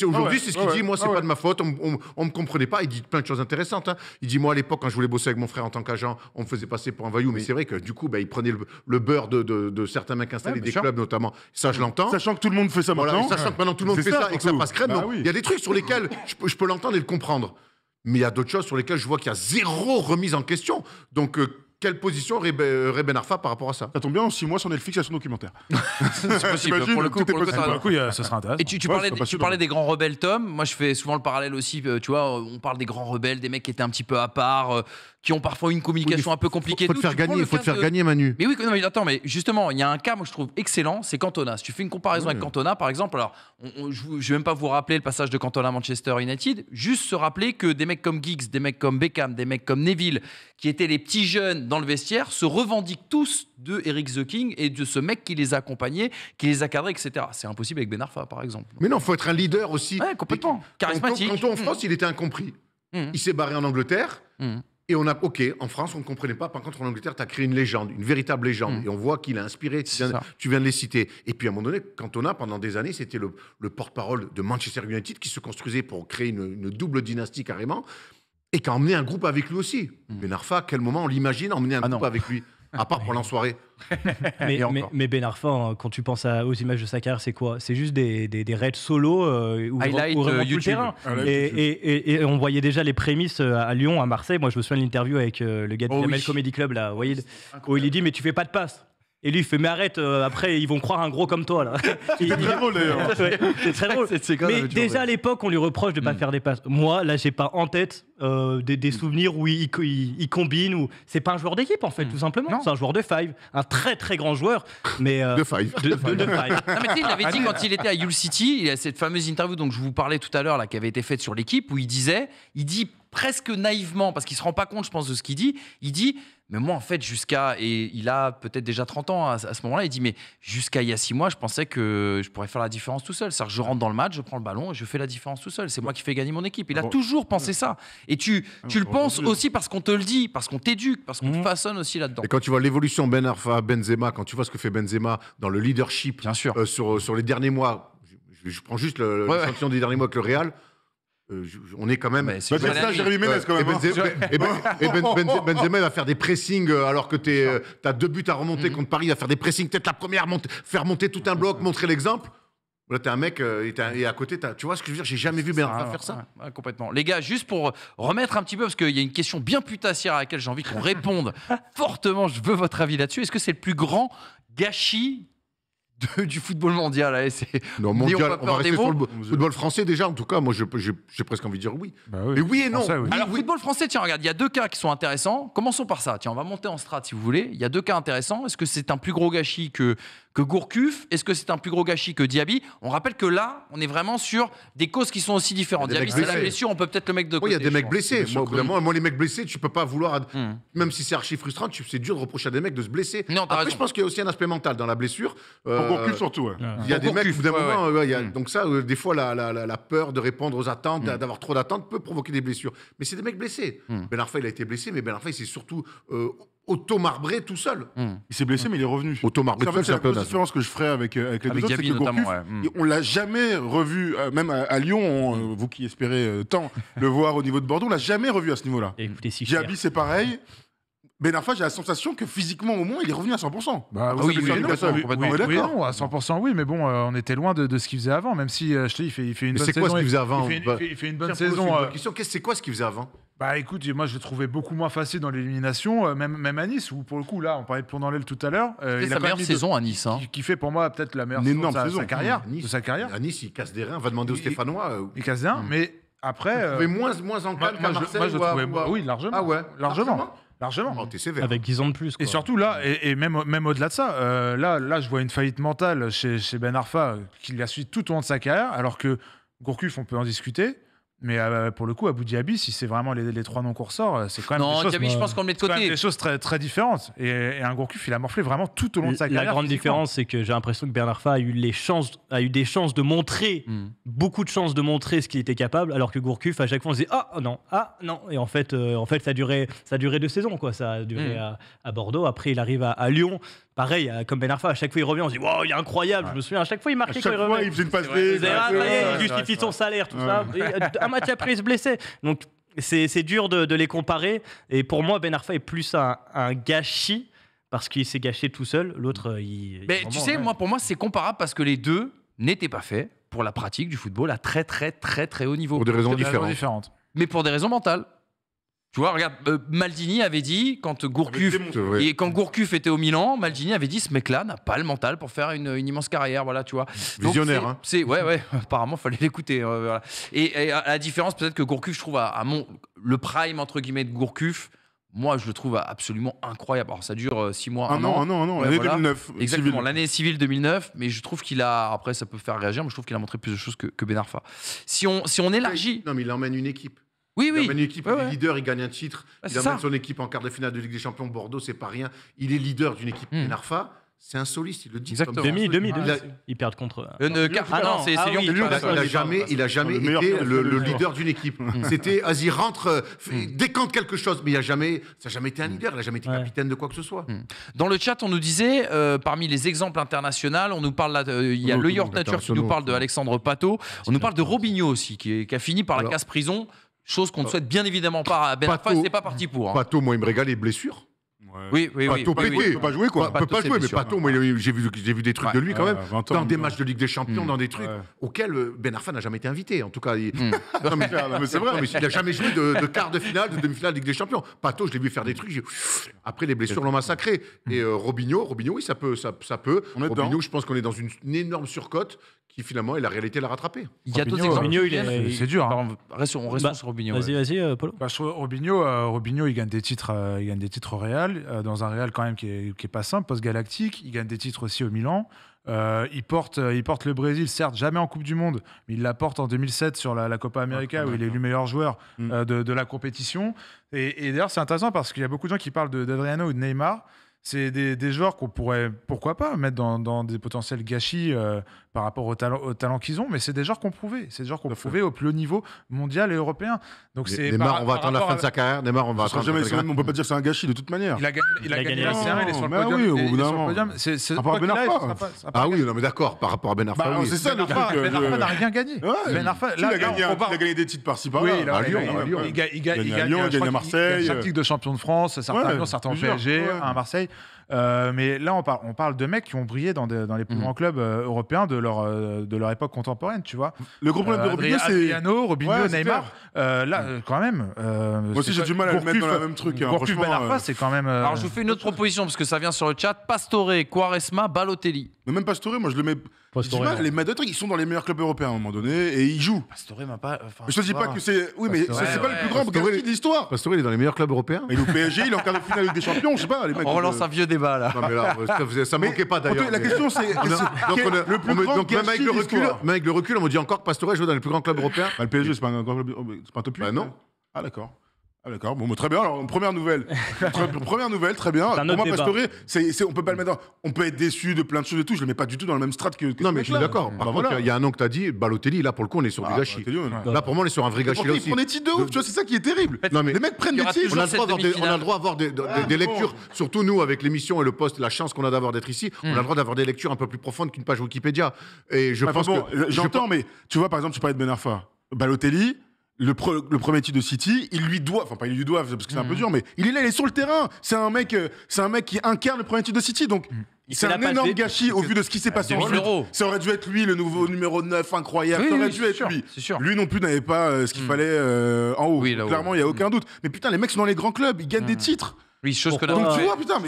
Aujourd'hui, c'est ce qu'il dit. Moi, c'est pas de ma faute. On, me comprenait pas. Il dit plein de choses intéressantes. Hein. Il dit moi, à l'époque, quand je voulais bosser avec mon frère en tant qu'agent, on me faisait passer pour un voyou. Mais c'est vrai que du coup, bah, il prenait le, beurre de, certains mecs installés des clubs, notamment. Ça, je l'entends. Sachant que tout le monde fait ça maintenant. sachant que maintenant tout le monde fait ça, et que ça passe crème. Bah il y a des trucs sur lesquels je, je peux l'entendre et le comprendre. Mais il y a d'autres choses sur lesquelles je vois qu'il y a zéro remise en question. Donc euh, quelle position aurait euh, Ben Arfa par rapport à ça Ça tombe bien, en six mois sur Netflix, il son documentaire. (laughs) c'est possible. Pour le coup, bah, ça sera intéressant. Et tu, parlais, tu parlais hein. des grands rebelles, Tom. Moi, je fais souvent le parallèle aussi. Euh, tu vois, on parle des grands rebelles, des mecs qui étaient un petit peu à part. Euh, qui ont parfois une communication un peu compliquée. Il faut te faire gagner, faut faire gagner, Manu. Mais oui, attends, mais justement, il y a un cas, moi, je trouve excellent, c'est Cantona. Si tu fais une comparaison avec Cantona, par exemple, alors, je, ne vais même pas vous rappeler le passage de Cantona à Manchester United, juste se rappeler que des mecs comme Giggs, des mecs comme Beckham, des mecs comme Neville, qui étaient les petits jeunes dans le vestiaire, se revendiquent tous de Eric The King et de ce mec qui les a accompagnés, qui les a cadrés, etc. C'est impossible avec Ben Arfa, par exemple. Mais non, il faut être un leader aussi. Oui, complètement. Charismatique. Quand, en mmh. France, il était incompris. Mmh. Il s'est barré en Angleterre. Mmh. Et on a, ok, en France, on ne comprenait pas. Par contre, en Angleterre, tu as créé une légende, une véritable légende. Mm. Et on voit qu'il a inspiré, tu viens, de les citer. Et puis, à un moment donné, Cantona, pendant des années, c'était le, porte-parole de Manchester United qui se construisait pour créer une, double dynastie carrément et qui a emmené un groupe avec lui aussi. Benarfa, mm. à quel moment on l'imagine emmener un ah groupe avec lui à part pour l'ensoirée. soirée (laughs) mais, mais, Ben Arfa, hein, quand tu penses aux images de sa carrière, c'est quoi C'est juste des, raids solo euh, ou où, euh, terrain. Ah, et, on voyait déjà les prémices euh, à Lyon, à Marseille. Moi, je me souviens de l'interview avec le gars de oh, Comedy Club, là, où il dit Mais tu fais pas de passe. Et lui, il fait, mais arrête, euh, après, ils vont croire un gros comme toi, là. (laughs) (laughs) C'est très drôle, (laughs) c'est très drôle. Mais déjà à l'époque, on lui reproche de pas mm. faire des passes. Moi, là, j'ai pas en tête euh, des, mm. souvenirs où il, combine. Ou... C'est pas un joueur d'équipe, en fait, mm. tout simplement. C'est un joueur de five. Un très, très grand joueur. Mais, euh, De five. De, five. Non, mais tu sais, il l'avait dit quand il était à Hull City, il y a cette fameuse interview dont je vous parlais tout à l'heure, là, qui avait été faite sur l'équipe, où il disait, il dit presque naïvement, parce qu'il se rend pas compte, je pense, de ce qu'il dit, il dit, mais moi, en fait, jusqu'à. Et il a peut-être déjà 30 ans à, ce moment-là. Il dit Mais jusqu'à il y a 6 mois, je pensais que je pourrais faire la différence tout seul. cest à que je rentre dans le match, je prends le ballon et je fais la différence tout seul. C'est moi qui fais gagner mon équipe. Il a toujours pensé ça. Et tu, tu le penses aussi parce qu'on te le dit, parce qu'on t'éduque, parce qu'on te mhm. façonne aussi là-dedans. Et quand tu vois l'évolution Ben Arfa, Benzema, quand tu vois ce que fait Benzema dans le leadership Bien sûr. Euh, sur, sur les derniers mois, je, prends juste le, des derniers mois avec le Real. Euh, on est quand même. Bah, ben Benzema, va faire des pressings euh, alors que tu euh, as deux buts à remonter mm-hmm. contre Paris. Il va faire des pressings, peut-être la première, faire monter tout un bloc, montrer l'exemple. Là, t'es un mec, et, à côté, tu vois ce que je veux dire J'ai jamais vu Benzema faire ça. complètement. Les gars, juste pour remettre un petit peu, parce qu'il y a une question bien putassière à laquelle j'ai envie qu'on réponde (laughs) fortement, je veux votre avis là-dessus. Est-ce que c'est le plus grand gâchis du football mondial. Allez, non, mondial, on, va rester sur le football français déjà, en tout cas, moi j'ai presque envie de dire oui. Bah oui mais oui et non. Alors, football français, tiens, regarde, il y a deux cas qui sont intéressants. Commençons par ça. Tiens, on va monter en strat si vous voulez. Il y a deux cas intéressants. Est-ce que c'est un plus gros gâchis que que Gourcuff Est-ce que c'est un plus gros gâchis que Diaby On rappelle que là, on est vraiment sur des causes qui sont aussi différentes. Diaby, c'est la blessure, on peut peut-être le mec de côté. Il y a des mecs blessés. Moi, vraiment, moi, les mecs blessés, tu peux pas vouloir. Hmm. Même si c'est archi frustrant, c'est dur de reprocher à des mecs de se blesser. Après, je pense qu'il y a aussi un aspect mental dans la blessure. Euh, Pour Gourcuff, surtout. Il y a des mecs, d'un moment, donc ça, euh, des fois, la, peur de répondre aux attentes, hmm. d'avoir trop d'attentes, peut provoquer des blessures. Mais c'est des mecs blessés. Hmm. Ben Arfa, il a été blessé, mais Ben Arfa, il surtout. Euh, auto-marbré tout seul. Hmm. Il s'est blessé, hmm. mais il est revenu. auto tout seul, c'est la différence que je ferai avec, euh, avec les deux autres, que Gourcuff, on l'a jamais revu, euh, même à, Lyon, euh, vous qui espérez tant (laughs) le voir au niveau de Bordeaux, on l'a jamais revu à ce niveau-là. J'ai c'est pareil. Ben Arfa, j'ai la sensation que physiquement, au moins, il est revenu à 100%. Bah, oui, ah, oui, à 100%, oui, mais bon, on était loin de, ce qu'il faisait avant, même si, je il fait, une bonne saison. C'est quoi ce avant il fait, une bonne saison. c'est quoi ce qu'il faisait avant bah écoute, moi je le trouvais beaucoup moins facile dans l'élimination, euh, même, même à Nice, où pour le coup, là, on parlait de Pondant l'aile tout à l'heure. Euh, il sa meilleure saison à Nice. Hein. Qui, fait pour moi peut-être la meilleure saison, de sa, carrière, sa carrière. À Nice, il casse des reins, va demander aux Stéphanois. Euh, il casse des reins, mm. mais après. mais euh, moins, moins en calme qu'à Marseille. Moi, je trouvais, Oui, largement. Ah ouais Largement. largement. Oh, Avec 10 ans de plus. Et surtout là, et, même, même au-delà de ça, là, là, je vois une faillite mentale chez, chez Ben Arfa qui la suit tout au long de sa carrière, alors que Gourcuff, on peut en discuter. Mais euh, pour le coup, Abu Dhabi, si c'est vraiment les, trois noms qu'on ressort, euh, c'est quand même non, des Dhabi, je pense qu'on met de côté. des choses très, très différentes. Et, un Gourcuff, il a morflé vraiment tout au long de sa carrière. La grande différence, c'est que j'ai l'impression que Bernard Fa a eu, les chances, a eu des chances de montrer, hmm. beaucoup de chances de montrer ce qu'il était capable, alors que Gourcuff, à chaque fois, on disait « Ah non, ah non. Et en fait, euh, en fait ça, a duré, ça deux saisons, quoi. Ça a duré hmm. à, Bordeaux. Après, il arrive à Lyon. Pareil, euh, comme Ben Arfa, à chaque fois il revient, on se dit Waouh, il est incroyable. Je me souviens, à chaque fois il marquait à chaque il fois, il faisait une passe des. Ah, il justifie son salaire, tout ça. un euh, match après, il se blessait. Donc c'est c'est dur de, de les comparer. Et pour moi, Ben Arfa est plus un, gâchis parce qu'il s'est gâché tout seul. L'autre, euh, il. tu sais, hein. moi, pour moi, c'est comparable parce que les deux n'étaient pas faits pour la pratique du football à très, très, très, très haut niveau. Pour des raisons différentes. Mais pour des raisons mentales. Tu vois, regarde, euh, Maldini avait dit, quand Gourcuff, et quand était au Milan, Maldini avait dit ce mec-là n'a pas le mental pour faire une, immense carrière, voilà, tu vois. Visionnaire, hein. C'est, ouais, ouais, (laughs) apparemment, fallait l'écouter. Euh, et, à la différence, peut-être que Gourcuff, je trouve, à, mon, le prime, entre guillemets, de Gourcuff, moi, je le trouve absolument incroyable. Alors, ça dure euh, six mois, un, an, non un an, un an. l'année 2009. Exactement, l'année civile 2009. Mais je trouve qu'il a, après, ça peut faire réagir, mais je trouve qu'il a montré plus de choses que, que Ben Arfa. Si on, si on élargit. Non, mais il emmène une équipe. Oui, oui. Il une équipe, ouais, il est leader, il gagne un titre. Bah, il amène son équipe en quart de finale de Ligue des Champions. Bordeaux, c'est pas rien. Il est leader d'une équipe. Hmm. narfa c'est un soliste, il le dit. Exactement. Demi, demi, demi. ils contre. ah non, c'est il, n'a jamais, il a jamais été le, leader d'une équipe. Hmm. C'était, vas-y, rentre, euh, hmm. décante quelque chose, mais il a jamais, ça n'a jamais été un leader, il n'a jamais été capitaine de quoi que ce soit. Dans le chat, on nous disait, euh, parmi les exemples internationaux, on nous parle, euh, il y a Le York Nature qui nous parle de Alexandre Pato, on nous parle de Robinho aussi, qui, qui a fini par la casse prison. Chose qu'on ne souhaite bien évidemment pas à Ben Arfa, c'est pas parti pour. Hein. Pato, moi, il me régale les blessures. Ouais. Oui, oui, Pato peut pas jouer quoi. peut pas jouer, mais Pato, moi j'ai vu, vu, des trucs de lui quand même. dans des matchs de Ligue des Champions, mm. dans des trucs auxquels euh, Ben Arfa n'a jamais été invité. En tout cas, il... Mm. (laughs) n'a (laughs) ah, jamais joué de, quart de finale, de demi-finale de Ligue des Champions. Pato, je l'ai vu faire des trucs. Après, les blessures l'ont massacré. Et mm. euh, Robinho, Robinho, oui, ça peut, ça, peut. Robinho, je pense qu'on est dans une, une énorme surcote qui finalement, et la réalité l'a rattrapé. Il y a d'autres euh, exemples. il est. C'est dur. Hein. On reste, bah, sur Robinho. Vas-y, vas-y, euh, Paulo. Bah, Robinho, euh, Robinho, il gagne des titres, il gagne des titres au Real, dans un Real quand même qui est, pas simple, post-galactique. Il gagne des titres aussi au Milan. il, porte, il porte le Brésil, certes, jamais en Coupe du Monde, mais il la porte en 2007 sur la, Copa América, où il est le meilleur joueur mm. de, la compétition. Et, d'ailleurs, c'est intéressant parce qu'il y a beaucoup de gens qui parlent d'Adriano ou de Neymar. C'est des, joueurs qu'on pourrait, pourquoi pas, mettre dans, des potentiels gâchis par rapport aux talents qu'ils ont, mais c'est des joueurs qu'on prouvait. C'est des joueurs qu'on prouvait au plus haut niveau mondial et européen. Donc c'est on va attendre la fin de sa carrière. on va attendre. on peut pas dire que c'est un gâchis de toute manière. Il a gagné, il a gagné la Serie, il est sur le bah podium. Oui, au Par rapport à Ben Arfa. Ah oui, non mais d'accord, par rapport à Ben Arfa. Bah, c'est ça Ben Arfa euh, ben n'a rien gagné. Ben Arfa, là, il a gagné des titres par-ci par-là. à Lyon, il gagne à Lyon, il gagne à Marseille. Chaque titre de champion de France, certains à Lyon, certains au PSG, à Marseille. Euh, mais là, on, parle, de mecs qui ont brillé dans, les plus mhm. grands clubs euh, européens euh, de leur, époque contemporaine, tu vois. Le gros problème de Robinho, c'est. Adriano, Robinho, Neymar. là, quand même. Moi aussi, j'ai du mal à Gourcuff, mettre dans le même truc. Hein, Gourcuff, ben c'est quand même. Alors, je vous fais une autre proposition, parce que ça vient sur le chat. Pastore, Quaresma, Balotelli. Mais même Pastore, moi je le mets. Pastore, les Madotter, ils sont dans les meilleurs clubs européens à un moment donné et ils jouent. Pastore m'a pas. je te dis pas que c'est. Oui, mais c'est pas le plus grand Pastore, de l'histoire. Pastore, il est dans les meilleurs clubs européens. Et le PSG, il est en quart de finale des champions, je sais pas. on relance euh. un vieux débat là. Euh, ça, ça manquait pas d'ailleurs. La question c'est. le plus grand donc, même, avec le recul, même avec le recul, on me dit encore que Pastore joue dans les plus grands clubs européens. Bah, le PSG, c'est pas un top 8. Bah non. Ah d'accord. Ah, d'accord, bon, bah, très bien, alors première nouvelle. (laughs) première nouvelle, très bien. Pour moi, Pastore, c'est, on peut pas le mettre dans, On peut être déçu de plein de choses et tout, je le mets pas du tout dans le même strat que. non, mais je suis d'accord. Ah, il y a un an que tu as dit, Balotelli, là pour le coup, on est sur ah, du gâchis. Là pour moi, on est sur un vrai gâchis là aussi. Ils des titres de ouf, tu vois, c'est ça qui est terrible. les mecs prennent des titres. On a, le droit d'avoir des, lectures, surtout nous, avec l'émission et le poste, la chance qu'on a d'avoir d'être ici, on a le hmm. droit d'avoir des lectures un peu plus profondes qu'une page Wikipédia. Et je pense que. J'entends, mais tu vois, par exemple, tu parlais de Ben Balotelli le, premier titre de City, il lui doit, enfin pas il lui doit parce que c'est un peu mm. dur, mais il est là, il est sur le terrain. C'est un mec, euh, c'est un mec qui incarne le premier titre de City, donc. Mm. C'est un énorme gâchis au vu de ce qui s'est ah, passé Ça aurait dû être lui, le nouveau numéro 9 incroyable. ça aurait dû être lui. Lui non plus n'avait pas euh, ce qu'il mm. fallait euh, en haut. Clairement, il n'y a aucun doute. Mais putain, les mecs sont dans les grands clubs, ils gagnent des titres. Oui, chose que Donc, tu vois, putain,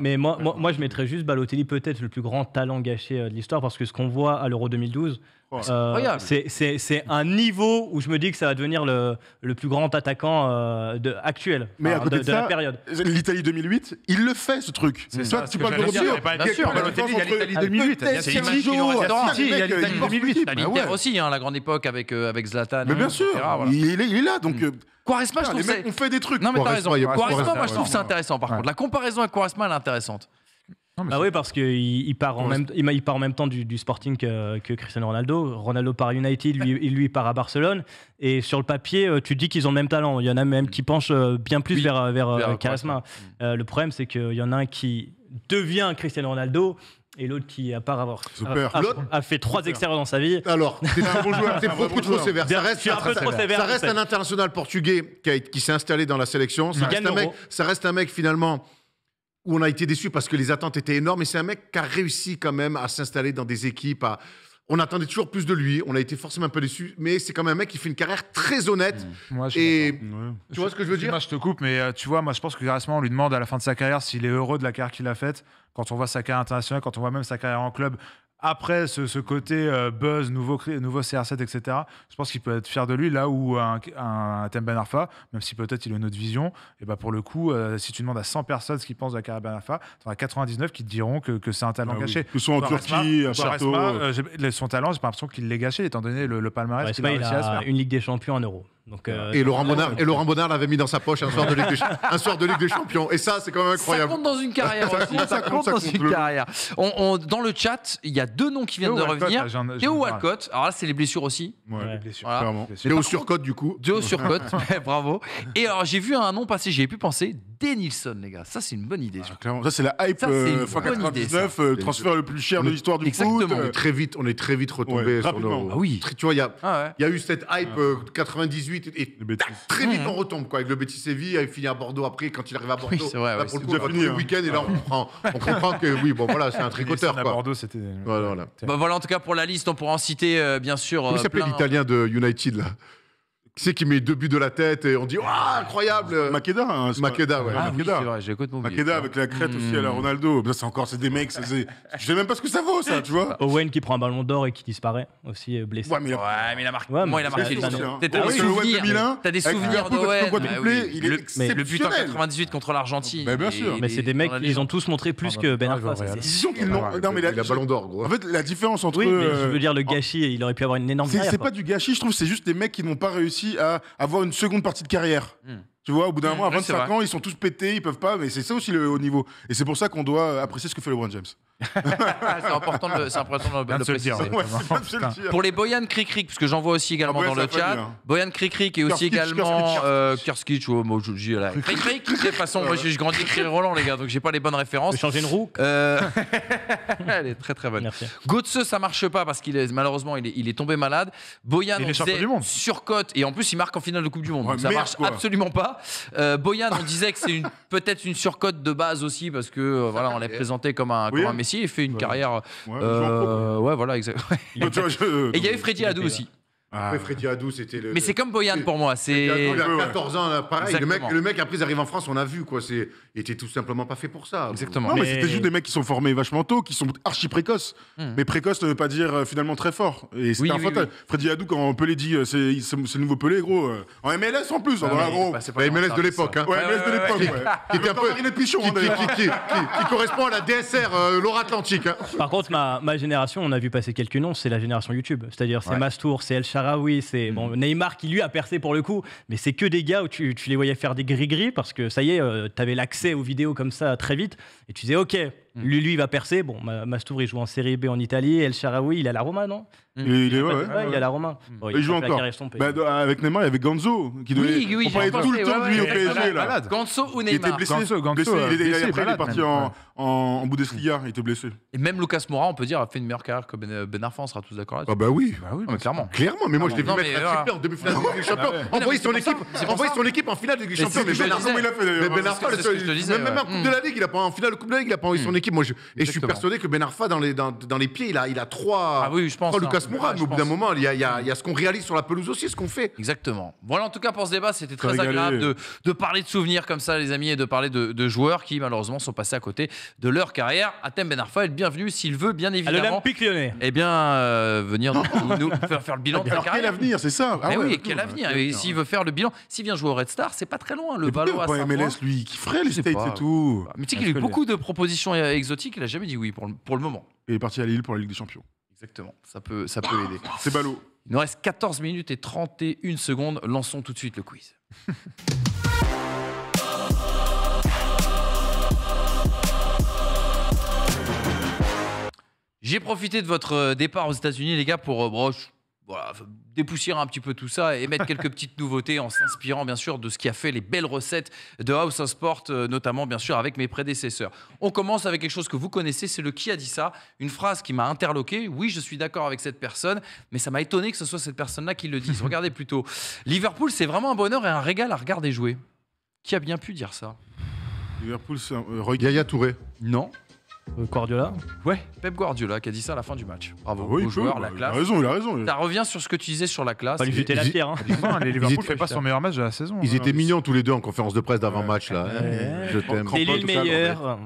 mais... moi, moi, moi, je mettrais juste Balotelli peut-être le plus grand talent gâché de l'histoire parce que ce qu'on voit à l'Euro 2012, euh, c'est un niveau où je me dis que ça va devenir le, le plus grand attaquant euh, de, actuel mais à côté de, de, ça, la période. L'Italie 2008, il le fait ce truc. C'est ça, tu parles de rupture. Bien sûr, il y a l'Italie 2008. il y a l'Italie 2008. L'Inter ah aussi, hein, la grande époque avec euh, avec Zlatan. Mais bien sûr, il est là donc. Hmm. Quaresma, je trouve. On fait des trucs. Non mais t'as raison. Quaresma, je trouve c'est intéressant par contre. La comparaison avec Quaresma elle est intéressante bah oui, parce qu'il il part, en même, il part en même temps du, Sporting que, Cristiano Ronaldo. Ronaldo part à United, lui, lui part à Barcelone. Et sur le papier, euh, tu dis qu'ils ont le même talent. Il y en a même qui mm. penchent euh, bien plus vers, euh, vers, mm. le problème, c'est qu'il y en a un qui devient Cristiano Ronaldo et l'autre qui, à part avoir a, a, a, fait trois extérieurs dans sa vie. Alors, c'est un bon joueur, c'est (laughs) beaucoup trop sévère. Ça reste, un, trop sévère, ça reste un international portugais qui, qui s'est installé dans la sélection. Ça reste, un mec, ça reste un mec finalement où on a été déçu parce que les attentes étaient énormes. Et c'est un mec qui a réussi quand même à s'installer dans des équipes. On attendait toujours plus de lui. On a été forcément un peu déçu. Mais c'est quand même un mec qui fait une carrière très honnête. Mmh. et tu vois ce que je veux dire Je te coupe, mais euh, tu vois, moi, je pense que Grasman, on lui demande à la fin de sa carrière s'il est heureux de la carrière qu'il a faite. Quand on voit sa carrière internationale, quand on voit même sa carrière en club, après ce, côté euh, buzz, nouveau, nouveau CR7, etc., je pense qu'il peut être fier de lui, là où un, un Thème Ben Arfa, même si peut-être il a une autre vision, et bah, pour le coup, euh, si tu demandes à 100 personnes ce qu'ils pensent de la carrière Ben Arfa, tu as 99 qui te diront que, c'est un talent ah caché. gâché. Que sont en Turquie, à Château. Euh. son talent, j'ai pas l'impression qu'il l'ait gâché, étant donné le, palmarès qu'il a Une Ligue des Champions en euros. Euh, et, Laurent Bonnard, et Laurent Bonard l'avait mis dans sa poche un soir, de Ligue des, Ligue des Champions. Et ça, c'est quand même incroyable. Ça compte dans une carrière ça, compte, dans une carrière. On, dans le chat, il y a deux noms qui viennent de revenir. Walcott. Alors là, c'est les blessures aussi. Ouais, les blessures. clairement. Théo Surcote, du coup. Théo Surcote, (laughs) bravo. Et alors, j'ai vu un nom passer, j'y ai pu penser. Denilson, les gars. Ça, c'est une bonne idée. Ça, ah, c'est la hype ça, 99, euh, euh, transfert le plus cher de l'histoire du foot. On est très vite, on est très vite retombé sur nos... Ah oui. Tu vois, ah il y a eu cette hype 98 et, très vite on retombe quoi avec le Betis Séville il finit à Bordeaux après quand il arrive à Bordeaux oui, vrai, là pour le coup fini, le hein. week-end et là on comprend, on comprend que oui bon voilà c'est un tricoteur quoi. À Bordeaux c'était bah, voilà, en tout cas pour la liste on pourra en citer euh, bien sûr Comment euh, s'appelait hein. l'italien de United là qui c'est qui met deux buts de la tête et on dit Waouh, incroyable Makeda hein, Makeda, ouais. Ah, oui, c'est vrai, j'écoute mon billet. avec la crête aussi à la hmm. Ronaldo. Ça, c'est encore, c'est des mecs, c'est- c'est- je sais même pas ce que ça vaut, ça, tu vois. Owen qui prend un ballon d'or et qui disparaît aussi euh, blessé. Ouais, mais il a- Ouais, mais il a marqué. Ouais, Moi, mais il a marqué. sûr, c'est un- T'as des ah oui, souvenirs. 2001, T'as des souvenirs Liverpool, d'Owen. Bah oui. il est Le- mais le but en 98 contre l'Argentine. Mais bien sûr. Mais c'est des mecs, ils ont tous montré plus ah, que Ben Arfa. c'est- qu'ils ah, bah, Non, mais la, il a ballon d'or, gros. En fait, la différence entre je veux dire le gâchis, il aurait pu avoir une énorme c'est, c'est pas du gâchis, je trouve, c'est juste des mecs qui n'ont pas réussi à avoir une seconde partie de carrière. Hmm. Tu vois, au bout d'un mm, moment, à 25 ans, ils sont tous pétés, ils peuvent pas, mais c'est ça aussi le haut niveau. Et c'est pour ça qu'on doit apprécier ce que fait LeBron James. (laughs) c'est important de, le préciser Pour les Boyan Krikrik, parce que j'en vois aussi également ah, dans le chat, hein. Boyan Krikrik et aussi également Kurskic ou Mojoji. Krikrik, de toute façon, moi j'ai grandi Roland, les gars, donc j'ai pas les bonnes références. Changer une roue euh, (laughs) Elle est très très bonne. Gotze, ça marche pas parce qu'il est malheureusement il est, il est tombé malade. Boyan, il surcote et en plus il marque en finale de Coupe du Monde. donc ça marche absolument pas. Euh, Boyan, on disait que c'est (laughs) peut-être une surcote de base aussi parce que euh, voilà, on l'a présenté comme un, oui. Messi et fait une carrière. Ouais, euh, voilà, (laughs) Et il y avait Freddy Adou aussi. Ah, après, Freddy Hadou, c'était le. Mais c'est comme Boyan pour moi. C'est. Il a 14 ans, pareil. Le mec, le mec, après, il arrive en France, on a vu, quoi. C'est, il était tout simplement pas fait pour ça. Exactement. Non, mais, c'était juste des mecs qui sont formés vachement tôt, qui sont archi précoces. Hmm. Mais précoces ne veut pas dire euh, finalement très fort. Et c'est un oui, Freddy Hadou, quand Pelé dit euh, c'est, le nouveau Pelé, gros. Euh, en MLS en plus, ah, en gros. Bah, pas MLS de l'époque. Hein. Ouais, MLS de l'époque. Qui était un peu. qui correspond à la DSR, Laura Atlantique. Hein. Par contre, ma génération, on a vu passer quelques noms, c'est la génération YouTube. C'est-à-dire, c'est Mastour, c'est El oui c'est mm. Neymar qui lui a percé pour le coup, mais c'est que des gars où tu, les voyais faire des gris-gris parce que ça y est, euh, t'avais l'accès aux vidéos comme ça très vite et tu disais, ok, lui, mm. lui, il va percer. Bon, Mastour, il joue en Série B en Italie. El Sharawi, il est à la Roma, non mm. il, est, ouais, il est à la Roma. Mm. Oh, il, joue encore. Bah, avec Neymar, il y avait Ganzo. Qui devait, oui, on parlait tout le temps de lui au PSG. Là. Ganzo ou Neymar Il était blessé. Ganzo, Il, hein. blessé, est parti en, en, Bundesliga. Il était blessé. Et même Lucas Moura, on peut dire, a fait une meilleure carrière que Ben, euh, ben Arfa. On sera tous d'accord là-dessus. Ah bah oui. Ah bah ah, clairement. Clairement, mais moi, ah je l'ai vu mettre un triplé en demi-finale de Champions. Envoyer son équipe en finale de Ligue des Champions. Mais Ben Arfa, il a fait d'ailleurs. Ben Arfa, même en Coupe de la Ligue, il a pas en finale de Coupe de la Ligue, il a pas envoyé son équipe et je suis persuadé que Ben Arfa, dans les, dans les pieds, il a, il a trois, ah oui, je pense, hein. Lucas Moura. mais au bout d'un moment, il y a, ce qu'on réalise sur la pelouse aussi, ce qu'on fait. Exactement. Voilà, en tout cas, pour ce débat, c'était très agréable de, parler de souvenirs comme ça, les amis, et de parler de, joueurs qui, malheureusement, sont passés à côté de leur carrière. Atem Ben Arfa est bienvenu, s'il veut, bien évidemment. À l'Olympique lyonnais. Eh bien, euh, venir nous, (laughs) faire, faire, le bilan de sa carrière. Quel avenir, c'est ça ah eh oui, quel avenir. S'il veut faire le bilan, s'il vient jouer au Red Star, c'est pas très loin. Le ballon à MLS, lui, qui ferait les et tout. Mais tu sais qu'il a eu beaucoup de propositions exotique, il a jamais dit oui pour le, moment. Et il est parti à Lille pour la Ligue des Champions. Exactement, ça peut, ça peut aider. Ah, c'est ballot. Il nous reste 14 minutes et 31 secondes. Lançons tout de suite le quiz. (laughs) J'ai profité de votre euh, départ aux États-Unis, les gars, pour. Euh, broche, voilà, dépoussiérer un petit peu tout ça et mettre quelques petites nouveautés en s'inspirant bien sûr de ce qui a fait les belles recettes de House of Sport, euh, notamment bien sûr avec mes prédécesseurs. On commence avec quelque chose que vous connaissez, c'est le qui a dit ça, une phrase qui m'a interloqué. Oui, je suis d'accord avec cette personne, mais ça m'a étonné que ce soit cette personne-là qui le dise. (laughs) Regardez plutôt. Liverpool, c'est vraiment un bonheur et un régal à regarder jouer. Qui a bien pu dire ça Liverpool, c'est un... Euh, Yaya Touré. Non. Euh, Guardiola Ouais, Pep Guardiola qui a dit ça à la fin du match. Bravo, ah oui, joueur, la classe. Il a raison, il a raison. Ça revient sur ce que tu disais sur la classe. Pas lui la pierre. les Liverpool fait pas son meilleur match de la saison. Ils hein. étaient mignons tous les deux en conférence de presse d'avant-match. là. Hein. Je t'aime. Il est le meilleur.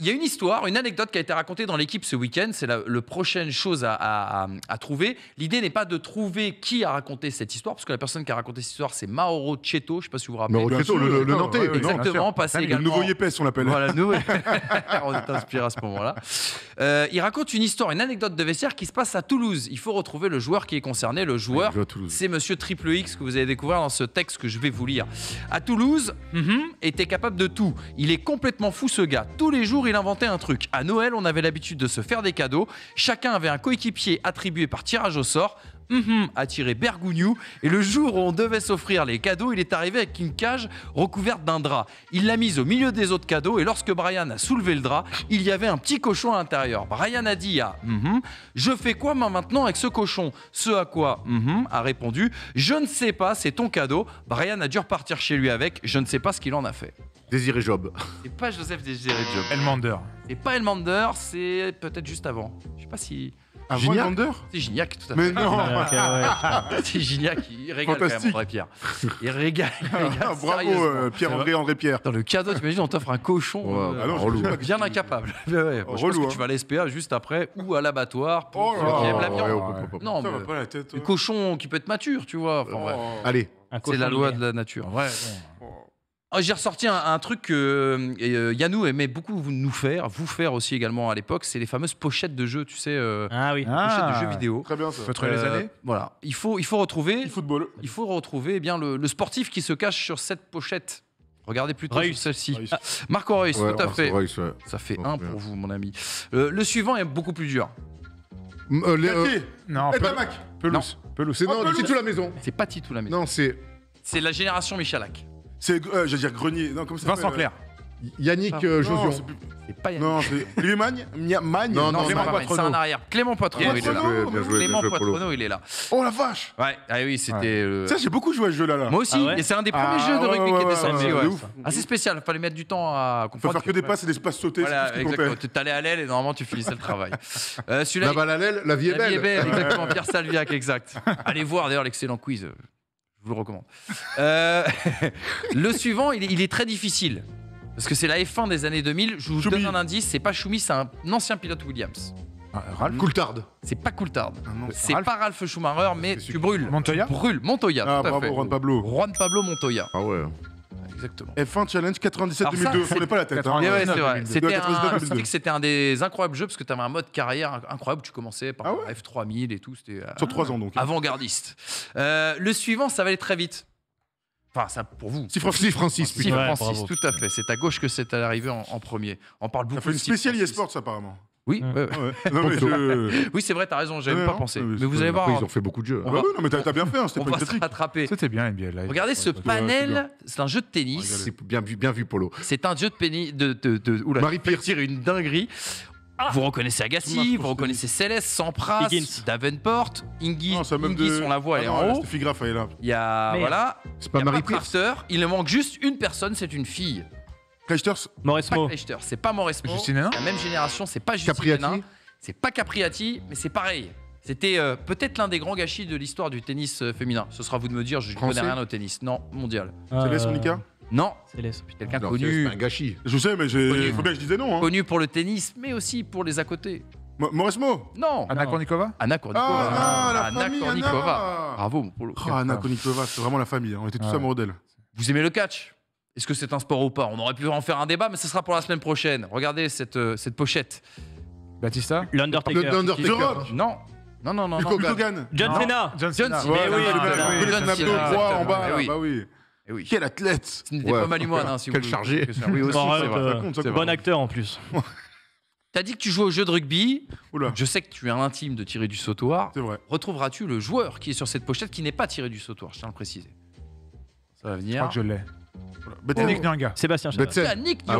Il y a une histoire, une anecdote qui a été racontée dans l'équipe ce week-end. C'est la prochaine chose à trouver. L'idée n'est pas de trouver qui a raconté cette histoire, parce que la personne qui a raconté cette histoire, c'est Mauro Cheto. Je sais pas si vous vous rappelez. Mauro le Nantais. Exactement, passé Le nouveau on l'appelle. Voilà, nouveau. (laughs) à ce moment-là. Euh, il raconte une histoire, une anecdote de vestiaire qui se passe à Toulouse. Il faut retrouver le joueur qui est concerné. Le joueur, c'est Monsieur Triple X que vous avez découvrir dans ce texte que je vais vous lire. À Toulouse, mhm, était capable de tout. Il est complètement fou ce gars. Tous les jours, il inventait un truc. À Noël, on avait l'habitude de se faire des cadeaux. Chacun avait un coéquipier attribué par tirage au sort. Mhm, a tiré Bergougnou et le jour où on devait s'offrir les cadeaux, il est arrivé avec une cage recouverte d'un drap. Il l'a mise au milieu des autres cadeaux et lorsque Brian a soulevé le drap, il y avait un petit cochon à l'intérieur. Brian a dit à mhm, Je fais quoi maintenant avec ce cochon Ce à quoi mhm, a répondu Je ne sais pas, c'est ton cadeau. Brian a dû repartir chez lui avec, je ne sais pas ce qu'il en a fait. Désiré Job. et pas Joseph Désiré Job. Elmander. C'est pas Elmander, c'est peut-être juste avant. Je sais pas si. Un Gignac C'est Gignac, tout à fait. Mais non euh, (laughs) C'est Gignac, il régale quand même André Pierre. Il régale. Ah, bravo euh, Pierre-André André Pierre. Dans le cadeau, tu imagines on t'offre un cochon euh, ah bien incapable. (laughs) ouais, ouais, oh, je pense que tu hein. vas à l'SPA juste après ou à l'abattoir pour oh non, mais, pas la tête, le hein. cochon qui peut être mature, tu vois. Euh, allez. C'est la loi de la nature. Ouais, ah, j'ai ressorti un, truc que euh, Yannou aimait beaucoup nous faire, vous faire aussi également à l'époque, c'est les fameuses pochettes de jeux, tu sais. Euh, ah oui. pochettes de ah. jeux vidéo. Très bien ça. Euh, années. Voilà. Il faut, il faut retrouver. Le football. Il faut retrouver eh bien le, sportif qui se cache sur cette pochette. Regardez plutôt celle-ci. (laughs) Marco Reus, tout à fait. Ça fait un pour vous, mon ami. le suivant est beaucoup plus dur. Euh, non, Pelouse. Pelouse. C'est oh, Titou la maison. C'est pas Titou la maison. Non, c'est. C'est la génération Michalak. C'est, je veux dire, Grenier. Vincent Clair. Euh, Yannick Ah, c'est pas Yannick. non, c'est. Lui, (laughs) Magne Non, non, Clément C'est un arrière. Clément Poitrono, il est là. Clément il est là. Oh la vache Ouais, ah oui, c'était. Euh, Ça, j'ai beaucoup joué à ce jeu-là. Moi aussi, ah et c'est un des premiers ah jeux de rugby qui est ouais, descendu. c'est Assez spécial, fallait mettre du temps à Faut faire que des passes et des passes sautées c'est Voilà, exactement. t'allais à l'aile et normalement tu finissais le travail. (laughs) La Celui-là, balle à l'aile, la vie est la vie belle. exactement. Pierre Salviac, exact. (laughs) Allez voir d'ailleurs l'excellent quiz. Je vous le recommande. Euh, (laughs) le suivant, il est, très difficile. Parce que c'est la F1 des années 2000. Je vous donne un indice, c'est pas Schumi, c'est un ancien pilote Williams. Ah, Coulthard. C'est pas Coulthard. c'est pas Ralph Schumacher, mais tu brûles. Montoya Brûle, Montoya. Ah, à Juan Pablo. Juan Pablo Montoya. Ah ouais. Exactement. F1 Challenge 97-2002, ne n'est pas la tête. Hein. C'était un, c'était un des incroyables jeux parce que tu avais un mode carrière incroyable. Tu commençais par ah F3000 et tout. C'était, euh, Sur 3 ans donc. Avant-gardiste. Euh, le suivant, ça va aller très vite. Enfin, ça pour vous. Si Francis, tout à fait. C'est à gauche que c'est arrivé en, en premier. On parle beaucoup. Ça fait une spéciale e-sports apparemment. Oui, hein. ah (laughs) oui c'est vrai, t'as raison, j'avais pas pensé. Mais, vous allez voir. ils ont fait beaucoup de jeux. bah, oui, non, mais t'as bien fait, hein, c'était pas va se rattraper. C'était bien NBL Regardez ce panel, c'est un jeu de tennis. C'est bien vu, bien vu, Polo. C'est un jeu de pénis. De, de, de... Marie Pierre tire une dinguerie. Ah. Vous reconnaissez Agassi, vous reconnaissez Céleste, Sampras, Davenport, Ingi, Ingi sont on la voit, ah elle est Il y a, voilà, c'est pas Marie Pierre. Il il manque juste une personne, c'est une fille. Clijsters Moresmo. C'est pas Mauresmo. c'est La même génération, c'est pas Justine Capriati. Hénin, C'est pas Capriati, mais c'est pareil. C'était euh, peut-être l'un des grands gâchis de l'histoire du tennis euh, féminin. Ce sera à vous de me dire, je ne connais rien au tennis. Non, mondial. Euh, Céleste Monica Non, C'est quelqu'un c'est connu, un gâchis. Je sais, mais il faut bien que je disais non. Hein. connu pour le tennis, mais aussi pour les à côté. Mo- Non Anna Kornikova Anna Kornikova, Ah, Anna, la famille, Anna Bravo, mon polo. Oh, Anna Kornikova, c'est vraiment la famille. Hein. On était tous ah amoureux d'elle. Vous aimez le catch est-ce que c'est un sport ou pas On aurait pu en faire un débat, mais ce sera pour la semaine prochaine. Regardez cette, euh, cette pochette. Batista L'Undertaker. L'Undertaker. Non. Non, non, non. Hulk non. John Cena. John Cena. Mais eh oui, John Cena. John en bas. Bah oui. Et eh oui. Quel athlète Ce n'était ouais, pas mal hein, si vous vous Quel chargé oui, aussi, bon, bon acteur en plus. (laughs) T'as dit que tu joues au jeu de rugby. Oula. Je sais que tu es un intime de tirer du sautoir. C'est vrai. Retrouveras-tu le joueur qui est sur cette pochette qui n'est pas tiré du sautoir Je tiens à le préciser. Ça va venir. Je crois que je l'ai. Yannick bah, oh. Nyanga. Sébastien bah, Chabat Yannick ah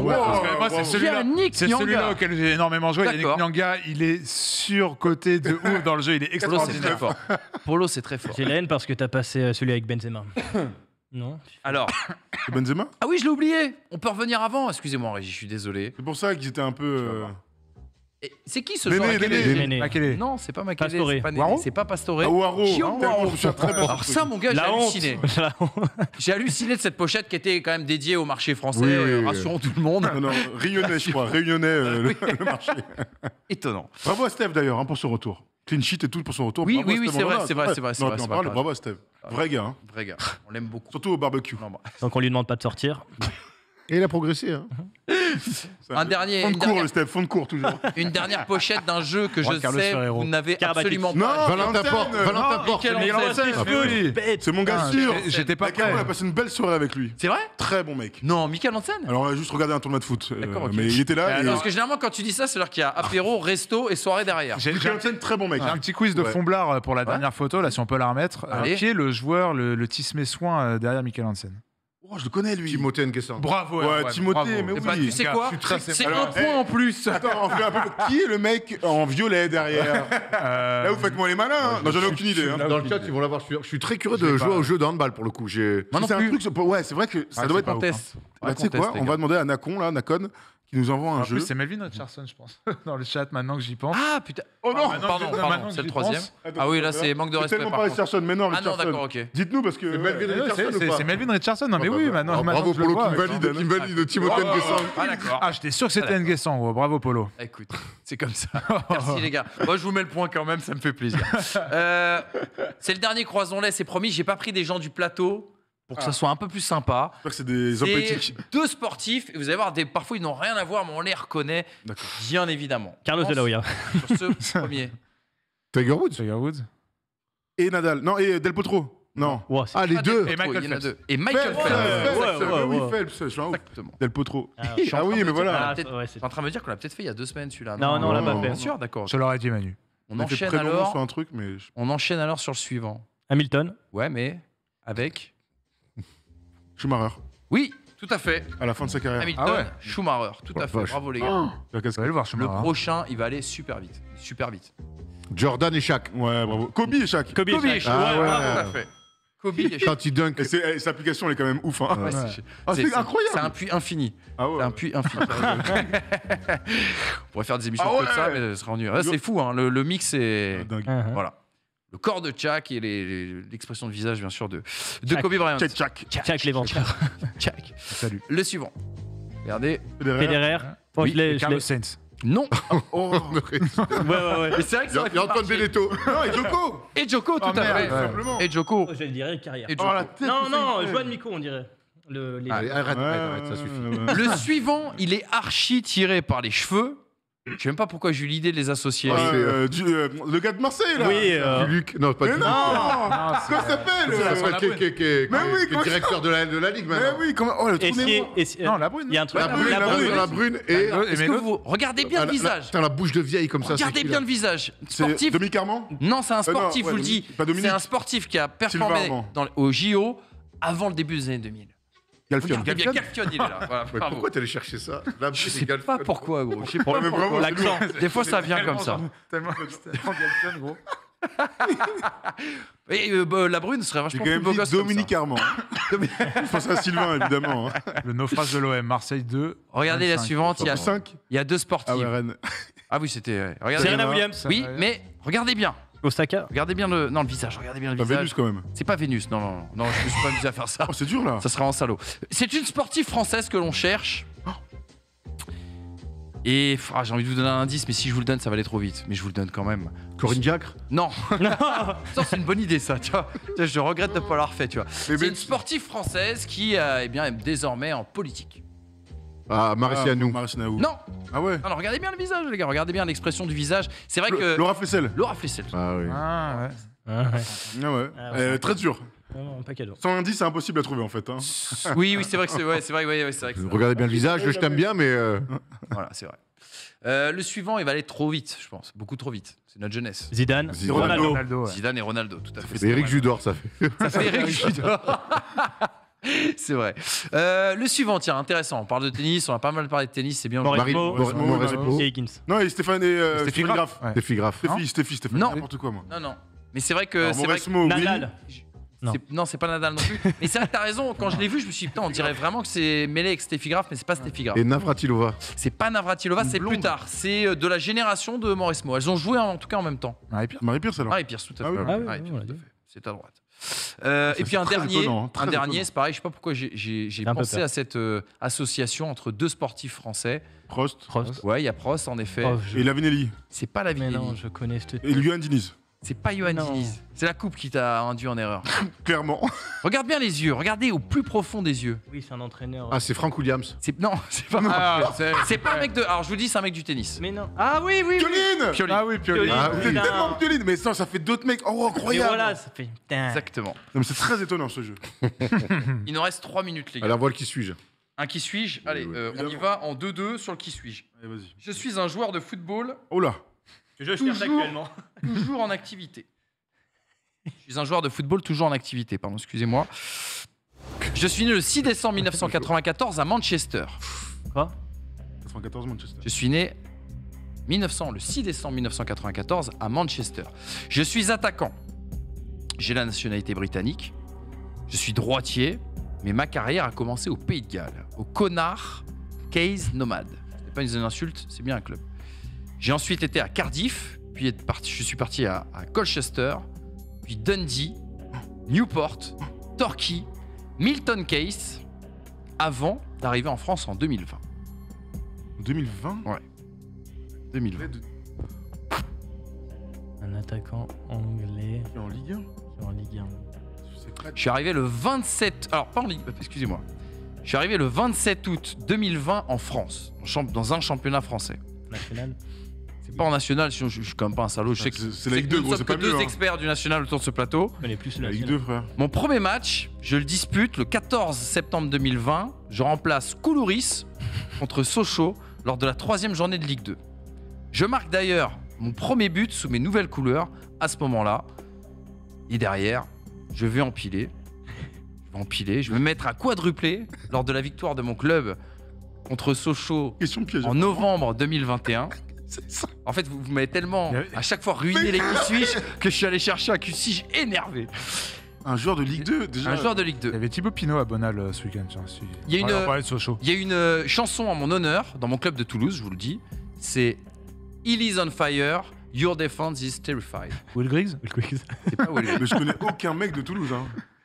c'est celui-là. C'est celui auquel j'ai énormément joué. Yannick Nyanga, il est surcoté de ouf dans le jeu, il est (laughs) extrêmement extraordinaire. fort. Polo, c'est très fort. J'ai la haine parce que t'as passé euh, celui avec Benzema. (coughs) non Alors, C'est (coughs) Benzema ah oui, je l'ai oublié. On peut revenir avant. Excusez-moi, Régis, je suis désolé. C'est pour ça qu'ils étaient un peu. C'est qui ce soir genre Bébé, Non, c'est pas c'est pas c'est pas Pastoré. Ah, Waro, Alors ça, mon gars, j'ai halluciné. (laughs) J'ai halluciné de cette pochette qui était quand même dédiée au marché français, Oui, euh, rassurons tout le monde. Non, je crois. Réunionnais, euh, (laughs) (laughs) le, marché. Étonnant. Bravo à Steph, d'ailleurs, hein, pour son retour. Clean sheet et tout pour son retour. Oui, oui, c'est vrai, c'est vrai, c'est vrai, Bravo à Steve. Ah, vrai gars, hein. Vrai gars, on l'aime beaucoup. surtout au barbecue. Bah. Donc on lui demande pas de sortir. Et il a progressé. Hein. (laughs) un dernier. Fond de cours, le step, fond de cours toujours. (laughs) Une dernière pochette d'un jeu que (laughs) je sais, vous n'avez absolument non, pas. Valentin Porte, Valentin Porte. C'est mon gars ah, sûr. J'étais pas prêt. On a passé une belle soirée avec lui. C'est vrai Très bon mec. Non, Michael Hansen. Alors on euh, a juste regardé un tournoi de foot. Euh, mais il était là. Parce que généralement, quand tu dis ça, c'est l'heure qu'il y a apéro, ah. resto et soirée derrière. Michael Hansen, très bon mec. un petit quiz de Fomblard euh, pour la dernière photo, là, si on peut la remettre. Qui est le joueur, le tismé soin derrière Michael Hansen Oh, je le connais, lui. Timothée Nguessan. Bravo, ouais, ouais, Timothée, mais eh oui. Ben, tu sais quoi C'est un point en plus. (laughs) Attends, on fait un peu... Qui est le mec en violet derrière (laughs) euh, Là, vous faites-moi les malins. Hein. non, j'en ai aucune idée. Hein. Dans le chat, ils vont l'avoir. Je suis très curieux de jouer au jeu de pour le coup. C'est un truc. Ouais, c'est vrai que ah, ça doit être. Bah, tu sais quoi On va demander à Nacon, là, Nacon, qui nous envoie un jeu. C'est Melvin Richardson, je pense, (laughs) dans le chat, maintenant que j'y pense. Ah putain Oh ah, non Pardon, c'est le troisième. Ah oui, là, c'est manque de respect. C'est tellement pas Richardson, mais non, Richardson. Ah non, d'accord, ok. Dites-nous parce que. C'est euh, Melvin Richardson. C'est Melvin Richardson, non, mais oui, maintenant. Bravo, Polo, hein, qui valide, qui valide Timothée Ah, j'étais sûr que c'était ah, Nguesson. bravo, Polo. Écoute, c'est comme ça. (laughs) Merci, les gars. Moi, je vous mets le point quand même, ça me fait plaisir. Euh, c'est le dernier croisons-les, c'est promis, j'ai pas pris des gens du plateau pour que ah. ça soit un peu plus sympa. J'espère que c'est des hommes Deux sportifs, et vous allez voir, des, parfois ils n'ont rien à voir, mais on les reconnaît, bien évidemment. Carlos de la Hoya. Sur ce (laughs) premier. Tiger Woods. Tiger Woods. Et Nadal. Non, et Del Potro. Non. ah, les ah, deux. Et Michael Phelps. Et Michael Phelps. oui, Phelps. Je suis Exactement. Del Potro. ah, ah oui, mais voilà. Je suis en train de me dire qu'on l'a peut-être fait il y a deux semaines celui-là. Non, non, on l'a pas fait. Bien sûr, d'accord. Je l'aurais dit, Manu. On, enchaîne alors. Sur un truc, mais... On enchaîne alors sur le suivant. Hamilton. Ouais, mais avec. Schumacher. Oui, tout à fait. À la fin de sa carrière. Hamilton, Ah ouais. Schumacher, tout à bah, fait. Bravo les ah. gars. le voir, Le hein. prochain, il va aller super vite. Super vite. Jordan et Shaq. Ouais, bravo. Kobe et Shaq. Kobe, et Shaq. Ah ouais. tout à fait. Kobe et Shaq. dunk. c'est- eh, application, elle est quand même ouf. Hein. Ah, c'est- incroyable. C'est un puits infini. C'est un puits infini. (laughs) On pourrait faire des émissions comme ça, mais ça serait ennuyeux. C'est fou, hein, le, mix est. Dingue. Voilà le corps de Jack et l'expression de visage, bien sûr, de, de Kobe Bryant. Jack, Jack, Jack, Jack (laughs) Salut. Le suivant. Regardez. Federer. Hein oui, Carlos Sainz. Non. (laughs) Oh. (laughs) ouais, ouais, ouais. Mais c'est vrai que ça Il y a Antoine Belletto. Non, et Joko. Et Joko, tout ah, à fait. Et Joko. Oh, le dire carrière. Oh, la tête non, non, Joan Mico, on dirait. Le, les... Allez, ah, arrête, arrête, ça suffit. Le suivant, il est archi tiré par les cheveux. Je sais même pas pourquoi j'ai eu l'idée de les associer. Ah, euh, euh, le gars de Marseille, là Oui, euh. Du Luc, non, pas ça s'appelle C'est directeur de la, de la Ligue Mais oui, comment Oh, le trou Non, la brune. Il y a un truc. La brune, la brune, et. Est-ce que vous regardez bien le visage Putain, la bouche de vieille comme ça. Regardez bien le visage. C'est Sportif. Demi Non, c'est un sportif, je vous le dis. C'est un sportif qui a performé au JO avant le début des années 2000 il pourquoi allé chercher ça pas pourquoi, gros. Des fois, ça vient comme ça. (laughs) Euh, bah, la brune serait vachement Dominique Armand. Je à Sylvain, évidemment. Hein. Le naufrage de l'OM, Marseille 2. Regardez la suivante, il y, a, 5 il y a deux sportifs. Ah, ah oui, c'était. Euh, Serena Williams. Oui, mais regardez bien. Osaka Regardez bien le, non, le visage, regardez bien le Pas Vénus quand même. C'est pas Vénus, non, non, non, je me suis pas amusé à faire ça. (laughs) Oh, c'est dur là. Ça serait en salaud. C'est une sportive française que l'on cherche. Oh. Et ah, j'ai envie de vous donner un indice, mais si je vous le donne, ça va aller trop vite. Mais je vous le donne quand même. Corinne Diacre Non. (laughs) c'est une bonne idée, ça. Tu vois. Je regrette de ne pas l'avoir fait, tu vois. C'est une sportive française qui euh, eh bien, est désormais en politique. Ah, Maricianou. Ah, Maricianou. Non Ah ouais Alors regardez bien le visage, les gars, regardez bien l'expression du visage. C'est vrai que. Laura Flessel. Laura Flessel. Ah, ah ouais. Ah ouais. Ah ah euh, très dur. pas cadeau. Sans c'est impossible à trouver en fait. Hein. (laughs) Oui, oui, c'est vrai que c'est vrai. Ouais, vrai Regardez bien le visage, je t'aime bien, mais. Euh, (laughs) voilà, c'est vrai. Euh, le suivant, il va aller trop vite, je pense. Beaucoup trop vite. C'est notre jeunesse. Zidane, Zidane. Ronaldo. Zidane et Ronaldo, tout à fait. C'est Eric Judor, ça fait. Ça fait Eric Judor. (laughs) (laughs) c'est vrai. Euh, le suivant, tiens, intéressant. On parle de tennis, on a pas mal parlé de tennis, c'est bien. Morismo, Morismo, et Higgins. Non, et Stéphane et euh, Stéphane Graff. Ouais. Stéphane Graff. Non, n'importe quoi, moi. Non, non. Mais c'est vrai que. c'est vrai que... Mo, Nadal. Oui. Non, c'est pas Nadal non plus. mais c'est vrai que t'as raison. Quand je l'ai vu, je me suis dit, putain, on dirait vraiment que c'est mêlé avec Steffi Graf, mais c'est pas Steffi Graf. Et Navratilova C'est pas Navratilova, c'est plus tard. C'est euh, de la génération de Maurice Mo. Elles ont joué en, tout cas en même temps. Marie-Pierce marie alors Marie-Pierce, tout à ah fait. Ah oui. ah oui, c'est à droite. Euh, ah, et puis un dernier, dernier, c'est pareil. Je sais pas pourquoi j'ai pensé à cette euh, association entre deux sportifs français. Prost. Prost. Ouais, il y a Prost en effet. Oh, et Et Lavinelli. C'est pas Lavinelli. je connais. Et Luan Diniz. C'est pas Johan C'est la coupe qui t'a induit en erreur. (laughs) Clairement. Regarde bien les yeux. Regardez au plus profond des yeux. Oui, c'est un entraîneur. Ah, c'est Frank Williams. Non, (laughs) c'est pas. Ah, moi. c'est pas un mec de. Alors, je vous dis, c'est un mec du tennis. Mais non. Ah oui, oui. Pioline. Ah oui, Pioline. C'est ah tellement Pioline. Mais ça, ça fait d'autres mecs. Oh, incroyable. voilà, ça fait. Exactement. c'est très étonnant ce jeu. (laughs) Il nous reste 3 minutes, les gars. Alors, voilà qui suis-je. Un qui suis-je. Allez, euh, on y va en 2-2 sur le qui suis-je. Allez, vas-y. Je suis un joueur de football. Oh là. Que je actuellement toujours en activité. Je suis un joueur de football toujours en activité, pardon, excusez-moi. Je suis né le 6 décembre 1994 à Manchester. Quoi 94 Manchester. Je suis né 1900, le 6 décembre 1994 à Manchester. Je suis attaquant. J'ai la nationalité britannique. Je suis droitier. Mais ma carrière a commencé au Pays de Galles, au Connard Case Nomad Ce pas une insulte, c'est bien un club. J'ai ensuite été à Cardiff, puis je suis parti à, Colchester, puis Dundee, Newport, Torquay, Milton Case, avant d'arriver en France en 2020. 2020 Ouais. 2020. Un attaquant anglais. en Ligue 1 en Ligue 1. Je suis arrivé le 27. Alors, pas en Ligue. Euh, excusez-moi. Je suis arrivé le 27 août 2020 en France, dans un championnat français. National c'est pas en national, sinon je, suis quand même pas un salaud. Je ah, sais que c'est la Ligue 2, c'est pas deux hein. experts du national autour de ce plateau. plus La Ligue 2, frère. Mon premier match, je le dispute le 14 septembre 2020. Je remplace Koulouris contre Sochaux lors de la troisième journée de Ligue 2. Je marque d'ailleurs mon premier but sous mes nouvelles couleurs à ce moment-là. Et derrière, je vais empiler. Je vais empiler. Je vais me mettre à quadrupler lors de la victoire de mon club contre Sochaux en novembre 2021. En fait, vous, m'avez tellement à chaque fois ruiné les Q-Switch que je suis allé chercher un q énervé. Un joueur de Ligue 2 déjà. Un joueur de Ligue 2. Il y avait Thibaut Pinot à Bonal euh, ce week-end. Il y a une- y a une euh, chanson en mon honneur dans mon club de Toulouse, je vous le dis. C'est Il is on fire, your defense is terrified. Will Griggs Mais je connais aucun mec de Toulouse. Hein.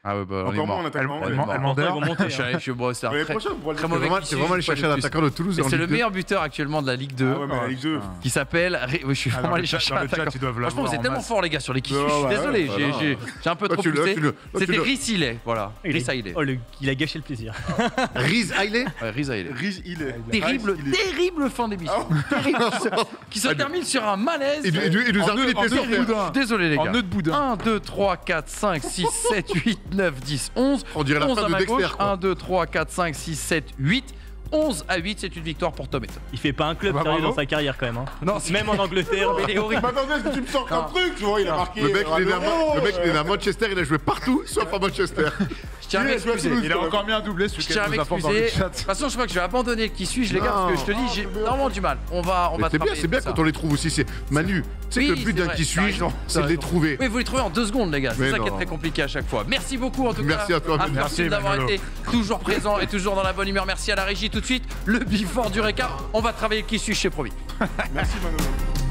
Ah ouais, bah, Encore moins en attaquant. tellement Allemand- Allemand- Pourtant, ils ah, hein. Je suis c'est Vraiment, c'est chercher un de Toulouse. C'est le meilleur buteur actuellement de la Ligue 2 ah ouais, mais la Ligue 2. Ah. qui s'appelle. je suis vraiment allé chercher un attaquant. Franchement, vous êtes tellement forts, les gars, sur les Je suis désolé, j'ai- un peu trop poussé. C'était Riz Rissilé, voilà. Il oh, il a gâché le plaisir. (laughs) Riz Hailey Ouais, Riz, il Terrible, fin d'émission. terrible fin (laughs) d'émission. qui se termine sur un malaise. Il nous a les gars Désolé les En gars. nœud de boudin. 1, 2, 3, 4, 5, 6, 7, 8, 9, 10, 11. On dirait la fin de 1, 2, 3, 4, 5, 6, 7, 8. 11 à 8, c'est une victoire pour Tom Il fait pas un club ah bah sérieux dans sa carrière quand même. hein. même en Angleterre. (laughs) mais il est horrible. Bah, tu me sors un truc Tu vois, il a marqué. Le mec, il est à Manchester, il a joué partout, sauf à Manchester. (laughs) Je tiens à m'excuser. Il a encore mis un doublé sur Je tiens à m'excuser. De toute façon, je crois que je vais abandonner qui suis-je, les gars, parce que je te dis, j'ai vraiment du mal. On va, on va C'est bien, c'est bien quand on les trouve aussi. C'est Manu, tu que le but d'un qui suis, je c'est de les trouver. Oui, vous les trouvez en deux secondes, les gars. C'est ça qui est très compliqué à chaque fois. Merci beaucoup, en tout cas. Merci à toi, Merci d'avoir été toujours présent et toujours dans la bonne humeur. Merci à la régie tout de suite le bifort du Réca. On va travailler qui suit chez Provi. (laughs)